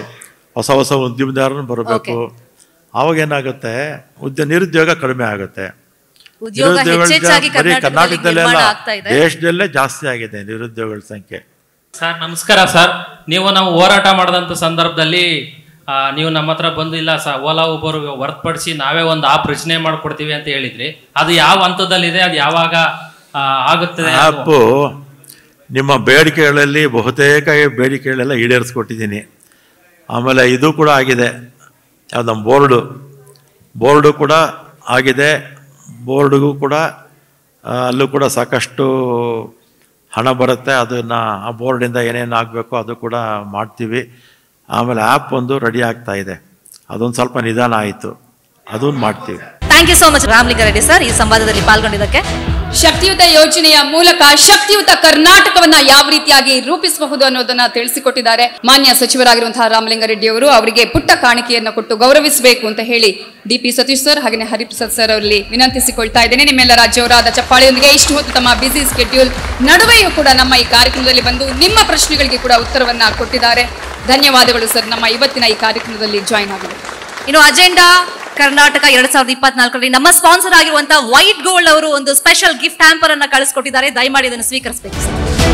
[SPEAKER 4] ಹೊಸ ಹೊಸ ಉದ್ಯಮದಾರನು ಬರಬೇಕು ಆವಾಗೇನಾಗುತ್ತೆ ಉದ್ಯ ನಿರುದ್ಯೋಗ ಕಡಿಮೆ ಆಗುತ್ತೆ ಉದ್ಯೋಗ ದೇಶದಲ್ಲೇ ಜಾಸ್ತಿ ಆಗಿದೆ ನಿರುದ್ಯೋಗಗಳ ಸಂಖ್ಯೆ
[SPEAKER 10] ಸರ್ ನಮಸ್ಕಾರ ಸರ್ ನೀವು ನಾವು ಹೋರಾಟ ಮಾಡಿದಂಥ ಸಂದರ್ಭದಲ್ಲಿ ನೀವು ನಮ್ಮ ಹತ್ರ ಬಂದು ಇಲ್ಲ ಸರ್ ಓಲಾ ಉಬರ್ ಹೊರತುಪಡಿಸಿ ನಾವೇ ಒಂದು ಆಪ್ ರಚನೆ ಮಾಡಿಕೊಡ್ತೀವಿ ಅಂತ ಹೇಳಿದ್ರಿ ಅದು ಯಾವ ಹಂತದಲ್ಲಿದೆ ಅದು ಯಾವಾಗ ಆಗುತ್ತದೆ
[SPEAKER 4] ನಿಮ್ಮ ಬೇಡಿಕೆಗಳಲ್ಲಿ ಬಹುತೇಕ ಬೇಡಿಕೆಗಳೆಲ್ಲ ಈಡೇರಿಸ್ಕೊಟ್ಟಿದ್ದೀನಿ ಆಮೇಲೆ ಇದು ಕೂಡ ಆಗಿದೆ ಯಾವುದೋ ನಮ್ಮ ಬೋರ್ಡು ಬೋರ್ಡು ಕೂಡ ಆಗಿದೆ ಬೋರ್ಡ್ಗೂ ಕೂಡ ಅಲ್ಲೂ ಕೂಡ ಸಾಕಷ್ಟು ಹಣ ಬರುತ್ತೆ ಅದನ್ನು ಆ ಬೋರ್ಡಿಂದ ಏನೇನು ಆಗಬೇಕು ಅದು ಕೂಡ ಮಾಡ್ತೀವಿ ಆಮೇಲೆ ಆ್ಯಪ್ ಒಂದು ರೆಡಿ ಆಗ್ತಾ ಇದೆ ಅದೊಂದು ಸ್ವಲ್ಪ ನಿಧಾನ ಆಯಿತು ಅದನ್ನು ಮಾಡ್ತೀವಿ
[SPEAKER 1] thank you so much Ramalinga Reddy sir ಈ ಸಂವಾದದಲ್ಲಿ ಪಾಲ್ಗೊಂಡಿದ್ದಕ್ಕೆ ಶಕ್ತಿಯುತ ಯೋಜನೆಯ ಮೂಲಕ ಶಕ್ತಿಯುತ ಕರ್ನಾಟಕವನ್ನ ಯಾವ ರೀತಿಯಾಗಿ ರೂಪಿಸಬಹುದು ಅನ್ನೋದನ್ನ ತಿಳಿಸಿಕೊಟ್ಟಿದ್ದಾರೆ ಮಾನ್ಯ ಸಚಿವರಾಗಿರುವಂತಹ ರಾಮಲಿಂಗಾರೆಡ್ಡಿ ಅವರು ಅವರಿಗೆ ಪುಟ್ಟ ಕಾಣಿಕೆಯನ್ನು ಕೊಟ್ಟು ಗೌರವಿಸಬೇಕು ಅಂತ ಹೇಳಿ ಡಿ ಪಿ ಸತೀಶ್ ಸರ್ ಹಾಗೆ ಹರಿಪ್ರಸಾದ್ ಸರ್ ಅವರಲ್ಲಿ ವಿನಂತಿಸಿಕೊಳ್ತಾ ಇದ್ದೇನೆ ನಿಮ್ಮೆಲ್ಲ ರಾಜ್ಯವರಾದ ಚಪ್ಪಾಳಿಯೊಂದಿಗೆ ಇಷ್ಟು ಹೊತ್ತು ತಮ್ಮ ಬಿಸಿ ಸ್ಕೆಡ್ಯೂಲ್ ನಡುವೆಯೂ ಕೂಡ ನಮ್ಮ ಈ ಕಾರ್ಯಕ್ರಮದಲ್ಲಿ ಬಂದು ನಿಮ್ಮ ಪ್ರಶ್ನೆಗಳಿಗೆ ಕೂಡ ಉತ್ತರವನ್ನ ಕೊಟ್ಟಿದ್ದಾರೆ ಧನ್ಯವಾದಗಳು ಸರ್ ನಮ್ಮ ಇವತ್ತಿನ ಈ ಕಾರ್ಯಕ್ರಮದಲ್ಲಿ ಜಾಯಿನ್ ಆಗಿದೆ ಇನ್ನು ಅಜೆಂಡಾ ಕರ್ನಾಟಕ ಎರಡ್ ಸಾವಿರದ
[SPEAKER 2] ಇಪ್ಪತ್ನಾಲ್ಕರಲ್ಲಿ ನಮ್ಮ ಸ್ಪಾನ್ಸರ್ ಆಗಿರುವಂತಹ ವೈಟ್ ಗೋಲ್ಡ್ ಅವರು ಒಂದು ಸ್ಪೆಷಲ್ ಗಿಫ್ಟ್ ಹ್ಯಾಂಪರ್ ಅನ್ನ ಕಳಿಸ್ಕೊಟ್ಟಿದ್ದಾರೆ ದಯಮಾಡಿ ಅದನ್ನು
[SPEAKER 9] ಸ್ವೀಕರಿಸಬೇಕು